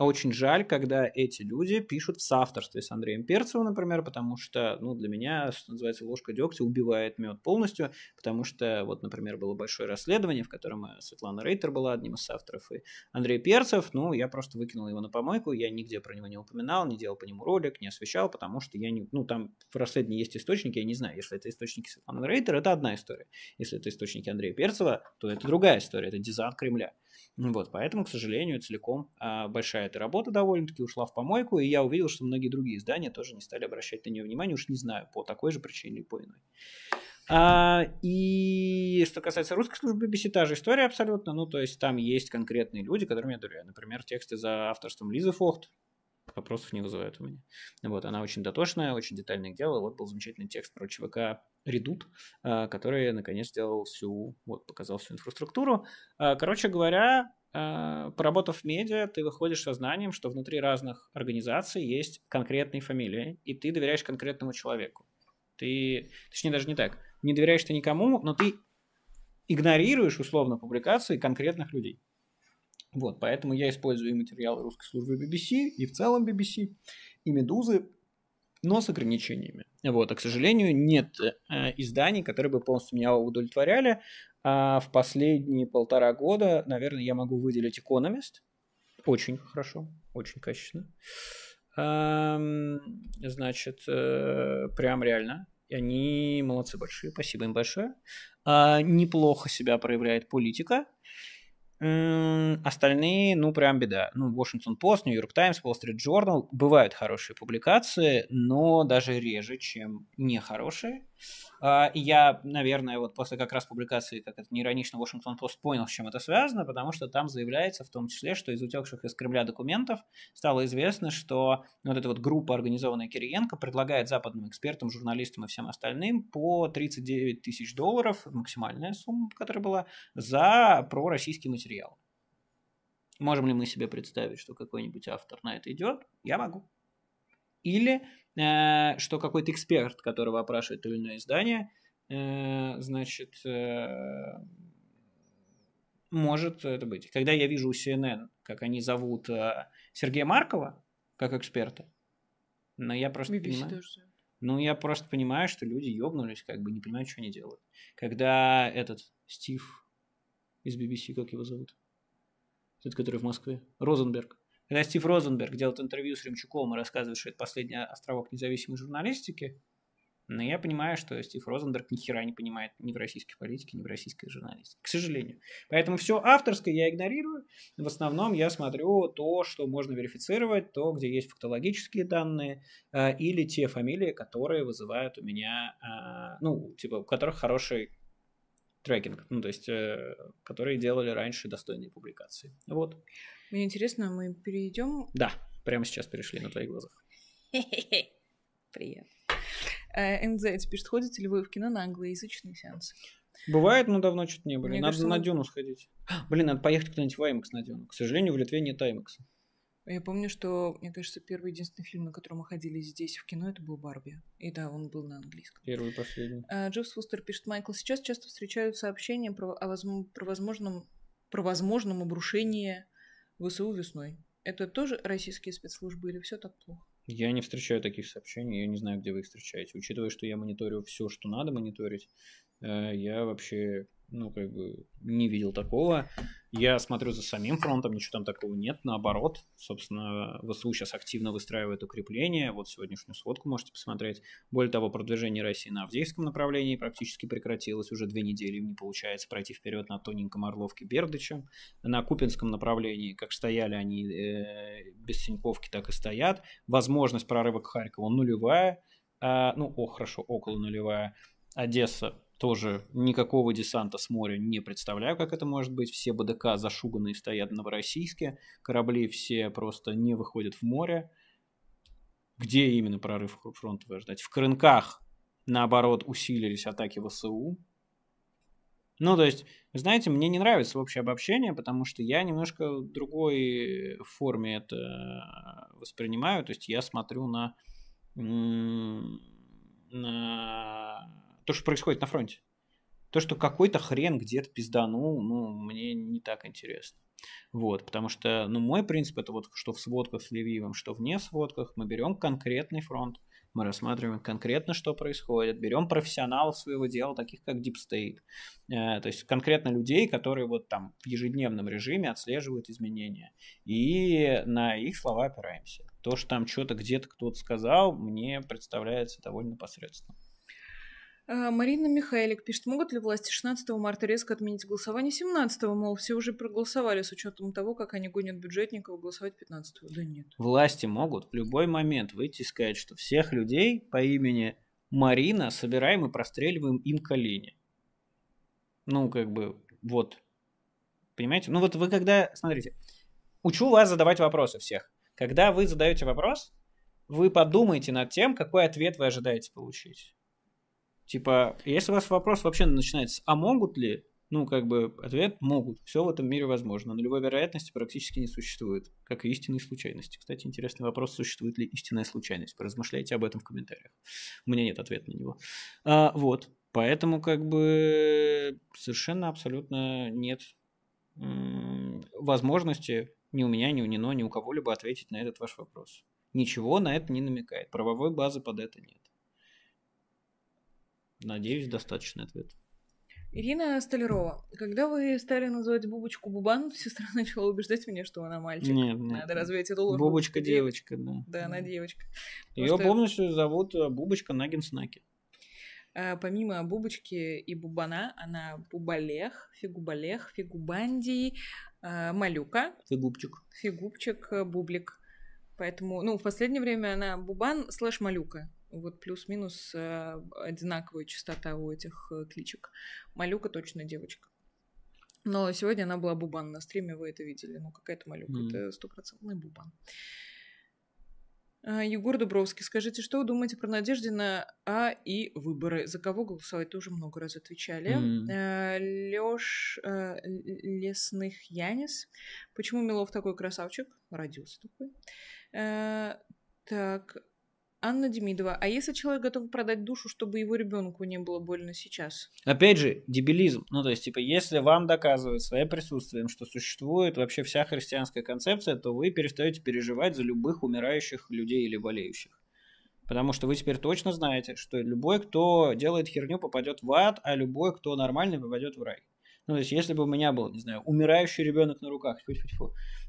А очень жаль, когда эти люди пишут в соавторстве с Андреем Перцевым, например, потому что, ну, для меня, что называется, ложка дегтя убивает мед полностью, потому что, вот, например, было большое расследование, в котором э, Светлана Рейтер была одним из авторов, и Андрей Перцев, ну, я просто выкинул его на помойку, я нигде про него не упоминал, не делал по нему ролик, не освещал, потому что я не, ну, там в расследовании есть источники, я не знаю, если это источники Светланы Рейтер, это одна история, если это источники Андрея Перцева, то это другая история, это дизайн Кремля. Ну вот, поэтому, к сожалению, целиком а, большая эта работа довольно-таки ушла в помойку, и я увидел, что многие другие издания тоже не стали обращать на нее внимание, уж не знаю, по такой же причине или по иной. А, и что касается русской службы BBC, та же история абсолютно. Ну, то есть там есть конкретные люди, которым я доверяю. Например, тексты за авторством Лизы Фохт, вопросов не вызывает у меня. Вот, она очень дотошная, очень детальное дело Вот был замечательный текст про ЧВК Редут, а, который, наконец, сделал всю, вот, показал всю инфраструктуру. А, короче говоря, а, поработав в медиа, ты выходишь со знанием, что внутри разных организаций есть конкретные фамилии, и ты доверяешь конкретному человеку. Ты, точнее, даже не так, не доверяешь ты никому, но ты игнорируешь условно публикации конкретных людей. Вот, поэтому я использую и материалы русской службы BBC, и в целом BBC, и «Медузы», но с ограничениями. Вот, а, к сожалению, нет э, изданий, которые бы полностью меня удовлетворяли. А в последние полтора года, наверное, я могу выделить Economist, Очень хорошо, очень качественно. Эм, значит, э, прям реально. И они молодцы большие, спасибо им большое. Э, неплохо себя проявляет политика. Остальные, ну, прям беда. Ну, Washington Post, New York Times, Wall Street Journal. Бывают хорошие публикации, но даже реже, чем нехорошие. А, и я, наверное, вот после как раз публикации, как это неиронично, Washington Post понял, с чем это связано, потому что там заявляется в том числе, что из утекших из Кремля документов стало известно, что ну, вот эта вот группа, организованная Кириенко, предлагает западным экспертам, журналистам и всем остальным по 39 тысяч долларов, максимальная сумма, которая была, за пророссийский материал. Можем ли мы себе представить, что какой-нибудь автор на это идет? Я могу. Или Э, что какой-то эксперт, которого опрашивает то или иное издание, э, значит, э, может это быть. Когда я вижу у CNN, как они зовут Сергея Маркова как эксперта, но ну, я просто BBC понимаю... Тоже. Ну, я просто понимаю, что люди ёбнулись, как бы не понимают, что они делают. Когда этот Стив из BBC, как его зовут? Тот, который в Москве. Розенберг. Когда Стив Розенберг делает интервью с Ремчуковым и рассказывает, что это последний островок независимой журналистики, но ну, я понимаю, что Стив Розенберг ни хера не понимает ни в российской политике, ни в российской журналистике, к сожалению. Поэтому все авторское я игнорирую. В основном я смотрю то, что можно верифицировать, то, где есть фактологические данные, э, или те фамилии, которые вызывают у меня, э, ну, типа, у которых хороший трекинг, ну, то есть, э, которые делали раньше достойные публикации. Вот. Мне интересно, мы перейдем. Да, прямо сейчас перешли на твоих глазах. Приятно. Э, НЗ пишет, ходите ли вы в кино на англоязычные сеансы? Бывает, но давно что-то не были. Мне надо кажется, на Дюну сходить. <gasps> Блин, надо поехать куда-нибудь в IMAX на Дюну. К сожалению, в Литве нет IMAX. Я помню, что, мне кажется, первый единственный фильм, на котором мы ходили здесь в кино, это был «Барби». И да, он был на английском. Первый и последний. А, э, Дживс Фустер пишет, Майкл, сейчас часто встречают сообщения про, о возм- про возможном про возможном обрушении ВСУ весной. Это тоже российские спецслужбы или все так плохо? Я не встречаю таких сообщений, я не знаю, где вы их встречаете. Учитывая, что я мониторю все, что надо мониторить, э, я вообще ну, как бы, не видел такого. Я смотрю за самим фронтом, ничего там такого нет, наоборот. Собственно, ВСУ сейчас активно выстраивает укрепление, вот сегодняшнюю сводку можете посмотреть. Более того, продвижение России на Авдеевском направлении практически прекратилось, уже две недели не получается пройти вперед на тоненьком Орловке Бердыча. На Купинском направлении, как стояли они э, без Синьковки, так и стоят. Возможность прорыва к Харькову нулевая, э, ну, о, хорошо, около нулевая. Одесса тоже никакого десанта с моря не представляю, как это может быть. Все БДК зашуганные стоят в Новороссийске, корабли все просто не выходят в море. Где именно прорыв фронта вы ждать? В Крынках, наоборот, усилились атаки ВСУ. Ну, то есть, знаете, мне не нравится общее обобщение, потому что я немножко в другой форме это воспринимаю. То есть я смотрю на, на то, что происходит на фронте. То, что какой-то хрен где-то пизданул, ну, мне не так интересно. Вот, потому что, ну, мой принцип это вот, что в сводках с Левиевым, что вне сводках, мы берем конкретный фронт, мы рассматриваем конкретно, что происходит, берем профессионалов своего дела, таких как Deep State, э, то есть конкретно людей, которые вот там в ежедневном режиме отслеживают изменения, и на их слова опираемся. То, что там что-то где-то кто-то сказал, мне представляется довольно посредственно. А, Марина Михайлик пишет, могут ли власти 16 марта резко отменить голосование 17 го мол, все уже проголосовали с учетом того, как они гонят бюджетников, голосовать 15 го Да нет. Власти могут в любой момент выйти и сказать, что всех людей по имени Марина собираем и простреливаем им колени. Ну, как бы, вот. Понимаете? Ну, вот вы когда, смотрите, учу вас задавать вопросы всех. Когда вы задаете вопрос, вы подумайте над тем, какой ответ вы ожидаете получить. Типа, если у вас вопрос вообще начинается «а могут ли?», ну, как бы, ответ «могут». Все в этом мире возможно, но любой вероятности практически не существует, как и истинной случайности. Кстати, интересный вопрос, существует ли истинная случайность. Поразмышляйте об этом в комментариях. У меня нет ответа на него. А, вот, поэтому, как бы, совершенно абсолютно нет возможности ни у меня, ни у Нино, ни у кого-либо ответить на этот ваш вопрос. Ничего на это не намекает. Правовой базы под это нет. Надеюсь, достаточный ответ. Ирина Столярова, когда вы стали называть Бубочку Бубан, <laughs> сестра начала убеждать меня, что она мальчик. Нет, нет. Надо развеять эту ложь. Бубочка девочка, да. Да, она да. девочка. Ее, что... помнишь, зовут э, Бубочка Нагинснаки. А, помимо Бубочки и Бубана, она Бубалех, Фигубалех, Фигубандий, а, Малюка. Фигубчик. Фигубчик, э, Бублик. Поэтому, ну, в последнее время она Бубан слэш Малюка вот плюс-минус э, одинаковая частота у этих э, кличек. Малюка точно девочка. Но сегодня она была бубан на стриме, вы это видели. Ну, какая-то малюка, mm. это стопроцентный бубан. Э, Егор Дубровский, скажите, что вы думаете про Надеждина А и выборы? За кого голосовать тоже много раз отвечали. Mm. Лёш Лесных Янис. Почему Милов такой красавчик? Родился такой. Так, Анна Демидова. А если человек готов продать душу, чтобы его ребенку не было больно сейчас? Опять же, дебилизм. Ну, то есть, типа, если вам доказывают своим присутствием, что существует вообще вся христианская концепция, то вы перестаете переживать за любых умирающих людей или болеющих. Потому что вы теперь точно знаете, что любой, кто делает херню, попадет в ад, а любой, кто нормальный, попадет в рай. Ну, то есть, если бы у меня был, не знаю, умирающий ребенок на руках,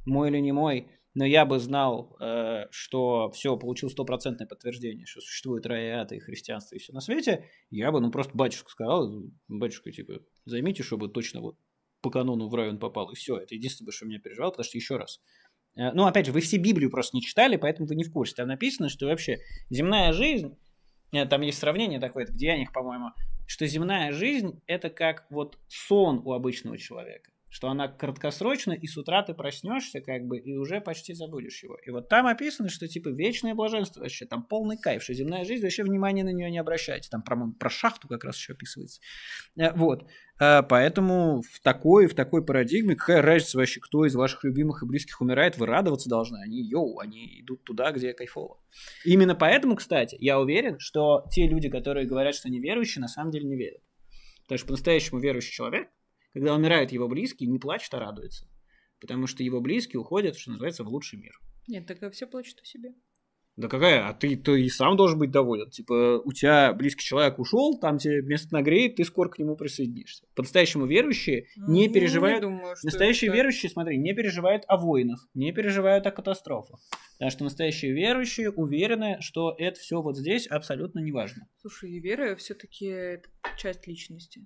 мой или не мой, но я бы знал, э, что все, получил стопроцентное подтверждение, что существует раята и христианство и все на свете, я бы, ну, просто батюшку сказал, э, батюшка, типа, займите, чтобы точно вот по канону в рай он попал, и все, это единственное, что меня переживало, потому что еще раз, э, ну, опять же, вы все Библию просто не читали, поэтому вы не в курсе, там написано, что вообще земная жизнь, там есть сравнение такое, это в Деяниях, по-моему, что земная жизнь – это как вот сон у обычного человека что она краткосрочна, и с утра ты проснешься, как бы, и уже почти забудешь его. И вот там описано, что, типа, вечное блаженство вообще, там полный кайф, что земная жизнь, вообще внимания на нее не обращайте. Там, про, про шахту как раз еще описывается. Э, вот. Э, поэтому в такой, в такой парадигме, какая разница вообще, кто из ваших любимых и близких умирает, вы радоваться должны. Они, а йоу, они идут туда, где кайфово. Именно поэтому, кстати, я уверен, что те люди, которые говорят, что не верующие, на самом деле не верят. Потому что по-настоящему верующий человек – когда умирают его близкие, не плачет, а радуется. Потому что его близкие уходят, что называется, в лучший мир. Нет, так все плачут о себе. Да какая? А ты, ты и сам должен быть доволен. Типа, у тебя близкий человек ушел, там тебе место нагреет, ты скоро к нему присоединишься. По-настоящему верующие не ну, переживают... Не думаю, настоящие это... верующие, смотри, не переживают о войнах, не переживают о катастрофах. Потому что настоящие верующие уверены, что это все вот здесь абсолютно не важно. Слушай, и вера все-таки часть личности.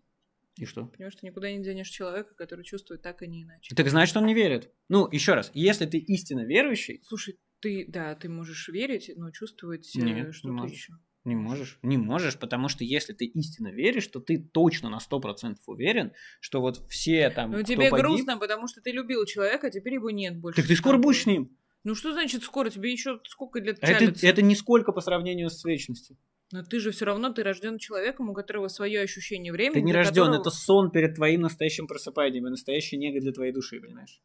И что? Потому что никуда не денешь человека, который чувствует так и не иначе. Так значит, он не верит. Ну, еще раз, если ты истинно верующий... Слушай, ты, да, ты можешь верить, но чувствовать э, что-то еще. Не можешь. Не можешь, потому что если ты истинно веришь, то ты точно на сто процентов уверен, что вот все там... Ну, тебе погиб... грустно, потому что ты любил человека, а теперь его нет больше. Так ты скоро будешь с ним. Ну что значит скоро? Тебе еще сколько лет а это, чалится? это нисколько по сравнению с вечностью. Но ты же все равно, ты рожден человеком, у которого свое ощущение времени. Ты не рожден, которого... это сон перед твоим настоящим просыпанием и настоящая нега для твоей души, понимаешь?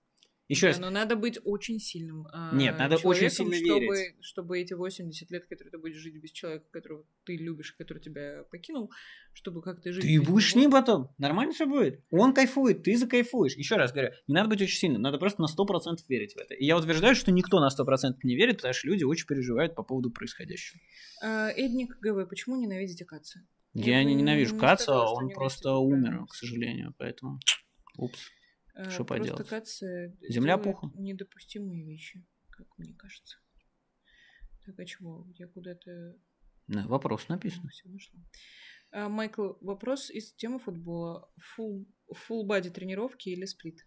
Еще да, раз. Но надо быть очень сильным. А, Нет, надо очень сильно чтобы, верить. Чтобы эти 80 лет, которые ты будешь жить без человека, которого ты любишь, который тебя покинул, чтобы как-то жить. Ты будешь него. с ним потом. Нормально все будет. Он кайфует, ты закайфуешь. Еще раз говорю, не надо быть очень сильным, надо просто на 100% верить в это. И я утверждаю, что никто на 100% не верит, потому что люди очень переживают по поводу происходящего. Э, Эдник ГВ, почему ненавидите Каца? Я, я не ну, ненавижу не Каца, сказала, он просто умер, к сожалению, поэтому... Упс. Э, что поделать? Каца э, Земля пуха. Недопустимые вещи, как мне кажется. Так, а чего? Я куда-то... Да, вопрос ну, написан. Все нашла. А, Майкл, вопрос из темы футбола. Фул, фул бади тренировки или сплит?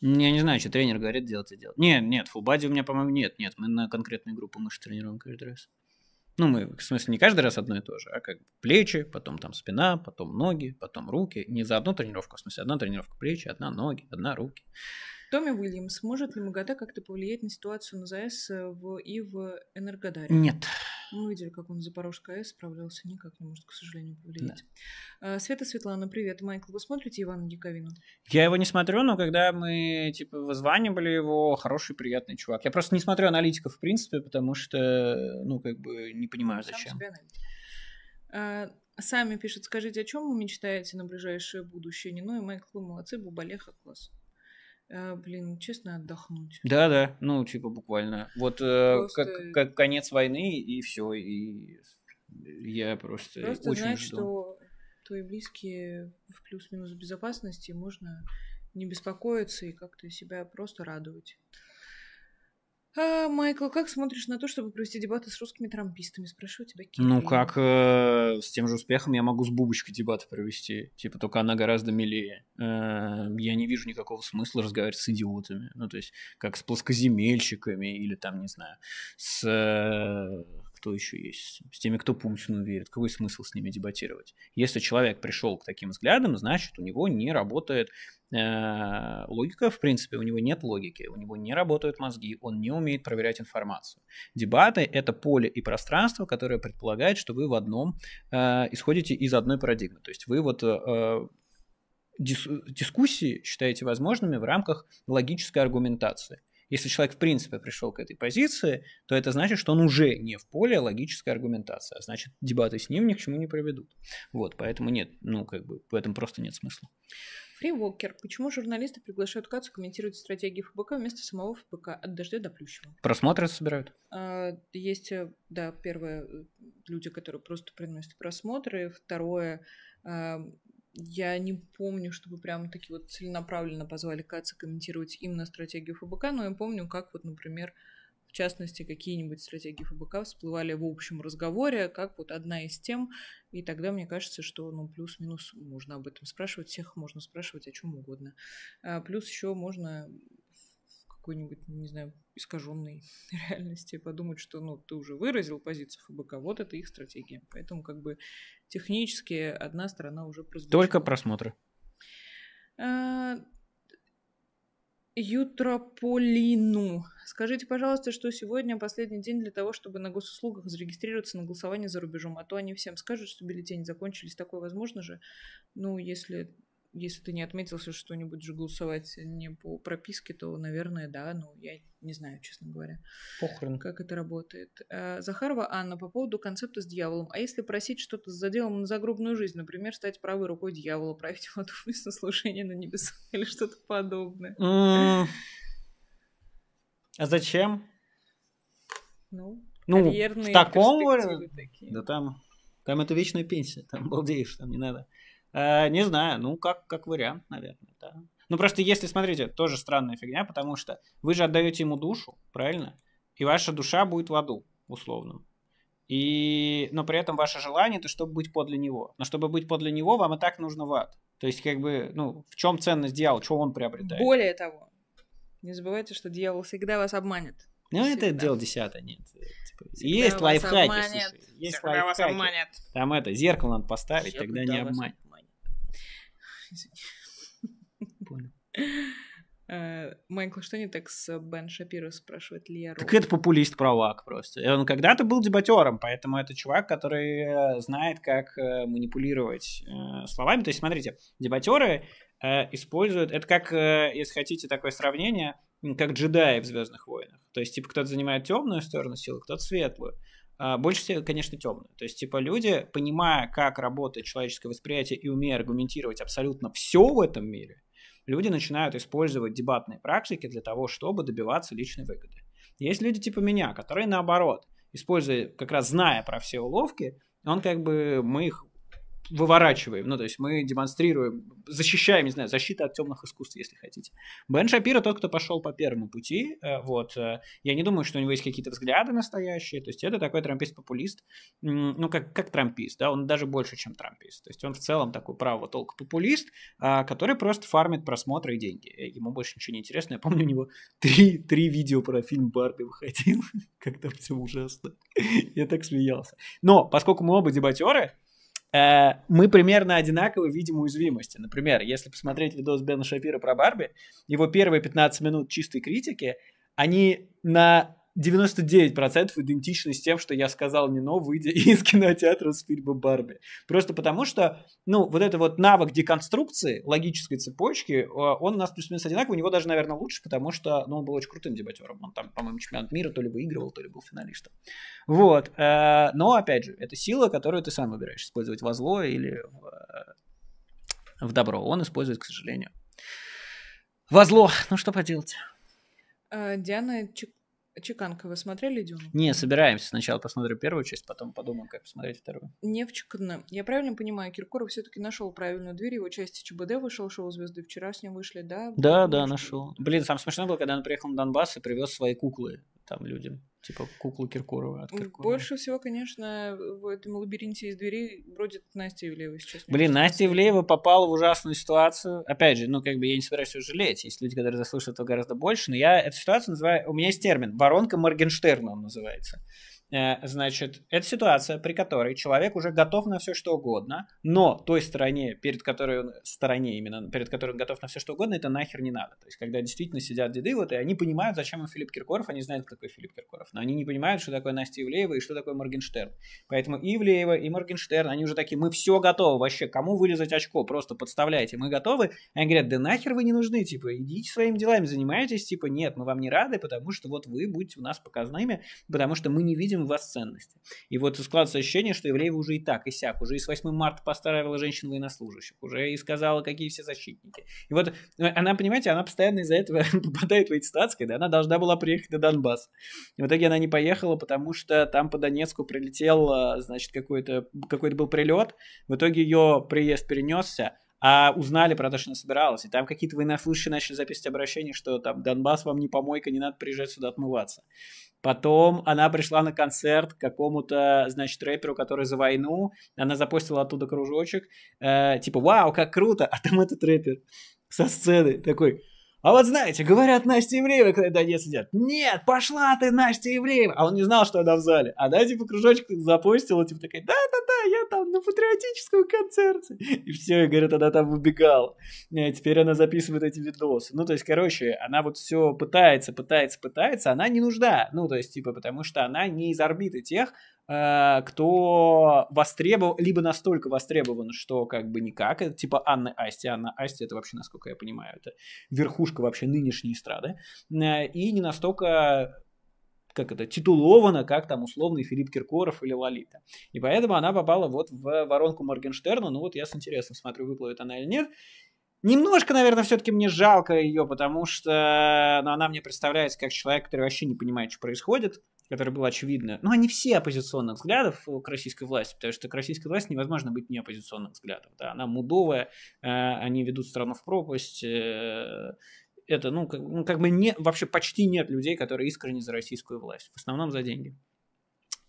Я не знаю, что тренер говорит делать и делать. Нет, нет, фулбади у меня, по-моему, нет. Нет, мы на конкретную группу мышц тренируем каждый раз. Ну, мы, в смысле, не каждый раз одно и то же, а как плечи, потом там спина, потом ноги, потом руки. Не за одну тренировку, в смысле, одна тренировка плечи, одна ноги, одна руки. Томми Уильямс, может ли Мугата как-то повлиять на ситуацию на ЗАЭС э, в, и в Энергодаре? Нет. Мы ну, видели, как он Запорожка С справлялся, никак не может, к сожалению, повлиять. Да. А, Света Светлана, привет. Майкл, вы смотрите Ивана Яковину? Я его не смотрю, но когда мы, типа, вызванивали его, хороший, приятный чувак. Я просто не смотрю аналитиков, в принципе, потому что, ну, как бы, не понимаю, зачем. А, Сами пишет, скажите, о чем вы мечтаете на ближайшее будущее? ну и Майкл, молодцы, Бубалеха, класс. Э, блин, честно, отдохнуть. Да, да, ну, типа, буквально. Вот э, просто... как, как конец войны, и все. И я просто. Просто очень знать, жду. что твои близкие в плюс-минус безопасности можно не беспокоиться и как-то себя просто радовать. А, Майкл, как смотришь на то, чтобы провести дебаты с русскими трампистами? Спрашиваю тебя, Кирилл. Ну как, э, с тем же успехом я могу с Бубочкой дебаты провести. Типа, только она гораздо милее. Э, я не вижу никакого смысла разговаривать с идиотами. Ну, то есть, как с плоскоземельщиками или там, не знаю, с... Э, кто еще есть, с теми, кто Путину верит, какой смысл с ними дебатировать. Если человек пришел к таким взглядам, значит, у него не работает э, логика, в принципе, у него нет логики, у него не работают мозги, он не умеет проверять информацию. Дебаты — это поле и пространство, которое предполагает, что вы в одном э, исходите из одной парадигмы. То есть вы вот э, э дискуссии считаете возможными в рамках логической аргументации – если человек в принципе пришел к этой позиции, то это значит, что он уже не в поле логической аргументации, а значит, дебаты с ним ни к чему не приведут. Вот, поэтому нет, ну, как бы, в этом просто нет смысла. Фривокер. Почему журналисты приглашают Кацу комментировать стратегии ФБК вместо самого ФБК от дождя до плющего? Просмотры собирают? А, есть, э, да, первое, э, люди, которые просто приносят просмотры. Второе, э, я не помню, чтобы прям такие вот целенаправленно позвали Каца комментировать именно стратегию ФБК, но я помню, как вот, например, в частности, какие-нибудь стратегии ФБК всплывали в общем разговоре, как вот одна из тем, и тогда мне кажется, что, ну, плюс-минус можно об этом спрашивать, всех можно спрашивать о чем угодно. А плюс еще можно какой-нибудь, не знаю, искаженной <laughs> реальности, подумать, что ну, ты уже выразил позицию ФБК, вот это их стратегия. Поэтому как бы технически одна сторона уже прозвучала. Только просмотры. А, Ютрополину. Скажите, пожалуйста, что сегодня последний день для того, чтобы на госуслугах зарегистрироваться на голосование за рубежом, а то они всем скажут, что бюллетени закончились, такое возможно же. Ну, если если ты не отметился, что нибудь будешь голосовать не по прописке, то, наверное, да, ну, я не знаю, честно говоря. Похрен. Как это работает. А, Захарова Анна по поводу концепта с дьяволом. А если просить что-то с заделом на загробную жизнь, например, стать правой рукой дьявола, править его <laughs> на служение на небесах <laughs> или что-то подобное? <laughs> А зачем? Ну, ну в таком... Такие. Да там, там это вечная пенсия, там балдеешь, там не надо. Э, не знаю, ну как, как вариант, наверное, да. Ну просто если, смотрите, тоже странная фигня, потому что вы же отдаете ему душу, правильно? И ваша душа будет в аду, условном. И... Но при этом ваше желание это чтобы быть подле него. Но чтобы быть подле него, вам и так нужно в ад. То есть, как бы, ну, в чем ценность дьявола, что он приобретает? Более того, не забывайте, что дьявол всегда вас обманет. Ну, всегда. это дело десятое, нет. Э, типа, есть лайфхаки, обманет. слушай. Есть всегда лайфхаки. Вас обманет. Там это, зеркало надо поставить, Все тогда не обманет. <laughs> Понял. Э, Майкл, что не так с Бен Шапиро, спрашивает Лия Так это популист правак просто. он когда-то был дебатером, поэтому это чувак, который э, знает, как э, манипулировать словами. То есть, смотрите, дебатеры используют... Это как, если хотите такое сравнение, как джедаи в «Звездных войнах». То есть, типа, кто-то занимает темную сторону силы, кто-то светлую. А, больше всего, конечно, темную. То есть, типа, люди, понимая, как работает человеческое восприятие и умея аргументировать абсолютно все в этом мире, люди начинают использовать дебатные практики для того, чтобы добиваться личной выгоды. Есть люди типа меня, которые наоборот, используя, как раз зная про все уловки, он как бы, мы их выворачиваем, ну, то есть мы демонстрируем, защищаем, не знаю, защита от темных искусств, если хотите. Бен Шапиро, тот, кто пошел по первому пути, э, вот, я не думаю, что у него есть какие-то взгляды настоящие, то есть это такой трампист-популист, ну, как, как трампист, да, он даже больше, чем трампист, то есть он в целом такой правого толка популист, а, который просто фармит просмотры и деньги, э, ему больше ничего не интересно, я помню, у него три, три видео про фильм Барби выходил, <laughs> когда все ужасно, я так смеялся. Но, поскольку мы оба дебатеры, э, мы примерно одинаково видим уязвимости. Например, если посмотреть видос Бена Шапира про Барби, его первые 15 минут чистой критики, они на 99% идентичны с тем, что я сказал не Нино, выйдя <laughs> из кинотеатра с фильма «Барби». Просто потому что, ну, вот это вот навык деконструкции логической цепочки, э, он у нас плюс-минус одинаковый, у него даже, наверное, лучше, потому что, ну, он был очень крутым дебатером. Он там, по-моему, чемпионат мира то ли выигрывал, то ли был финалистом. Вот. Э, но, опять же, это сила, которую ты сам выбираешь, использовать во зло или в, э, в добро. Он использует, к сожалению. Во зло. Ну, что поделать? Диана Чик Чеканка, вы смотрели Дюну? Не, собираемся. Сначала посмотрю первую часть, потом подумаем, как посмотреть вторую. Не в Чеканно. Я правильно понимаю, Киркоров все-таки нашел правильную дверь, его части ЧБД вышел, шоу «Звезды» вчера с ним вышли, да? Да, да, нашел. Блин, сам смешно было, когда он приехал на Донбасс и привез свои куклы там людям? Типа куклу Киркорова от Киркорова. Больше всего, конечно, в этом лабиринте из дверей бродит Настя Ивлеева сейчас. Блин, Настя Ивлеева попала в ужасную ситуацию. Опять же, ну, как бы я не собираюсь ее жалеть. Есть люди, которые заслышат этого гораздо больше. Но я эту ситуацию называю... У меня есть термин. Воронка Моргенштерна он называется. Э, значит, это ситуация, при которой человек уже готов на все что угодно, но той стороне, перед которой он, стороне именно, перед которой он готов на все что угодно, это нахер не надо. То есть, когда действительно сидят деды, вот, и они понимают, зачем им Филипп Киркоров, они знают, кто такой Филипп Киркоров, но они не понимают, что такое Настя Ивлеева и что такое Моргенштерн. Поэтому и Ивлеева, и Моргенштерн, они уже такие, мы все готовы вообще, кому вырезать очко, просто подставляйте, мы готовы. Они говорят, да нахер вы не нужны, типа, идите своими делами, занимайтесь, типа, нет, мы вам не рады, потому что вот вы будете у нас показными, потому что мы не видим в вас ценности. И вот складывается ощущение, что Ивлеева уже и так, и сяк, уже и с 8 марта поздравила женщин военнослужащих, уже и сказала, какие все защитники. И вот ну, она, понимаете, она постоянно из-за этого <laughs> попадает в эти ситуации, когда она должна была приехать на Донбасс. И в итоге она не поехала, потому что там по Донецку прилетел, а, значит, какой-то какой был прилет, в итоге ее приезд перенесся, а узнали про то, что она собиралась. И там какие-то военнослужащие начали записывать обращение, что там Донбасс вам не помойка, не надо приезжать сюда отмываться. Потом она пришла на концерт к какому-то, значит, рэперу, который за войну. Она запостила оттуда кружочек. Э, типа, вау, как круто! <laughs> А там этот рэпер со сцены такой, а вот знаете, говорят Настя Евлеева, когда они сидят, Нет, пошла ты, Настя Евлеева. А он не знал, что она в зале. А Она типа кружочек запустила, типа такая, да-да-да, я там на патриотическом концерте. И все, и говорят, она там убегала. И э, теперь она записывает эти видосы. Ну, то есть, короче, она вот все пытается, пытается, пытается. Она не нужда. Ну, то есть, типа, потому что она не из орбиты тех, Э, кто востребован, либо настолько востребован, что как бы никак, это типа Анны Асти. Анна Асти это вообще, насколько я понимаю, это верхушка вообще нынешней эстрады. Э, и не настолько как это, титулована, как там условный Филипп Киркоров или Лолита. И поэтому она попала вот в воронку Моргенштерна. Ну вот я с интересом смотрю, выплывет она или нет. Немножко, наверное, все-таки мне жалко ее, потому что ну, она мне представляется как человек, который вообще не понимает, что происходит которое было очевидно. Но они все оппозиционных взглядов э, к российской власти, потому что к российской власти невозможно быть не оппозиционных взглядов. Да, она мудовая, э, они ведут страну в пропасть. Э, это, ну как, ну, как бы не, вообще почти нет людей, которые искренне за российскую власть. В основном за деньги.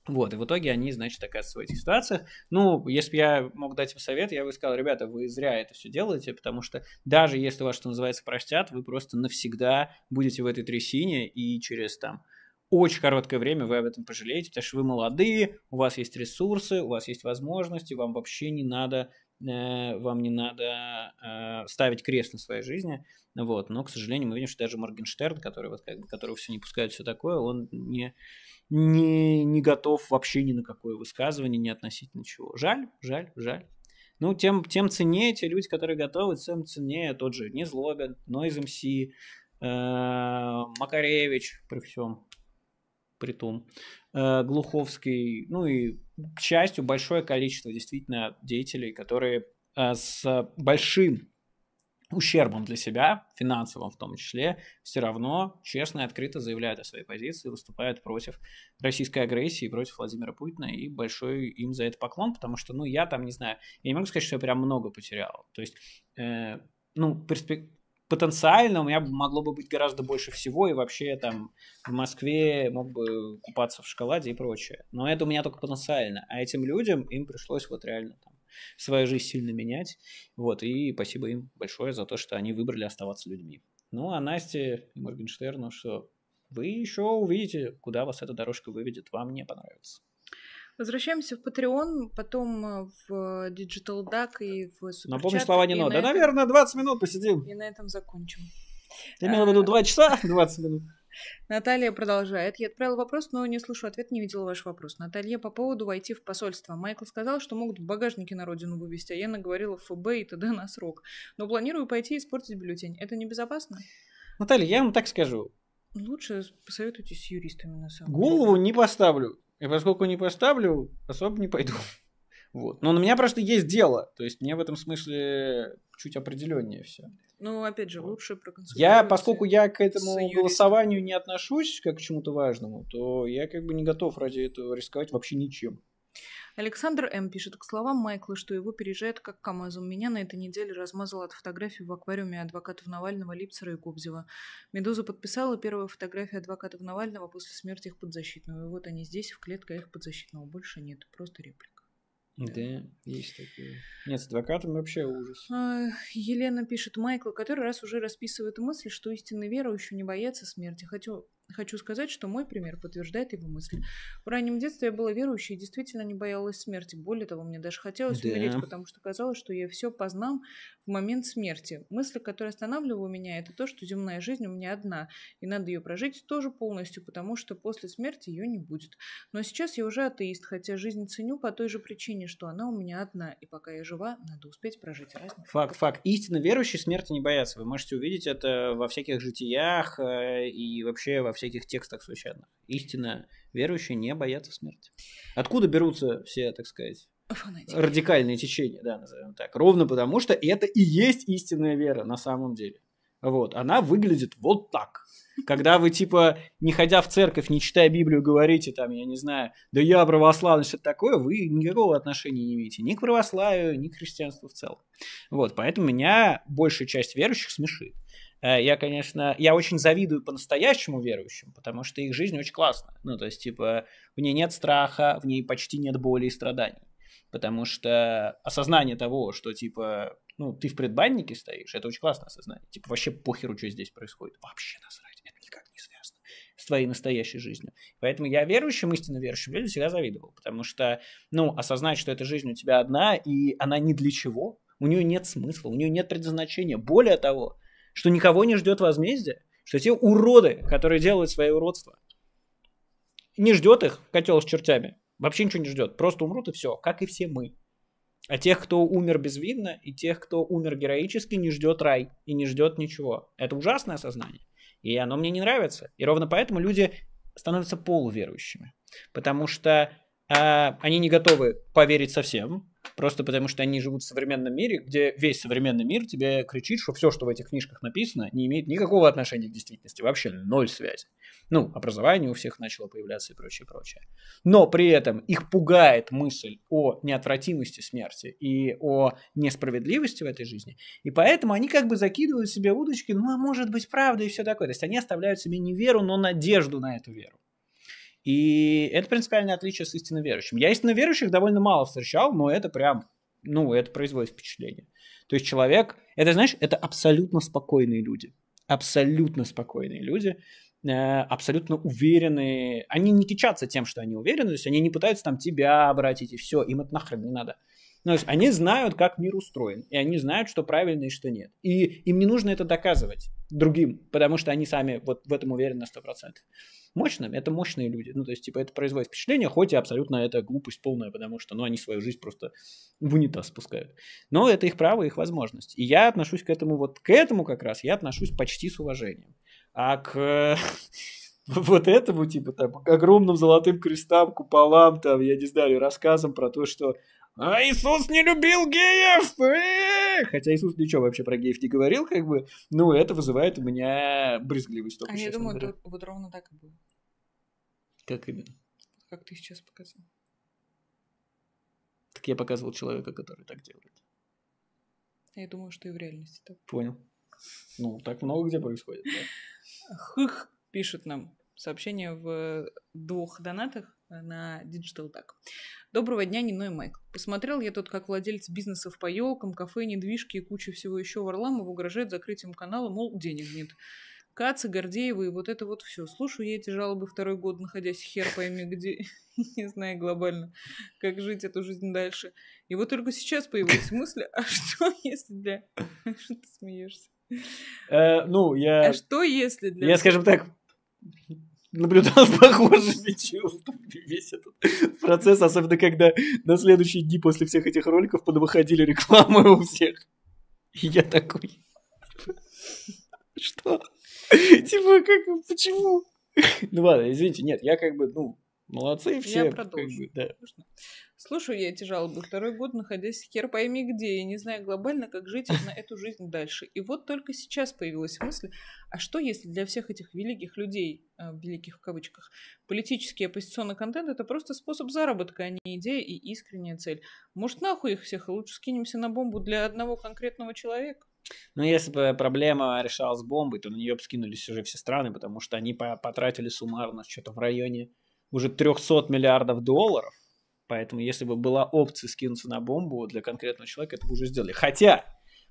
Вот, и в итоге они, значит, оказываются в этих ситуациях. Ну, если бы я мог дать им совет, я бы сказал, ребята, вы зря это все делаете, потому что даже если вас, что называется, простят, вы просто навсегда будете в этой трясине, и через там очень короткое время вы об этом пожалеете, потому что вы молодые, у вас есть ресурсы, у вас есть возможности, вам вообще не надо э, вам не надо э, ставить крест на своей жизни, вот, но, к сожалению, мы видим, что даже Моргенштерн, который вот как бы, которого все не пускают, все такое, он не, не, не готов вообще ни на какое высказывание, ни относительно чего. Жаль, жаль, жаль. Ну, тем, тем ценнее те люди, которые готовы, тем ценнее тот же Незлобин, Нойз МС, э, Макаревич, при всем, притом, э, Глуховский, ну и, к счастью, большое количество действительно деятелей, которые э, с большим ущербом для себя, финансовым в том числе, все равно честно и открыто заявляют о своей позиции, выступают против российской агрессии, против Владимира Путина, и большой им за это поклон, потому что, ну, я там, не знаю, я не могу сказать, что я прям много потерял. То есть, э, ну, перспектива потенциально у меня могло бы быть гораздо больше всего, и вообще там в Москве мог бы купаться в шоколаде и прочее. Но это у меня только потенциально. А этим людям им пришлось вот реально там, свою жизнь сильно менять. Вот, и спасибо им большое за то, что они выбрали оставаться людьми. Ну, а Насте и Моргенштерну, что вы еще увидите, куда вас эта дорожка выведет, вам не понравится. Возвращаемся в Patreon, потом э, в Digital Duck и в Superchat. Напомню слова не но. Да, этом... наверное, 20 минут посидим. И на этом закончим. Я имела в виду 2 э, часа 20 <laughs> минут. Наталья продолжает. Я отправила вопрос, но не слышу ответ, не видела ваш вопрос. Наталья, по поводу войти в посольство. Майкл сказал, что могут в багажнике на родину вывести, а я наговорила ФБ и т.д. на срок. Но планирую пойти и испортить бюллетень. Это небезопасно? Наталья, я вам так скажу. Лучше посоветуйтесь с юристами на самом Голову деле. не поставлю. И поскольку не поставлю, особо не пойду. <laughs> Вот. Но на меня просто есть дело. То есть мне в этом смысле чуть определеннее все. Ну, опять же, вот. лучше проконсультироваться. Я, поскольку я к этому голосованию не отношусь как к чему-то важному, то я как бы не готов ради этого рисковать вообще ничем. Александр М. пишет к словам Майкла, что его переезжает как КАМАЗом. Меня на этой неделе размазало от фотографий в аквариуме адвокатов Навального, Липцера и Кобзева. Медуза подписала первая фотография адвокатов Навального после смерти их подзащитного. И вот они здесь, в клетке их подзащитного. Больше нет, просто реплика. Да, да, есть такие. Нет, с адвокатом вообще ужас. А, Елена пишет Майкл, который раз уже расписывает мысль, что истинные верующие не боятся смерти, хотя Хочу сказать, что мой пример подтверждает его мысль. В раннем детстве я была верующей и действительно не боялась смерти. Более того, мне даже хотелось да. умереть, потому что казалось, что я все познам, в момент смерти. Мысль, которая останавливала меня, это то, что земная жизнь у меня одна, и надо ее прожить тоже полностью, потому что после смерти ее не будет. Но сейчас я уже атеист, хотя жизнь ценю по той же причине, что она у меня одна, и пока я жива, надо успеть прожить разных. Факт, факт. Истинно верующие смерти не боятся. Вы можете увидеть это во всяких житиях э, и вообще во всяких текстах священных. Истинно верующие не боятся смерти. Откуда берутся все, так сказать, Фанатики. Радикальные течения, да, назовем так. Ровно потому, что это и есть истинная вера на самом деле. Вот, она выглядит вот так. Когда вы, типа, не ходя в церковь, не читая Библию, говорите там, я не знаю, да я православный, что-то такое, вы никакого отношения не имеете ни к православию, ни к христианству в целом. Вот, поэтому меня большая часть верующих смешит. Э, я, конечно, я очень завидую по-настоящему верующим, потому что их жизнь очень классная. Ну, то есть, типа, в ней нет страха, в ней почти нет боли и страданий. Потому что осознание того, что типа, ну, ты в предбаннике стоишь, это очень классное осознание. Типа, вообще похеру, что здесь происходит. Вообще насрать. Это никак не связано с твоей настоящей жизнью. Поэтому я верующим, истинно верующим людям всегда завидовал. Потому что, ну, осознать, что эта жизнь у тебя одна, и она ни для чего, у нее нет смысла, у нее нет предназначения. Более того, что никого не ждет возмездия, что те уроды, которые делают свои уродства, не ждет их котел с чертями, Вообще ничего не ждет. Просто умрут и все, как и все мы. А тех, кто умер безвинно, и тех, кто умер героически, не ждет рай и не ждет ничего. Это ужасное сознание. И оно мне не нравится. И ровно поэтому люди становятся полуверующими. Потому что а, они не готовы поверить совсем. Просто потому что они живут в современном мире, где весь современный мир тебе кричит, что все, что в этих книжках написано, не имеет никакого отношения к действительности. Вообще ноль связи ну, образование у всех начало появляться и прочее, прочее. Но при этом их пугает мысль о неотвратимости смерти и о несправедливости в этой жизни. И поэтому они как бы закидывают себе удочки, ну, а может быть, правда и все такое. То есть они оставляют себе не веру, но надежду на эту веру. И это принципиальное отличие с истинно верующим. Я истинно верующих довольно мало встречал, но это прям, ну, это производит впечатление. То есть человек, это, знаешь, это абсолютно спокойные люди. Абсолютно спокойные люди, Э, абсолютно уверены, они не кичатся тем, что они уверены, то есть они не пытаются там тебя обратить и все, им это нахрен не надо. Ну, то есть они знают, как мир устроен, и они знают, что правильно и что нет. И им не нужно это доказывать другим, потому что они сами вот в этом уверены на 100%. Мощным Это мощные люди. Ну, то есть, типа, это производит впечатление, хоть и абсолютно это глупость полная, потому что, ну, они свою жизнь просто в унитаз спускают. Но это их право, их возможность. И я отношусь к этому, вот к этому как раз, я отношусь почти с уважением а к <laughs> вот этому, типа, там, к огромным золотым крестам, куполам, там, я не знаю, рассказам про то, что а Иисус не любил геев! Хотя Иисус ничего вообще про геев не говорил, как бы. Ну, это вызывает у меня брезгливость. Только, а я думаю, это вот ровно так и было. Как именно? Как ты сейчас показал. Так я показывал человека, который так делает. Я думаю, что и в реальности так. Понял. Ну, так много где происходит. Да? Хых пишет нам сообщение в двух донатах э, на Digital так. Доброго дня, Нино и Майк. Посмотрел я тут, как владелец бизнесов по елкам, кафе, недвижки и куча всего еще в Варламов угрожает закрытием канала, мол, денег нет. Каца, Гордеевы и вот это вот все. Слушаю я эти жалобы второй год, находясь хер пойми где, <laughs> не знаю глобально, как жить эту жизнь дальше. И вот только сейчас появилась <laughs> мысль, а что если для... <laughs> Что ты смеешься? Э, ну, я... А что если для... Я, скажем так, наблюдал похожими чувствами весь этот процесс, особенно когда на следующий день после всех этих роликов подвыходили рекламы у всех. И я такой... Что? Типа, как, почему? Ну ладно, извините, нет, я как бы, ну, молодцы все. Я продолжу. Как бы, да. Слушаю я эти жалобы второй год, находясь хер пойми где, и не знаю глобально, как жить на эту жизнь дальше. И вот только сейчас появилась мысль, а что если для всех этих великих людей, э, великих в кавычках, политический оппозиционный контент это просто способ заработка, а не идея и искренняя цель. Может, нахуй их всех, и лучше скинемся на бомбу для одного конкретного человека? Ну если бы проблема решалась бомбой, то на нее бы скинулись уже все страны, потому что они потратили суммарно что-то в районе уже 300 миллиардов долларов Поэтому, если бы была опция скинуться на бомбу для конкретного человека, это бы уже сделали. Хотя,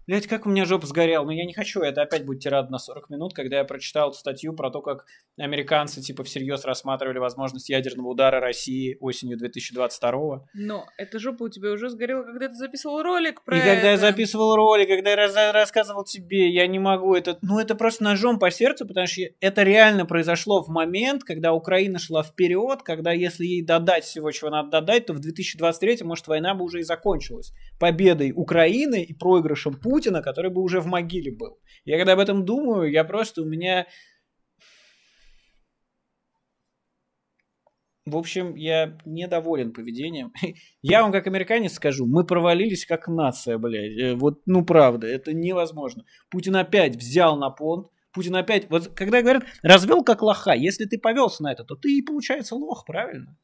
Блять, ну, как у меня жопа сгорела. Но я не хочу, это опять будет тирада на 40 минут, когда я прочитал статью про то, как американцы типа всерьез рассматривали возможность ядерного удара России осенью 2022 Но эта жопа у тебя уже сгорела, когда ты записывал ролик про И это. когда я записывал ролик, когда я раз рассказывал тебе, я не могу это... Ну, это просто ножом по сердцу, потому что это реально произошло в момент, когда Украина шла вперед, когда если ей додать всего, чего надо додать, то в 2023, может, война бы уже и закончилась. Победой Украины и проигрышем Путина Путина, который бы уже в могиле был. Я когда об этом думаю, я просто у меня... В общем, я недоволен поведением. <laughs> Я вам как американец скажу, мы провалились как нация, блядь. Э, вот, ну правда, это невозможно. Путин опять взял на понт, Путин опять, вот когда говорят, развел как лоха, если ты повелся на это, то ты и получается лох, правильно?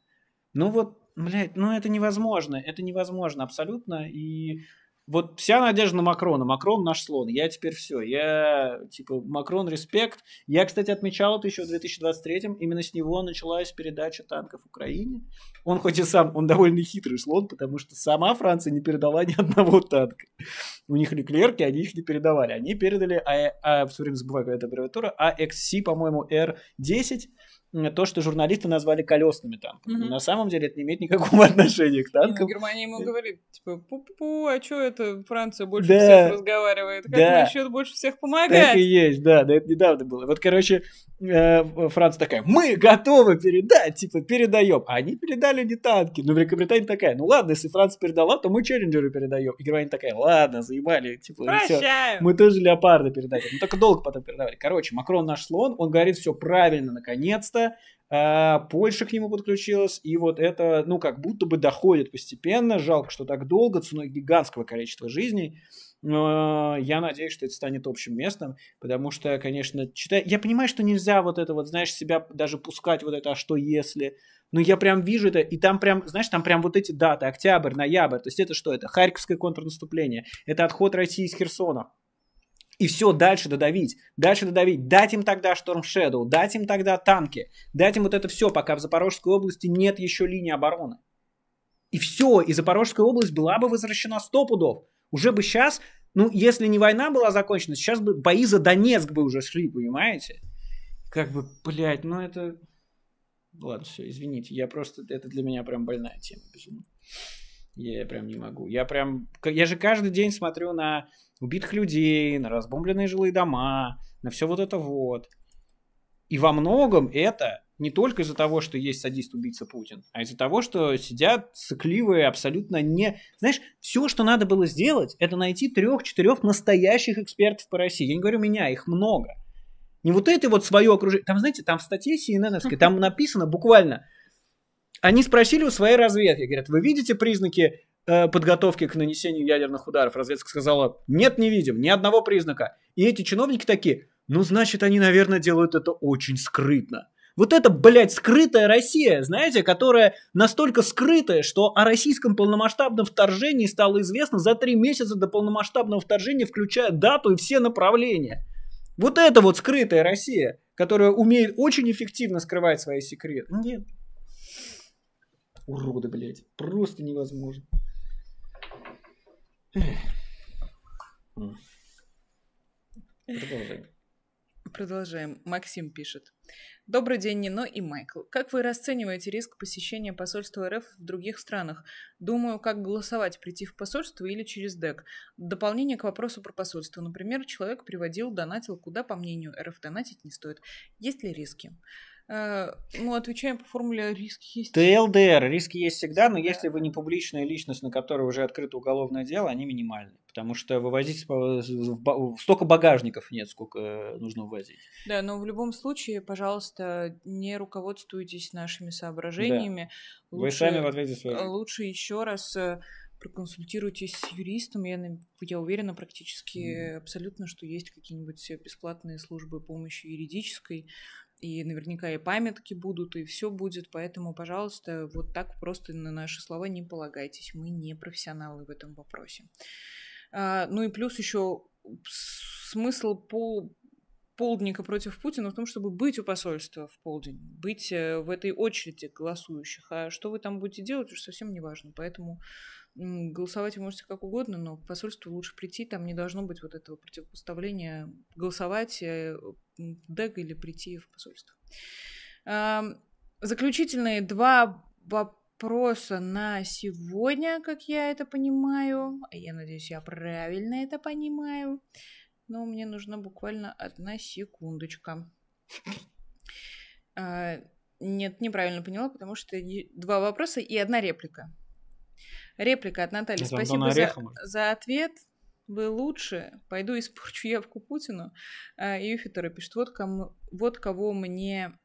Ну вот, блядь, ну это невозможно, это невозможно абсолютно, и вот вся надежда на Макрона. Макрон наш слон. Я теперь все. Я, типа, Макрон респект. Я, кстати, отмечал это еще в 2023-м. Именно с него началась передача танков Украине. Он хоть и сам, он довольно хитрый слон, потому что сама Франция не передала ни одного танка. У них Леклерки, они их не передавали. Они передали, а, э, а все время забываю, какая это аббревиатура, AXC, а по-моему, R10 то, что журналисты назвали колесными танками. Угу. На самом деле это не имеет никакого <laughs> отношения к ну, танкам. Ну, Германия ему э, говорит, типа, пу-пу, а что это Франция больше да. всех разговаривает? Как да. насчет больше всех помогать? Так и есть, да, да, это недавно было. Вот, короче, э, Франция такая, мы готовы передать, типа, передаем. А они передали не танки. Но ну, Великобритания такая, ну ладно, если Франция передала, то мы челленджеры передаем. И Германия такая, ладно, заебали, типа, все. Мы тоже леопарды передали. Ну, только долго потом передавали. Короче, Макрон наш слон, он говорит, все правильно, наконец-то место, а, Польша к нему подключилась, и вот это, ну, как будто бы доходит постепенно, жалко, что так долго, ценой гигантского количества жизней, но я надеюсь, что это станет общим местом, потому что, конечно, читая... я понимаю, что нельзя вот это вот, знаешь, себя даже пускать вот это, а что если, но я прям вижу это, и там прям, знаешь, там прям вот эти даты, октябрь, ноябрь, то есть это что, это Харьковское контрнаступление, это отход России из Херсона, и все дальше додавить, дальше додавить, дать им тогда Storm Shadow, дать им тогда танки, дать им вот это все, пока в Запорожской области нет еще линии обороны. И все, и Запорожская область была бы возвращена 100 пудов. Уже бы сейчас, ну, если не война была закончена, сейчас бы бои за Донецк бы уже шли, понимаете? Как бы, блядь, ну это... Ладно, все, извините, я просто... Это для меня прям больная тема, безумно. Я прям не могу. Я прям... Я же каждый день смотрю на убитых людей, на разбомбленные жилые дома, на все вот это вот. И во многом это не только из-за того, что есть садист-убийца Путин, а из-за того, что сидят сыкливые абсолютно не... Знаешь, все, что надо было сделать, это найти трех-четырех настоящих экспертов по России. Я не говорю меня, их много. Не вот это вот свое окружение. Там, знаете, там в статье CNN, там <laughs> написано буквально... Они спросили у своей разведки, говорят, вы видите признаки Э, подготовки к нанесению ядерных ударов. Разведка сказала, нет, не видим, ни одного признака. И эти чиновники такие, ну, значит, они, наверное, делают это очень скрытно. Вот это, блядь, скрытая Россия, знаете, которая настолько скрытая, что о российском полномасштабном вторжении стало известно за три месяца до полномасштабного вторжения, включая дату и все направления. Вот это вот скрытая Россия, которая умеет очень эффективно скрывать свои секреты. Нет. Уроды, блядь. Просто невозможно. Продолжаем. Продолжаем. Максим пишет. Добрый день, Нино и Майкл. Как вы расцениваете риск посещения посольства РФ в других странах? Думаю, как голосовать, прийти в посольство или через ДЭК. Дополнение к вопросу про посольство. Например, человек приводил, донатил, куда, по мнению РФ, донатить не стоит. Есть ли риски? Э, мы отвечаем по формуле риск есть. ТЛДР, риски есть всегда, но если вы не публичная личность, на которой уже открыто уголовное дело, они минимальны. Потому что вывозить столько багажников нет, сколько э, нужно вывозить. Да, но в любом случае, пожалуйста, не руководствуйтесь нашими соображениями. Да. Лучше, вы сами в ответе свои. Лучше еще раз э, проконсультируйтесь с юристом. Я, я уверена практически mm. абсолютно, что есть какие-нибудь бесплатные службы помощи юридической, и наверняка и памятки будут, и все будет, поэтому, пожалуйста, вот так просто на наши слова не полагайтесь, мы не профессионалы в этом вопросе. А, ну и плюс еще смысл по полдника против Путина в том, чтобы быть у посольства в полдень, быть э, в этой очереди голосующих. А что вы там будете делать, уже совсем не важно. Поэтому голосовать вы можете как угодно, но к посольству лучше прийти, там не должно быть вот этого противопоставления голосовать э, в ДЭГ или прийти в посольство. Заключительные два вопроса на сегодня, как я это понимаю. Я надеюсь, я правильно это понимаю. Но мне нужна буквально одна секундочка. А, нет, неправильно поняла, потому что два вопроса и одна реплика. Реплика от Натальи. Это Спасибо Орехом, за, за ответ. Вы лучше. Пойду испорчу явку Путину. Юфитера а, пишет, вот, кому, вот кого мне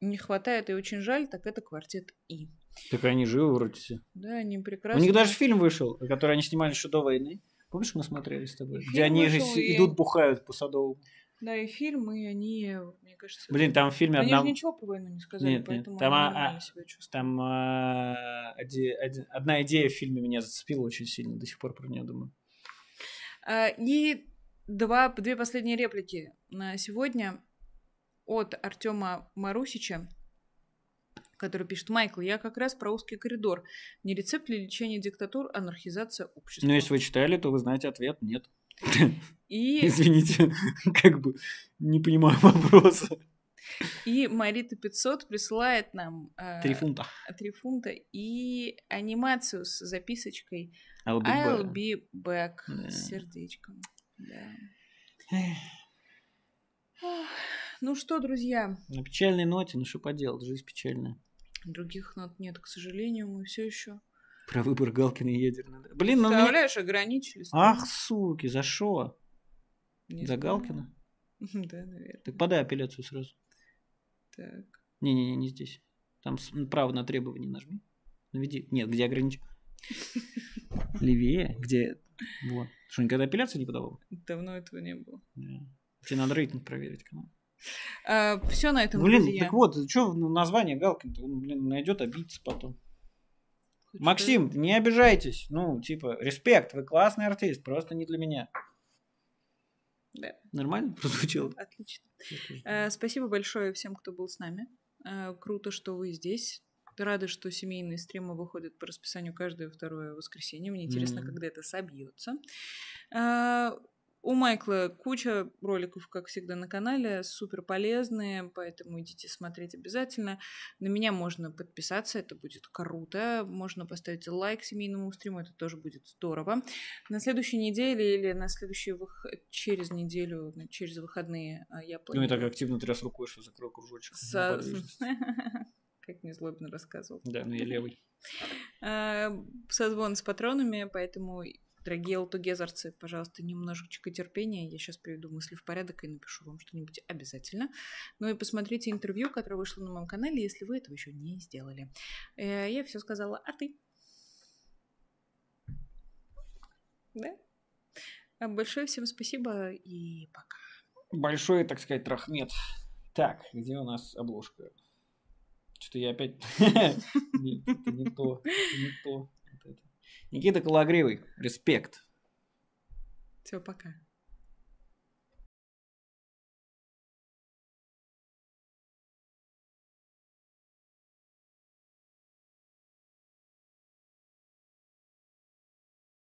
не хватает и очень жаль, так это квартет И. Так они живы вроде все. Да, они прекрасно. У них даже фильм вышел, который они снимали еще до войны. Помнишь, мы смотрели с тобой? Фильм где они же и... идут, бухают по садовому. Да, и фильмы, они, мне кажется... Блин, там в фильме... Они одна... же ничего про войну не сказали, нет, поэтому нет. Там, а, а, себя чувствуют. Там а, оди, оди, одна идея в фильме меня зацепила очень сильно, до сих пор про нее думаю. А, и два, две последние реплики на сегодня от Артема Марусича который пишет Майкл, я как раз про узкий коридор. Не рецепт ли лечения диктатур, анархизация общества? Ну, если вы читали, то вы знаете ответ, нет. И... <laughs> Извините, <laughs> как бы не понимаю вопроса. И Марита 500 присылает нам... Э, три э, фунта. Три фунта. И анимацию с записочкой I'll be I'll be back yeah. с сердечком. Да. ну что, друзья? На печальной ноте, ну что поделать, жизнь печальная. Других нот нет, к сожалению, мы все еще про выбор Галкина и ядерной... Блин, ну Представляешь, меня... ограничились. Ах, суки, за что? За Галкина? <laughs> Да, наверное. Так подай апелляцию сразу. Так. Не-не-не, не здесь. Там право на требование нажми. Наведи. Нет, где огранич? <laughs> Левее, где... Вот. Что, никогда апелляцию не подавал? Давно этого не было. Тебе надо рейтинг проверить канал. все на этом, Блин, друзья. так вот, что название галкин Он, блин, найдет обидеться потом. Максим, не обижайтесь. Ну, типа, респект, вы классный артист, просто не для меня. Да. Нормально <laughs> прозвучало? Отлично. Отлично. Э, спасибо большое всем, кто был с нами. Э, круто, что вы здесь. Рада, что семейные стримы выходят по расписанию каждое второе воскресенье. Мне интересно, mm-hmm. когда это собьется. Э, у Майкла куча роликов, как всегда, на канале, супер полезные, поэтому идите смотреть обязательно. На меня можно подписаться, это будет круто. Можно поставить лайк семейному стриму, это тоже будет здорово. На следующей неделе или на следующий выход через неделю, через выходные а, я планирую... Ну и так активно тряс рукой, что закрыл кружочек. Со... <laughs> Как мне злобно рассказывал. Да, ну я левый. <laughs> А, созвон с патронами, поэтому Дорогие алтугезерцы, пожалуйста, немножечко терпения. Я сейчас приведу мысли в порядок и напишу вам что-нибудь обязательно. Ну и посмотрите интервью, которое вышло на моем канале, если вы этого еще не сделали. Э, я все сказала, а ты? Да? А большое всем спасибо и пока. Большое, так сказать, рахмет. Так, где у нас обложка? Что-то я опять... <laughs> Нет, это не то, не то. Никита Кологривый, респект. Все, пока.